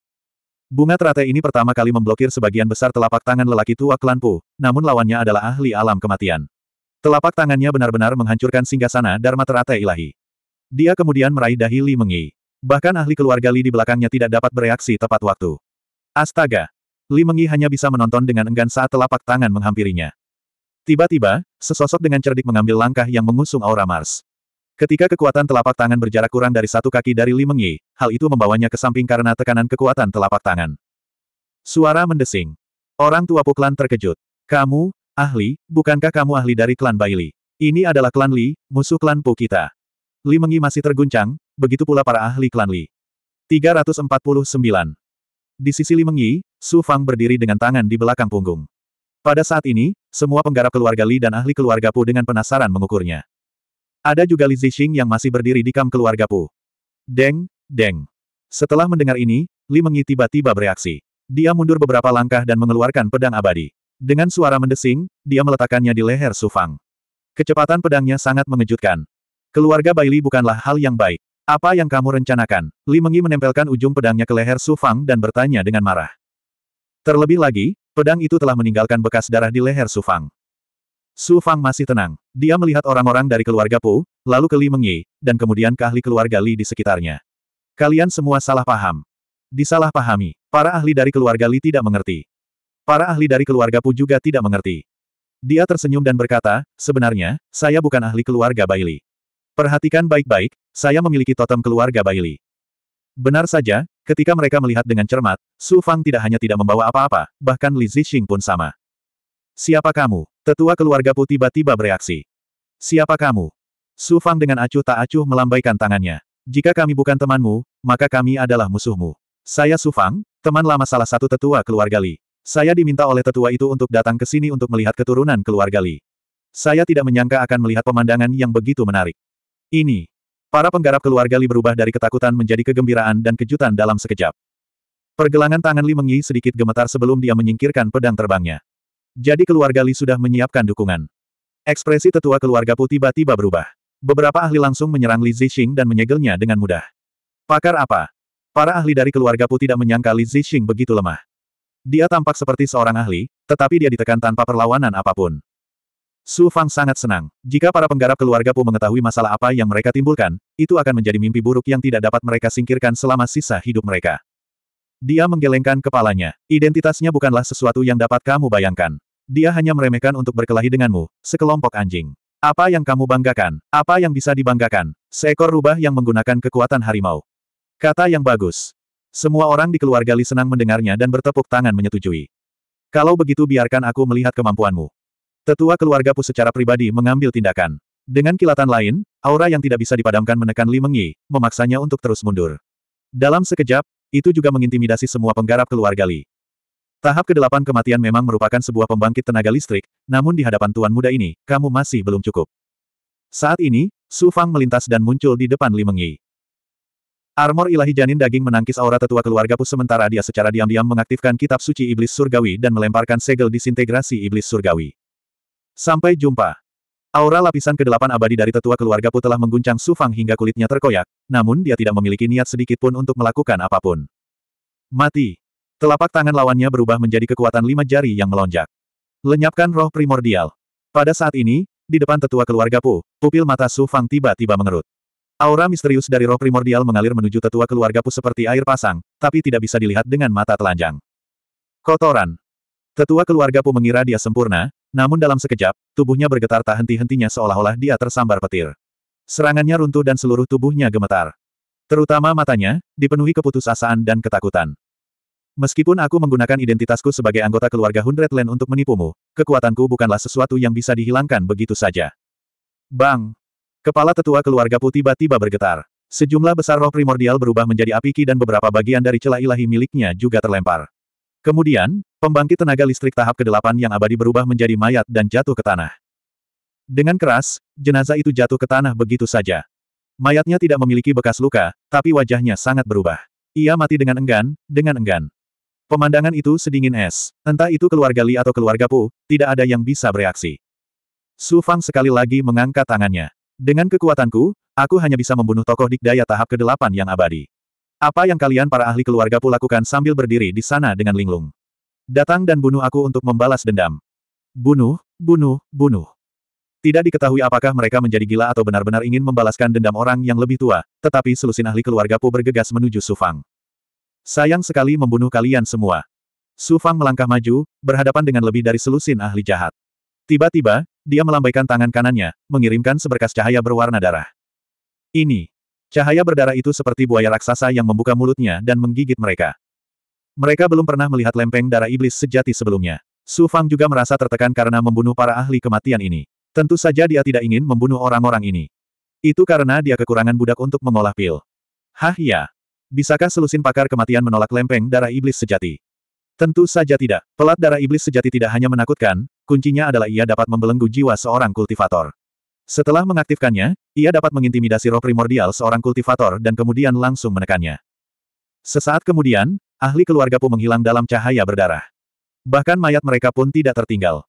Bunga teratai ini pertama kali memblokir sebagian besar telapak tangan lelaki tua klan Pu, namun lawannya adalah ahli alam kematian. Telapak tangannya benar-benar menghancurkan singgasana Dharma teratai ilahi. Dia kemudian meraih dahi Li Mengi. Bahkan ahli keluarga Li di belakangnya tidak dapat bereaksi tepat waktu. Astaga! Li Mengi hanya bisa menonton dengan enggan saat telapak tangan menghampirinya. Tiba-tiba, sesosok dengan cerdik mengambil langkah yang mengusung aura Mars. Ketika kekuatan telapak tangan berjarak kurang dari satu kaki dari Li Mengyi, hal itu membawanya ke samping karena tekanan kekuatan telapak tangan. Suara mendesing. Orang tua Puklan terkejut. Kamu, ahli, bukankah kamu ahli dari klan Baili? Ini adalah klan Li, musuh klan Pu kita. Li Mengyi masih terguncang, begitu pula para ahli klan Li. 349. Di sisi Li Mengyi, Su Fang berdiri dengan tangan di belakang punggung. Pada saat ini, semua penggarap keluarga Li dan ahli keluarga Pu dengan penasaran mengukurnya. Ada juga Li Zixing yang masih berdiri di kam keluarga Pu. Deng, deng. Setelah mendengar ini, Li Mengyi tiba-tiba bereaksi. Dia mundur beberapa langkah dan mengeluarkan pedang abadi. Dengan suara mendesing, dia meletakkannya di leher Sufang. Kecepatan pedangnya sangat mengejutkan. Keluarga Bai Li bukanlah hal yang baik. Apa yang kamu rencanakan? Li Mengyi menempelkan ujung pedangnya ke leher Sufang dan bertanya dengan marah. Terlebih lagi, Pedang itu telah meninggalkan bekas darah di leher Su Fang. Su Fang masih tenang. Dia melihat orang-orang dari keluarga Pu, lalu ke Li Mengyi, dan kemudian ke ahli keluarga Li di sekitarnya. Kalian semua salah paham. Disalahpahami. Para ahli dari keluarga Li tidak mengerti. Para ahli dari keluarga Pu juga tidak mengerti. Dia tersenyum dan berkata, sebenarnya, saya bukan ahli keluarga Bailey. Perhatikan baik-baik, saya memiliki totem keluarga Bailey. Benar saja, Ketika mereka melihat dengan cermat, Su Fang tidak hanya tidak membawa apa-apa, bahkan Li Zixing pun sama. Siapa kamu? Tetua keluarga Pu tiba-tiba bereaksi. Siapa kamu? Su Fang dengan acuh tak acuh melambaikan tangannya. Jika kami bukan temanmu, maka kami adalah musuhmu. Saya Su Fang, teman lama salah satu tetua keluarga Li. Saya diminta oleh tetua itu untuk datang ke sini untuk melihat keturunan keluarga Li. Saya tidak menyangka akan melihat pemandangan yang begitu menarik. Ini, Para penggarap keluarga Li berubah dari ketakutan menjadi kegembiraan dan kejutan dalam sekejap. Pergelangan tangan Li Mengyi sedikit gemetar sebelum dia menyingkirkan pedang terbangnya. Jadi keluarga Li sudah menyiapkan dukungan. Ekspresi tetua keluarga Pu tiba-tiba berubah. Beberapa ahli langsung menyerang Li Zixing dan menyegelnya dengan mudah. Pakar apa? Para ahli dari keluarga Pu tidak menyangka Li Zixing begitu lemah. Dia tampak seperti seorang ahli, tetapi dia ditekan tanpa perlawanan apapun. Su Fang sangat senang. Jika para penggarap keluarga Pu mengetahui masalah apa yang mereka timbulkan, itu akan menjadi mimpi buruk yang tidak dapat mereka singkirkan selama sisa hidup mereka. Dia menggelengkan kepalanya. Identitasnya bukanlah sesuatu yang dapat kamu bayangkan. Dia hanya meremehkan untuk berkelahi denganmu, sekelompok anjing. Apa yang kamu banggakan? Apa yang bisa dibanggakan? Seekor rubah yang menggunakan kekuatan harimau. Kata yang bagus. Semua orang di keluarga Li senang mendengarnya dan bertepuk tangan menyetujui. Kalau begitu biarkan aku melihat kemampuanmu. Tetua keluarga Pu secara pribadi mengambil tindakan. Dengan kilatan lain, aura yang tidak bisa dipadamkan menekan Li Mengyi, memaksanya untuk terus mundur. Dalam sekejap, itu juga mengintimidasi semua penggarap keluarga Li. Tahap ke-8 kematian memang merupakan sebuah pembangkit tenaga listrik, namun di hadapan tuan muda ini, kamu masih belum cukup. Saat ini, Su Fang melintas dan muncul di depan Li Mengyi. Armor ilahi janin daging menangkis aura tetua keluarga Pu sementara dia secara diam-diam mengaktifkan kitab suci iblis surgawi dan melemparkan segel disintegrasi iblis surgawi. Sampai jumpa. Aura lapisan kedelapan abadi dari tetua keluarga Pu telah mengguncang Su Fang hingga kulitnya terkoyak, namun dia tidak memiliki niat sedikit pun untuk melakukan apapun. Mati. Telapak tangan lawannya berubah menjadi kekuatan lima jari yang melonjak. Lenyapkan roh primordial. Pada saat ini, di depan tetua keluarga Pu, pupil mata Su Fang tiba-tiba mengerut. Aura misterius dari roh primordial mengalir menuju tetua keluarga Pu seperti air pasang, tapi tidak bisa dilihat dengan mata telanjang. Kotoran. Tetua keluarga Pu mengira dia sempurna, namun dalam sekejap, tubuhnya bergetar tak henti-hentinya seolah-olah dia tersambar petir. Serangannya runtuh dan seluruh tubuhnya gemetar. Terutama matanya, dipenuhi keputusasaan dan ketakutan. Meskipun aku menggunakan identitasku sebagai anggota keluarga hundredland untuk menipumu, kekuatanku bukanlah sesuatu yang bisa dihilangkan begitu saja. Bang! Kepala tetua keluarga putih tiba-tiba bergetar. Sejumlah besar roh primordial berubah menjadi apiki dan beberapa bagian dari celah ilahi miliknya juga terlempar. Kemudian, Pembangkit tenaga listrik tahap ke-8 yang abadi berubah menjadi mayat dan jatuh ke tanah. Dengan keras, jenazah itu jatuh ke tanah begitu saja. Mayatnya tidak memiliki bekas luka, tapi wajahnya sangat berubah. Ia mati dengan enggan, dengan enggan. Pemandangan itu sedingin es. Entah itu keluarga Li atau keluarga Pu, tidak ada yang bisa bereaksi. Su Fang sekali lagi mengangkat tangannya. Dengan kekuatanku, aku hanya bisa membunuh tokoh dikdaya tahap ke-8 yang abadi. Apa yang kalian para ahli keluarga Pu lakukan sambil berdiri di sana dengan linglung? Datang dan bunuh aku untuk membalas dendam. Bunuh, bunuh, bunuh. Tidak diketahui apakah mereka menjadi gila atau benar-benar ingin membalaskan dendam orang yang lebih tua, tetapi selusin ahli keluarga Pu bergegas menuju Sufang. Sayang sekali membunuh kalian semua. Sufang melangkah maju, berhadapan dengan lebih dari selusin ahli jahat. Tiba-tiba, dia melambaikan tangan kanannya, mengirimkan seberkas cahaya berwarna darah. Ini. Cahaya berdarah itu seperti buaya raksasa yang membuka mulutnya dan menggigit mereka. Mereka belum pernah melihat lempeng darah iblis sejati sebelumnya. Su Fang juga merasa tertekan karena membunuh para ahli kematian ini. Tentu saja dia tidak ingin membunuh orang-orang ini. Itu karena dia kekurangan budak untuk mengolah pil. Hah ya. Bisakah selusin pakar kematian menolak lempeng darah iblis sejati? Tentu saja tidak. Pelat darah iblis sejati tidak hanya menakutkan, kuncinya adalah ia dapat membelenggu jiwa seorang kultivator. Setelah mengaktifkannya, ia dapat mengintimidasi roh primordial seorang kultivator dan kemudian langsung menekannya. Sesaat kemudian, ahli keluarga Pu menghilang dalam cahaya berdarah. Bahkan mayat mereka pun tidak tertinggal.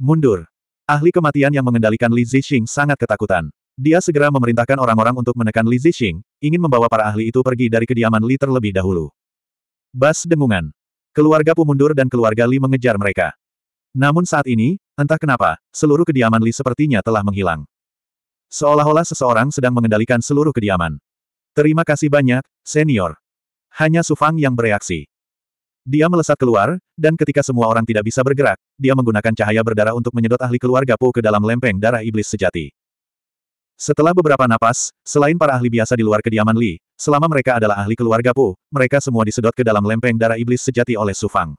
Mundur. Ahli kematian yang mengendalikan Li Zixing sangat ketakutan. Dia segera memerintahkan orang-orang untuk menekan Li Zixing, ingin membawa para ahli itu pergi dari kediaman Li terlebih dahulu. Bas dengungan. Keluarga Pu mundur dan keluarga Li mengejar mereka. Namun saat ini, entah kenapa, seluruh kediaman Li sepertinya telah menghilang. Seolah-olah seseorang sedang mengendalikan seluruh kediaman. Terima kasih banyak, senior. Hanya Sufang yang bereaksi. Dia melesat keluar, dan ketika semua orang tidak bisa bergerak, dia menggunakan cahaya berdarah untuk menyedot ahli keluarga Pu ke dalam lempeng darah iblis sejati. Setelah beberapa napas, selain para ahli biasa di luar kediaman Li, selama mereka adalah ahli keluarga Pu, mereka semua disedot ke dalam lempeng darah iblis sejati oleh Sufang.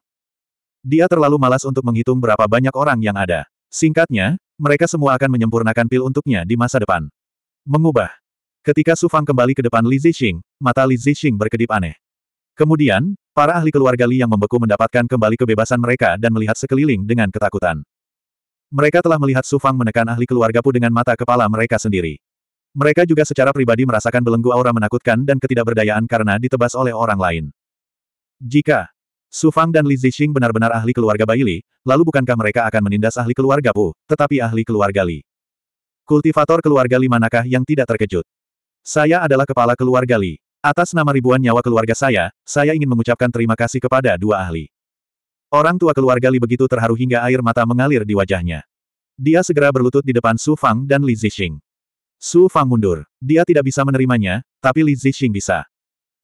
Dia terlalu malas untuk menghitung berapa banyak orang yang ada. Singkatnya, mereka semua akan menyempurnakan pil untuknya di masa depan. Mengubah. Ketika Sufang kembali ke depan Li Zixing, mata Li Zixing berkedip aneh. Kemudian, para ahli keluarga Li yang membeku mendapatkan kembali kebebasan mereka dan melihat sekeliling dengan ketakutan. Mereka telah melihat Su Fang menekan ahli keluarga Pu dengan mata kepala mereka sendiri. Mereka juga secara pribadi merasakan belenggu aura menakutkan dan ketidakberdayaan karena ditebas oleh orang lain. Jika Su Fang dan Li Zixing benar-benar ahli keluarga Bai Li, lalu bukankah mereka akan menindas ahli keluarga Pu, tetapi ahli keluarga Li? Kultivator keluarga Li manakah yang tidak terkejut? Saya adalah kepala keluarga Li. Atas nama ribuan nyawa keluarga saya, saya ingin mengucapkan terima kasih kepada dua ahli. Orang tua keluarga Li begitu terharu hingga air mata mengalir di wajahnya. Dia segera berlutut di depan Su Fang dan Li Zixing. Su Fang mundur. Dia tidak bisa menerimanya, tapi Li Zixing bisa.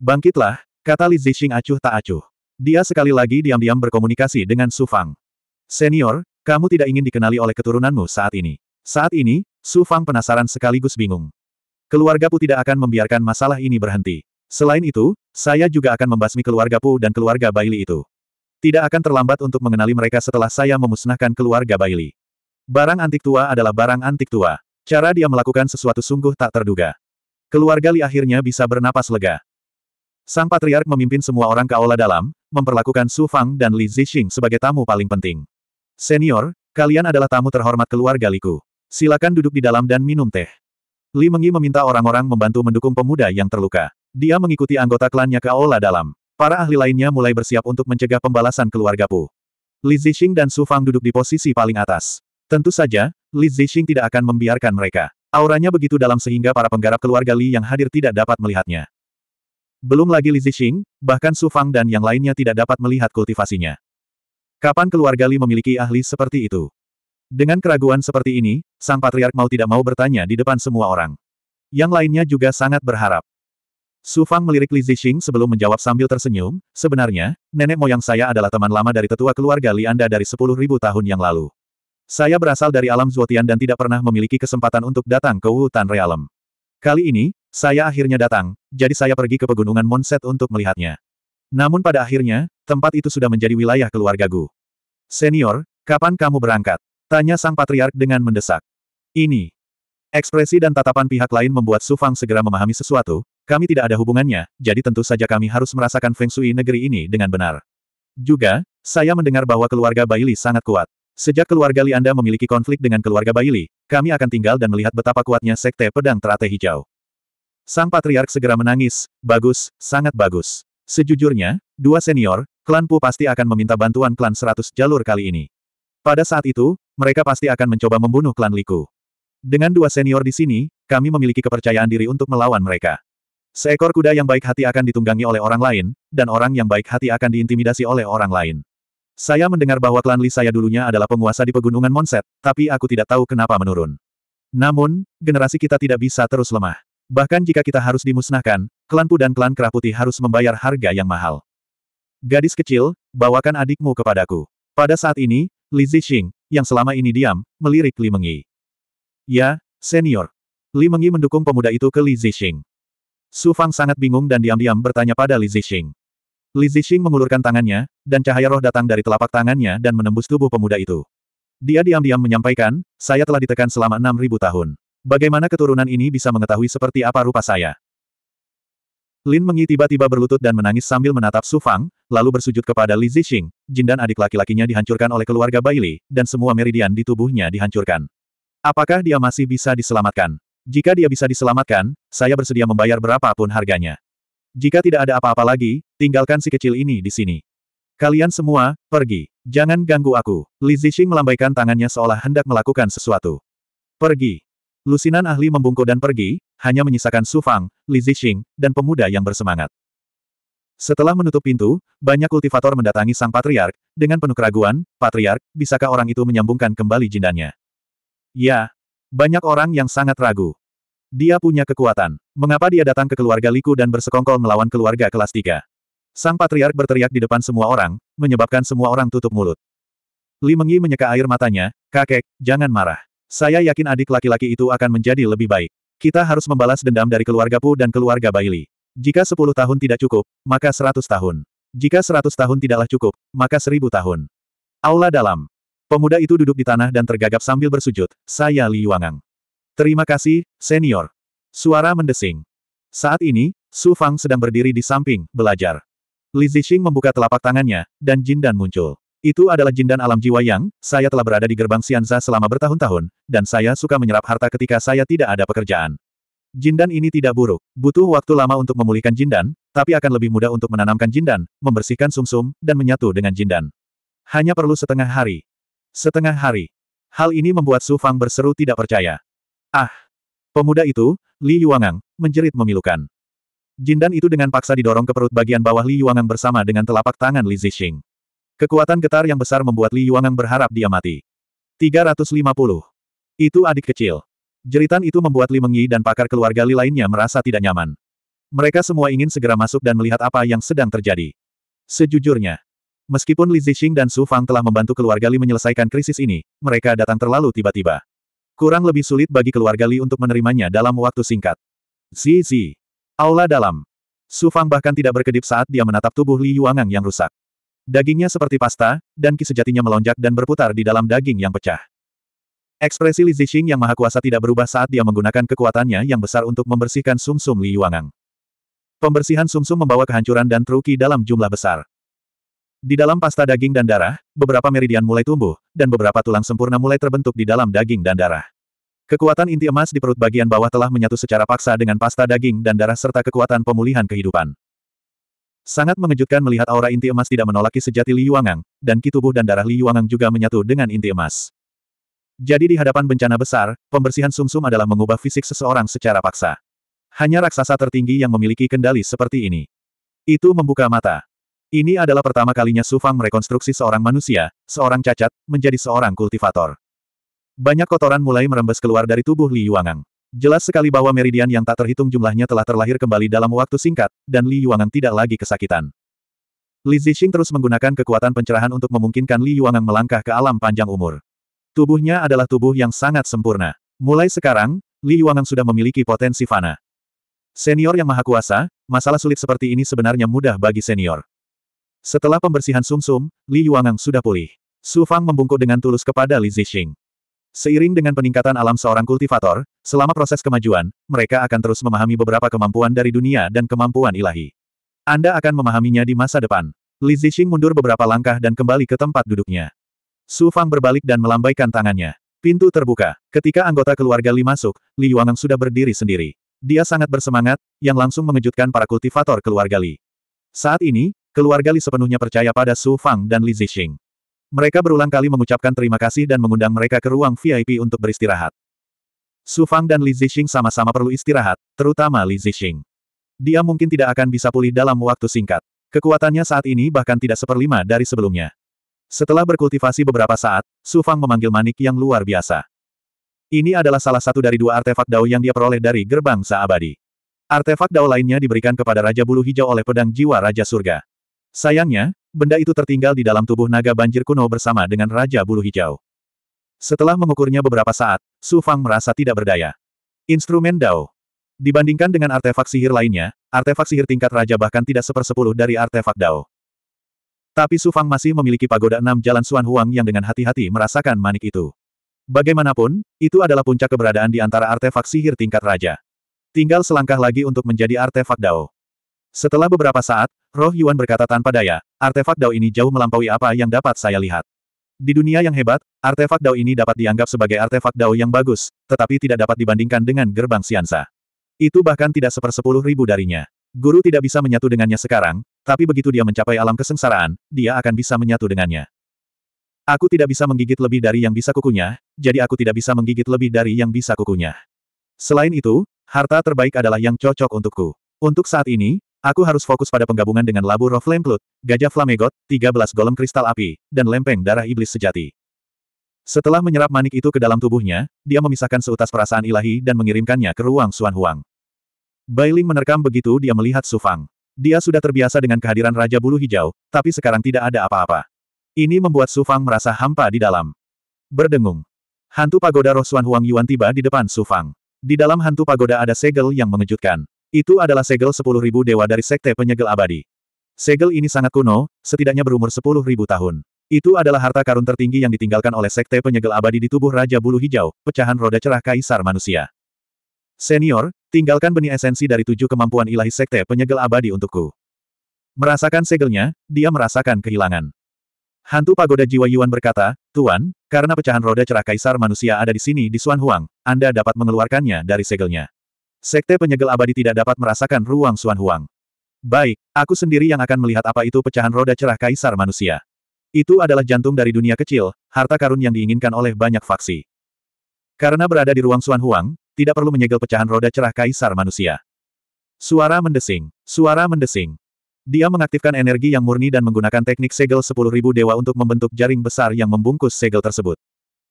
Bangkitlah, kata Li Zixing acuh tak acuh. Dia sekali lagi diam-diam berkomunikasi dengan Su Fang. Senior, kamu tidak ingin dikenali oleh keturunanmu saat ini. Saat ini, Su Fang penasaran sekaligus bingung. keluarga Keluargaku tidak akan membiarkan masalah ini berhenti. Selain itu, saya juga akan membasmi keluarga Pu dan keluarga Bailey itu. Tidak akan terlambat untuk mengenali mereka setelah saya memusnahkan keluarga Bailey. Barang antik tua adalah barang antik tua. Cara dia melakukan sesuatu sungguh tak terduga. Keluarga Li akhirnya bisa bernapas lega. Sang Patriark memimpin semua orang ke aula dalam, memperlakukan Su Fang dan Li Zixing sebagai tamu paling penting. Senior, kalian adalah tamu terhormat keluarga Liku. Silakan duduk di dalam dan minum teh. Li Mengi meminta orang-orang membantu mendukung pemuda yang terluka. Dia mengikuti anggota klannya ke aula dalam. Para ahli lainnya mulai bersiap untuk mencegah pembalasan keluarga Pu. Li Zixing dan Su Fang duduk di posisi paling atas. Tentu saja, Li Zixing tidak akan membiarkan mereka. Auranya begitu dalam sehingga para penggarap keluarga Li yang hadir tidak dapat melihatnya. Belum lagi Li Zixing, bahkan Su Fang dan yang lainnya tidak dapat melihat kultivasinya. Kapan keluarga Li memiliki ahli seperti itu? Dengan keraguan seperti ini, sang patriark mau tidak mau bertanya di depan semua orang. Yang lainnya juga sangat berharap. Su Fang melirik Li Zixing sebelum menjawab sambil tersenyum, sebenarnya, nenek moyang saya adalah teman lama dari tetua keluarga Li Anda dari 10.000 tahun yang lalu. Saya berasal dari alam Zuotian dan tidak pernah memiliki kesempatan untuk datang ke hutan realem. Kali ini, saya akhirnya datang, jadi saya pergi ke pegunungan Monset untuk melihatnya. Namun pada akhirnya, tempat itu sudah menjadi wilayah keluarga Gu. Senior, kapan kamu berangkat? Tanya sang patriark dengan mendesak. Ini. Ekspresi dan tatapan pihak lain membuat Su Fang segera memahami sesuatu, kami tidak ada hubungannya, jadi tentu saja kami harus merasakan Feng Shui negeri ini dengan benar. Juga, saya mendengar bahwa keluarga Baili sangat kuat. Sejak keluarga Li Anda memiliki konflik dengan keluarga Baili, kami akan tinggal dan melihat betapa kuatnya Sekte Pedang Teratai Hijau. Sang Patriark segera menangis, bagus, sangat bagus. Sejujurnya, dua senior, klan Pu pasti akan meminta bantuan klan seratus jalur kali ini. Pada saat itu, mereka pasti akan mencoba membunuh klan Liku. Dengan dua senior di sini, kami memiliki kepercayaan diri untuk melawan mereka. Seekor kuda yang baik hati akan ditunggangi oleh orang lain, dan orang yang baik hati akan diintimidasi oleh orang lain. Saya mendengar bahwa klan Li saya dulunya adalah penguasa di pegunungan Monset, tapi aku tidak tahu kenapa menurun. Namun, generasi kita tidak bisa terus lemah. Bahkan jika kita harus dimusnahkan, klan Pu dan klan Kerah Putih harus membayar harga yang mahal. Gadis kecil, bawakan adikmu kepadaku. Pada saat ini, Li Zixing, yang selama ini diam, melirik Li Mengyi. Ya, senior. Li Mengyi mendukung pemuda itu ke Li Zixing. Su Fang sangat bingung dan diam-diam bertanya pada Li Zixing. Li Zixing mengulurkan tangannya, dan cahaya roh datang dari telapak tangannya dan menembus tubuh pemuda itu. Dia diam-diam menyampaikan, saya telah ditekan selama 6.000 tahun. Bagaimana keturunan ini bisa mengetahui seperti apa rupa saya? Lin Mengi tiba-tiba berlutut dan menangis sambil menatap Su Fang, lalu bersujud kepada Li Zixing, jindan adik laki-lakinya dihancurkan oleh keluarga Baili, dan semua meridian di tubuhnya dihancurkan. Apakah dia masih bisa diselamatkan? Jika dia bisa diselamatkan, saya bersedia membayar berapapun harganya. Jika tidak ada apa-apa lagi, tinggalkan si kecil ini di sini. Kalian semua, pergi. Jangan ganggu aku. Li Zixing melambaikan tangannya seolah hendak melakukan sesuatu. Pergi. Lusinan ahli membungkuk dan pergi, hanya menyisakan Su Fang, Li Zixing, dan pemuda yang bersemangat. Setelah menutup pintu, banyak kultivator mendatangi sang patriark, dengan penuh keraguan, patriark, bisakah orang itu menyambungkan kembali jindannya? Ya, banyak orang yang sangat ragu. Dia punya kekuatan. Mengapa dia datang ke keluarga Liku dan bersekongkol melawan keluarga kelas 3? Sang patriark berteriak di depan semua orang, menyebabkan semua orang tutup mulut. Li Mengyi menyeka air matanya, kakek, jangan marah. Saya yakin adik laki-laki itu akan menjadi lebih baik. Kita harus membalas dendam dari keluarga Pu dan keluarga Baili. Jika sepuluh tahun tidak cukup, maka seratus tahun. Jika seratus tahun tidaklah cukup, maka seribu tahun. Aula dalam. Pemuda itu duduk di tanah dan tergagap sambil bersujud, saya Li Yuangang. Terima kasih, senior. Suara mendesing. Saat ini, Su Fang sedang berdiri di samping, belajar. Li Zixing membuka telapak tangannya, dan Jin Dan muncul. Itu adalah jindan alam jiwa yang, saya telah berada di gerbang Sianza selama bertahun-tahun, dan saya suka menyerap harta ketika saya tidak ada pekerjaan. Jindan ini tidak buruk, butuh waktu lama untuk memulihkan jindan, tapi akan lebih mudah untuk menanamkan jindan, membersihkan sumsum, -sum, dan menyatu dengan jindan. Hanya perlu setengah hari. Setengah hari. Hal ini membuat Su Fang berseru tidak percaya. Ah! Pemuda itu, Li Yuangang, menjerit memilukan. Jindan itu dengan paksa didorong ke perut bagian bawah Li Yuangang bersama dengan telapak tangan Li Zixing. Kekuatan getar yang besar membuat Li Yuangang berharap dia mati. 350. Itu adik kecil. Jeritan itu membuat Li Mengyi dan pakar keluarga Li lainnya merasa tidak nyaman. Mereka semua ingin segera masuk dan melihat apa yang sedang terjadi. Sejujurnya, meskipun Li Zixing dan Su Fang telah membantu keluarga Li menyelesaikan krisis ini, mereka datang terlalu tiba-tiba. Kurang lebih sulit bagi keluarga Li untuk menerimanya dalam waktu singkat. Zizi. Aula dalam. Su Fang bahkan tidak berkedip saat dia menatap tubuh Li Yuangang yang rusak. Dagingnya seperti pasta, dan ki sejatinya melonjak dan berputar di dalam daging yang pecah. Ekspresi Li Zixing yang maha kuasa tidak berubah saat dia menggunakan kekuatannya yang besar untuk membersihkan sumsum -sum Li Yuangang. Pembersihan sumsum -sum membawa kehancuran dan truki dalam jumlah besar. Di dalam pasta daging dan darah, beberapa meridian mulai tumbuh, dan beberapa tulang sempurna mulai terbentuk di dalam daging dan darah. Kekuatan inti emas di perut bagian bawah telah menyatu secara paksa dengan pasta daging dan darah serta kekuatan pemulihan kehidupan. Sangat mengejutkan melihat aura inti emas tidak menolaki sejati Li Yuangang, dan ki tubuh dan darah Li Yuangang juga menyatu dengan inti emas. Jadi di hadapan bencana besar, pembersihan sumsum -sum adalah mengubah fisik seseorang secara paksa. Hanya raksasa tertinggi yang memiliki kendali seperti ini. Itu membuka mata. Ini adalah pertama kalinya Su Fang merekonstruksi seorang manusia, seorang cacat, menjadi seorang kultivator. Banyak kotoran mulai merembes keluar dari tubuh Li Yuangang. Jelas sekali bahwa meridian yang tak terhitung jumlahnya telah terlahir kembali dalam waktu singkat, dan Li Yuanang tidak lagi kesakitan. Li Zixing terus menggunakan kekuatan pencerahan untuk memungkinkan Li Yuanang melangkah ke alam panjang umur. Tubuhnya adalah tubuh yang sangat sempurna. Mulai sekarang, Li Yuanang sudah memiliki potensi fana. Senior yang maha kuasa, masalah sulit seperti ini sebenarnya mudah bagi senior. Setelah pembersihan sumsum, -sum, Li Yuangang sudah pulih. Su Fang membungkuk dengan tulus kepada Li Zixing. Seiring dengan peningkatan alam seorang kultivator, Selama proses kemajuan, mereka akan terus memahami beberapa kemampuan dari dunia dan kemampuan ilahi. Anda akan memahaminya di masa depan. Li Zixing mundur beberapa langkah dan kembali ke tempat duduknya. Su Fang berbalik dan melambaikan tangannya. Pintu terbuka. Ketika anggota keluarga Li masuk, Li Yuangeng sudah berdiri sendiri. Dia sangat bersemangat, yang langsung mengejutkan para kultivator keluarga Li. Saat ini, keluarga Li sepenuhnya percaya pada Su Fang dan Li Zixing. Mereka berulang kali mengucapkan terima kasih dan mengundang mereka ke ruang VIP untuk beristirahat. Su Fang dan Li Zixing sama-sama perlu istirahat, terutama Li Zixing. Dia mungkin tidak akan bisa pulih dalam waktu singkat. Kekuatannya saat ini bahkan tidak seperlima dari sebelumnya. Setelah berkultivasi beberapa saat, Su Fang memanggil manik yang luar biasa. Ini adalah salah satu dari dua artefak Dao yang dia peroleh dari gerbang Saabadi. Artefak Dao lainnya diberikan kepada Raja Bulu Hijau oleh pedang jiwa Raja Surga. Sayangnya, benda itu tertinggal di dalam tubuh naga banjir kuno bersama dengan Raja Bulu Hijau. Setelah mengukurnya beberapa saat, Su Fang merasa tidak berdaya. Instrumen Dao. Dibandingkan dengan artefak sihir lainnya, artefak sihir tingkat raja bahkan tidak sepersepuluh dari artefak Dao. Tapi Su Fang masih memiliki pagoda enam jalan Suan Huang yang dengan hati-hati merasakan manik itu. Bagaimanapun, itu adalah puncak keberadaan di antara artefak sihir tingkat raja. Tinggal selangkah lagi untuk menjadi artefak Dao. Setelah beberapa saat, Roh Yuan berkata tanpa daya, artefak Dao ini jauh melampaui apa yang dapat saya lihat. Di dunia yang hebat, artefak Dao ini dapat dianggap sebagai artefak Dao yang bagus, tetapi tidak dapat dibandingkan dengan gerbang Siansa. Itu bahkan tidak sepersepuluh ribu darinya. Guru tidak bisa menyatu dengannya sekarang, tapi begitu dia mencapai alam kesengsaraan, dia akan bisa menyatu dengannya. Aku tidak bisa menggigit lebih dari yang bisa kukunya, jadi aku tidak bisa menggigit lebih dari yang bisa kukunya. Selain itu, harta terbaik adalah yang cocok untukku. Untuk saat ini, Aku harus fokus pada penggabungan dengan labu roh Flame Flute, gajah flamegot, 13 golem kristal api, dan lempeng darah iblis sejati. Setelah menyerap manik itu ke dalam tubuhnya, dia memisahkan seutas perasaan ilahi dan mengirimkannya ke ruang Suan Huang. Bailing menerkam begitu dia melihat Sufang. Dia sudah terbiasa dengan kehadiran Raja Bulu Hijau, tapi sekarang tidak ada apa-apa. Ini membuat Sufang merasa hampa di dalam. Berdengung. Hantu pagoda roh Suan Huang Yuan tiba di depan Sufang. Di dalam hantu pagoda ada segel yang mengejutkan. Itu adalah segel 10.000 dewa dari Sekte Penyegel Abadi. Segel ini sangat kuno, setidaknya berumur 10.000 tahun. Itu adalah harta karun tertinggi yang ditinggalkan oleh Sekte Penyegel Abadi di tubuh Raja Bulu Hijau, pecahan roda cerah Kaisar Manusia. Senior, tinggalkan benih esensi dari tujuh kemampuan ilahi Sekte Penyegel Abadi untukku. Merasakan segelnya, dia merasakan kehilangan. Hantu pagoda jiwa Yuan berkata, Tuan, karena pecahan roda cerah Kaisar Manusia ada di sini di Suan Huang, Anda dapat mengeluarkannya dari segelnya. Sekte penyegel abadi tidak dapat merasakan ruang Suan Huang. Baik, aku sendiri yang akan melihat apa itu pecahan roda cerah kaisar manusia. Itu adalah jantung dari dunia kecil, harta karun yang diinginkan oleh banyak faksi. Karena berada di ruang Suan Huang, tidak perlu menyegel pecahan roda cerah kaisar manusia. Suara mendesing, suara mendesing. Dia mengaktifkan energi yang murni dan menggunakan teknik segel 10.000 dewa untuk membentuk jaring besar yang membungkus segel tersebut.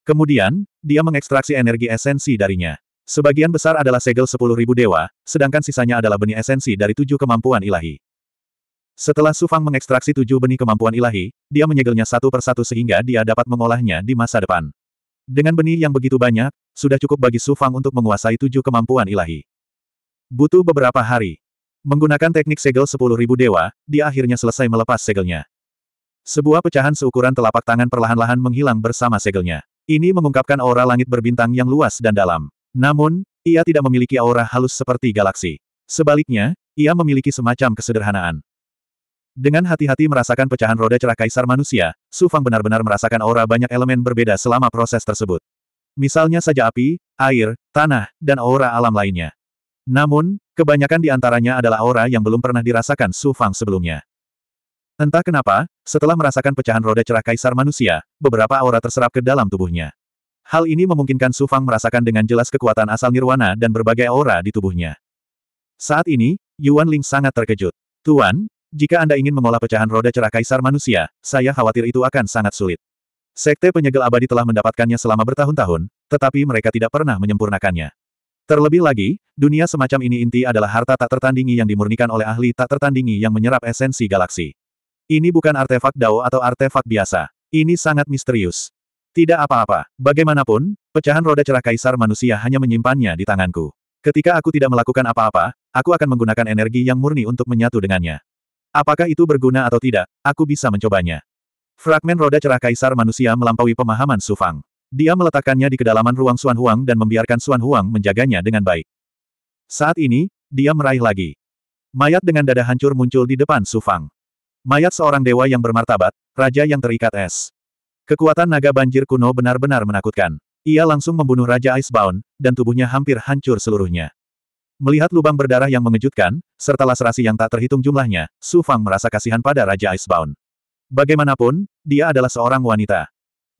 Kemudian, dia mengekstraksi energi esensi darinya. Sebagian besar adalah segel sepuluh ribu dewa, sedangkan sisanya adalah benih esensi dari tujuh kemampuan ilahi. Setelah Sufang mengekstraksi tujuh benih kemampuan ilahi, dia menyegelnya satu persatu sehingga dia dapat mengolahnya di masa depan. Dengan benih yang begitu banyak, sudah cukup bagi Sufang untuk menguasai tujuh kemampuan ilahi. Butuh beberapa hari. Menggunakan teknik segel sepuluh ribu dewa, dia akhirnya selesai melepas segelnya. Sebuah pecahan seukuran telapak tangan perlahan-lahan menghilang bersama segelnya. Ini mengungkapkan aura langit berbintang yang luas dan dalam. Namun, ia tidak memiliki aura halus seperti galaksi. Sebaliknya, ia memiliki semacam kesederhanaan. Dengan hati-hati merasakan pecahan roda cerah kaisar manusia, Su Fang benar-benar merasakan aura banyak elemen berbeda selama proses tersebut. Misalnya saja api, air, tanah, dan aura alam lainnya. Namun, kebanyakan di antaranya adalah aura yang belum pernah dirasakan Su Fang sebelumnya. Entah kenapa, setelah merasakan pecahan roda cerah kaisar manusia, beberapa aura terserap ke dalam tubuhnya. Hal ini memungkinkan Su Fang merasakan dengan jelas kekuatan asal nirwana dan berbagai aura di tubuhnya. Saat ini, Yuan Ling sangat terkejut. Tuan, jika Anda ingin mengolah pecahan roda cerah kaisar manusia, saya khawatir itu akan sangat sulit. Sekte penyegel abadi telah mendapatkannya selama bertahun-tahun, tetapi mereka tidak pernah menyempurnakannya. Terlebih lagi, dunia semacam ini inti adalah harta tak tertandingi yang dimurnikan oleh ahli tak tertandingi yang menyerap esensi galaksi. Ini bukan artefak Dao atau artefak biasa. Ini sangat misterius. Tidak apa-apa, bagaimanapun, pecahan roda cerah kaisar manusia hanya menyimpannya di tanganku. Ketika aku tidak melakukan apa-apa, aku akan menggunakan energi yang murni untuk menyatu dengannya. Apakah itu berguna atau tidak, aku bisa mencobanya. Fragmen roda cerah kaisar manusia melampaui pemahaman Sufang. Dia meletakkannya di kedalaman ruang Suan Huang dan membiarkan Suan Huang menjaganya dengan baik. Saat ini, dia meraih lagi. Mayat dengan dada hancur muncul di depan Sufang. Mayat seorang dewa yang bermartabat, raja yang terikat es. Kekuatan naga banjir kuno benar-benar menakutkan. Ia langsung membunuh Raja Icebound, dan tubuhnya hampir hancur seluruhnya. Melihat lubang berdarah yang mengejutkan, serta laserasi yang tak terhitung jumlahnya, Su Fang merasa kasihan pada Raja Icebound. Bagaimanapun, dia adalah seorang wanita.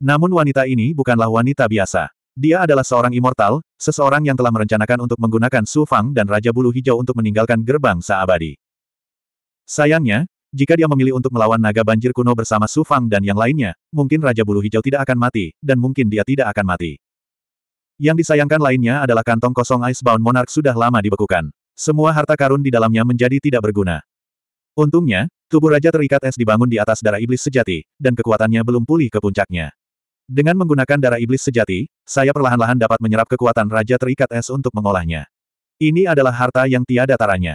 Namun wanita ini bukanlah wanita biasa. Dia adalah seorang immortal, seseorang yang telah merencanakan untuk menggunakan Su Fang dan Raja Bulu Hijau untuk meninggalkan gerbang seabadi. Sayangnya, jika dia memilih untuk melawan naga banjir kuno bersama Su Fang dan yang lainnya, mungkin Raja Bulu Hijau tidak akan mati, dan mungkin dia tidak akan mati. Yang disayangkan lainnya adalah kantong kosong Icebound Monarch sudah lama dibekukan. Semua harta karun di dalamnya menjadi tidak berguna. Untungnya, tubuh Raja terikat es dibangun di atas darah iblis sejati, dan kekuatannya belum pulih ke puncaknya. Dengan menggunakan darah iblis sejati, saya perlahan-lahan dapat menyerap kekuatan Raja terikat es untuk mengolahnya. Ini adalah harta yang tiada taranya.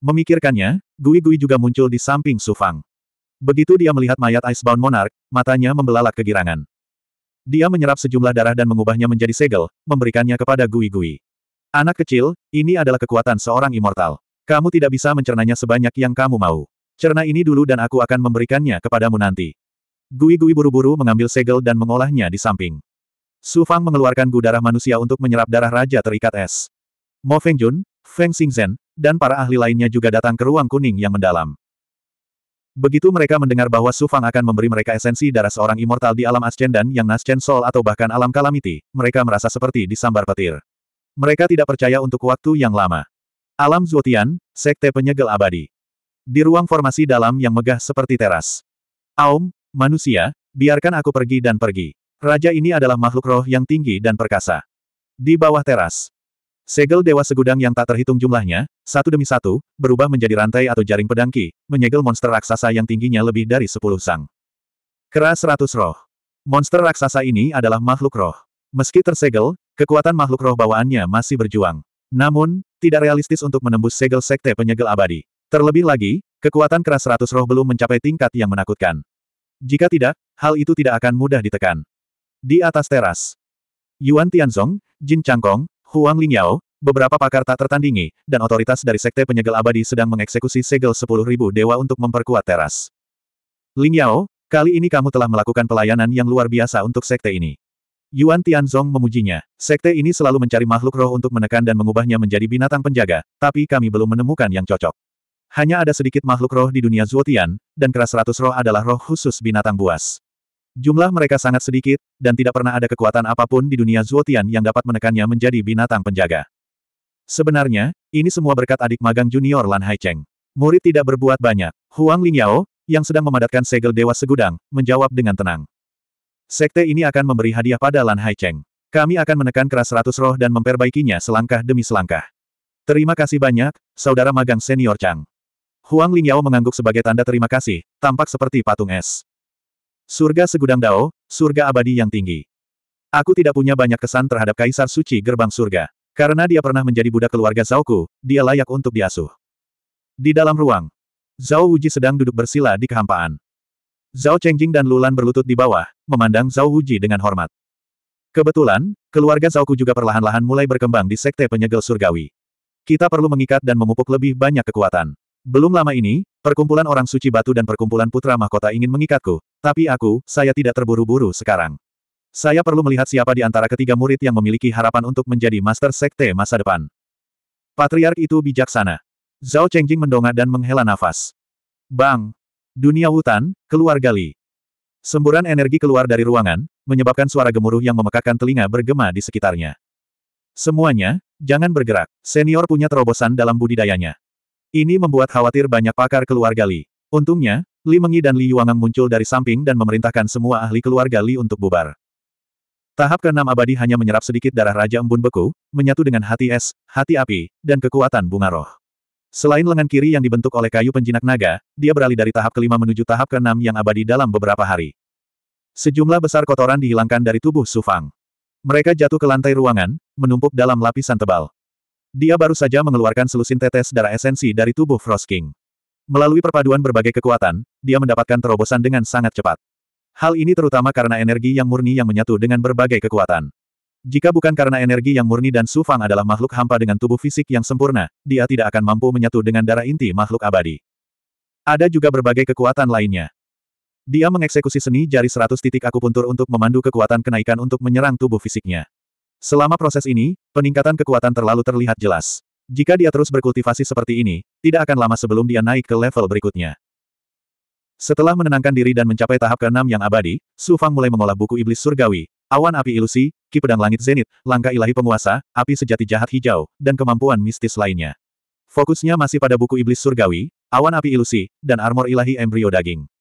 Memikirkannya, Gui Gui juga muncul di samping Su Fang. Begitu dia melihat mayat Icebound Monarch, matanya membelalak kegirangan. Dia menyerap sejumlah darah dan mengubahnya menjadi segel, memberikannya kepada Gui Gui. Anak kecil, ini adalah kekuatan seorang immortal. Kamu tidak bisa mencernanya sebanyak yang kamu mau. Cerna ini dulu dan aku akan memberikannya kepadamu nanti. Gui-gui buru-buru mengambil segel dan mengolahnya di samping. Su Fang mengeluarkan gu darah manusia untuk menyerap darah Raja Terikat Es. Mo Feng Jun, Feng Xingzhen, dan para ahli lainnya juga datang ke ruang kuning yang mendalam. Begitu mereka mendengar bahwa Su Fang akan memberi mereka esensi darah seorang immortal di alam ascendan yang Nascent Sol atau bahkan alam Kalamiti, mereka merasa seperti disambar petir. Mereka tidak percaya untuk waktu yang lama. Alam Zuotian, Sekte Penyegel Abadi. Di ruang formasi dalam yang megah seperti teras. Aum, manusia, biarkan aku pergi dan pergi. Raja ini adalah makhluk roh yang tinggi dan perkasa. Di bawah teras, Segel Dewa Segudang yang tak terhitung jumlahnya, satu demi satu, berubah menjadi rantai atau jaring pedangki, menyegel monster raksasa yang tingginya lebih dari sepuluh sang. Keras seratus roh. Monster raksasa ini adalah makhluk roh. Meski tersegel, kekuatan makhluk roh bawaannya masih berjuang. Namun, tidak realistis untuk menembus segel sekte penyegel abadi. Terlebih lagi, kekuatan keras seratus roh belum mencapai tingkat yang menakutkan. Jika tidak, hal itu tidak akan mudah ditekan. Di atas teras, Yuan Tianzong, Jin Changkong, Huang Lingyao, beberapa pakar tak tertandingi, dan otoritas dari Sekte Penyegel Abadi sedang mengeksekusi segel sepuluh ribu dewa untuk memperkuat teras. Lingyao, kali ini kamu telah melakukan pelayanan yang luar biasa untuk Sekte ini. Yuan Tianzong memujinya. Sekte ini selalu mencari makhluk roh untuk menekan dan mengubahnya menjadi binatang penjaga, tapi kami belum menemukan yang cocok. Hanya ada sedikit makhluk roh di dunia Zuotian, dan keras ratus roh adalah roh khusus binatang buas. Jumlah mereka sangat sedikit, dan tidak pernah ada kekuatan apapun di dunia Zuotian yang dapat menekannya menjadi binatang penjaga. Sebenarnya, ini semua berkat adik magang junior Lan Haicheng. Murid tidak berbuat banyak. Huang Lingyao, yang sedang memadatkan segel Dewa Segudang, menjawab dengan tenang. Sekte ini akan memberi hadiah pada Lan Haicheng. Kami akan menekan keras seratus roh dan memperbaikinya selangkah demi selangkah. Terima kasih banyak, Saudara Magang Senior Chang. Huang Lingyao mengangguk sebagai tanda terima kasih, tampak seperti patung es. Surga segudang Dao, surga abadi yang tinggi. Aku tidak punya banyak kesan terhadap Kaisar Suci Gerbang Surga. Karena dia pernah menjadi budak keluarga Zhaoku, dia layak untuk diasuh. Di dalam ruang, Zhao Wuji sedang duduk bersila di kehampaan. Zhao Chengjing dan Lulan berlutut di bawah, memandang Zhao Wuji dengan hormat. Kebetulan, keluarga Zhaoku juga perlahan-lahan mulai berkembang di sekte penyegel surgawi. Kita perlu mengikat dan memupuk lebih banyak kekuatan. Belum lama ini, Perkumpulan orang suci batu dan perkumpulan putra mahkota ingin mengikatku, tapi aku, saya tidak terburu-buru sekarang. Saya perlu melihat siapa di antara ketiga murid yang memiliki harapan untuk menjadi master sekte masa depan. Patriark itu bijaksana. Zhao Chengjing mendongak dan menghela nafas. Bang! Dunia hutan, keluar gali. Semburan energi keluar dari ruangan, menyebabkan suara gemuruh yang memekakkan telinga bergema di sekitarnya. Semuanya, jangan bergerak. Senior punya terobosan dalam budidayanya. Ini membuat khawatir banyak pakar keluarga Li. Untungnya, Li Mengi dan Li Yuangang muncul dari samping dan memerintahkan semua ahli keluarga Li untuk bubar. Tahap keenam abadi hanya menyerap sedikit darah Raja Embun Beku, menyatu dengan hati es, hati api, dan kekuatan bunga roh. Selain lengan kiri yang dibentuk oleh kayu penjinak naga, dia beralih dari tahap kelima menuju tahap keenam yang abadi dalam beberapa hari. Sejumlah besar kotoran dihilangkan dari tubuh Sufang. Mereka jatuh ke lantai ruangan, menumpuk dalam lapisan tebal. Dia baru saja mengeluarkan selusin tetes darah esensi dari tubuh Frost King. Melalui perpaduan berbagai kekuatan, dia mendapatkan terobosan dengan sangat cepat. Hal ini terutama karena energi yang murni yang menyatu dengan berbagai kekuatan. Jika bukan karena energi yang murni dan Su adalah makhluk hampa dengan tubuh fisik yang sempurna, dia tidak akan mampu menyatu dengan darah inti makhluk abadi. Ada juga berbagai kekuatan lainnya. Dia mengeksekusi seni jari 100 titik akupuntur untuk memandu kekuatan kenaikan untuk menyerang tubuh fisiknya. Selama proses ini, peningkatan kekuatan terlalu terlihat jelas. Jika dia terus berkultivasi seperti ini, tidak akan lama sebelum dia naik ke level berikutnya. Setelah menenangkan diri dan mencapai tahap ke-6 yang abadi, Su Fang mulai mengolah buku iblis surgawi, awan api ilusi, ki pedang langit zenit, langkah ilahi penguasa, api sejati jahat hijau, dan kemampuan mistis lainnya. Fokusnya masih pada buku iblis surgawi, awan api ilusi, dan armor ilahi embrio daging.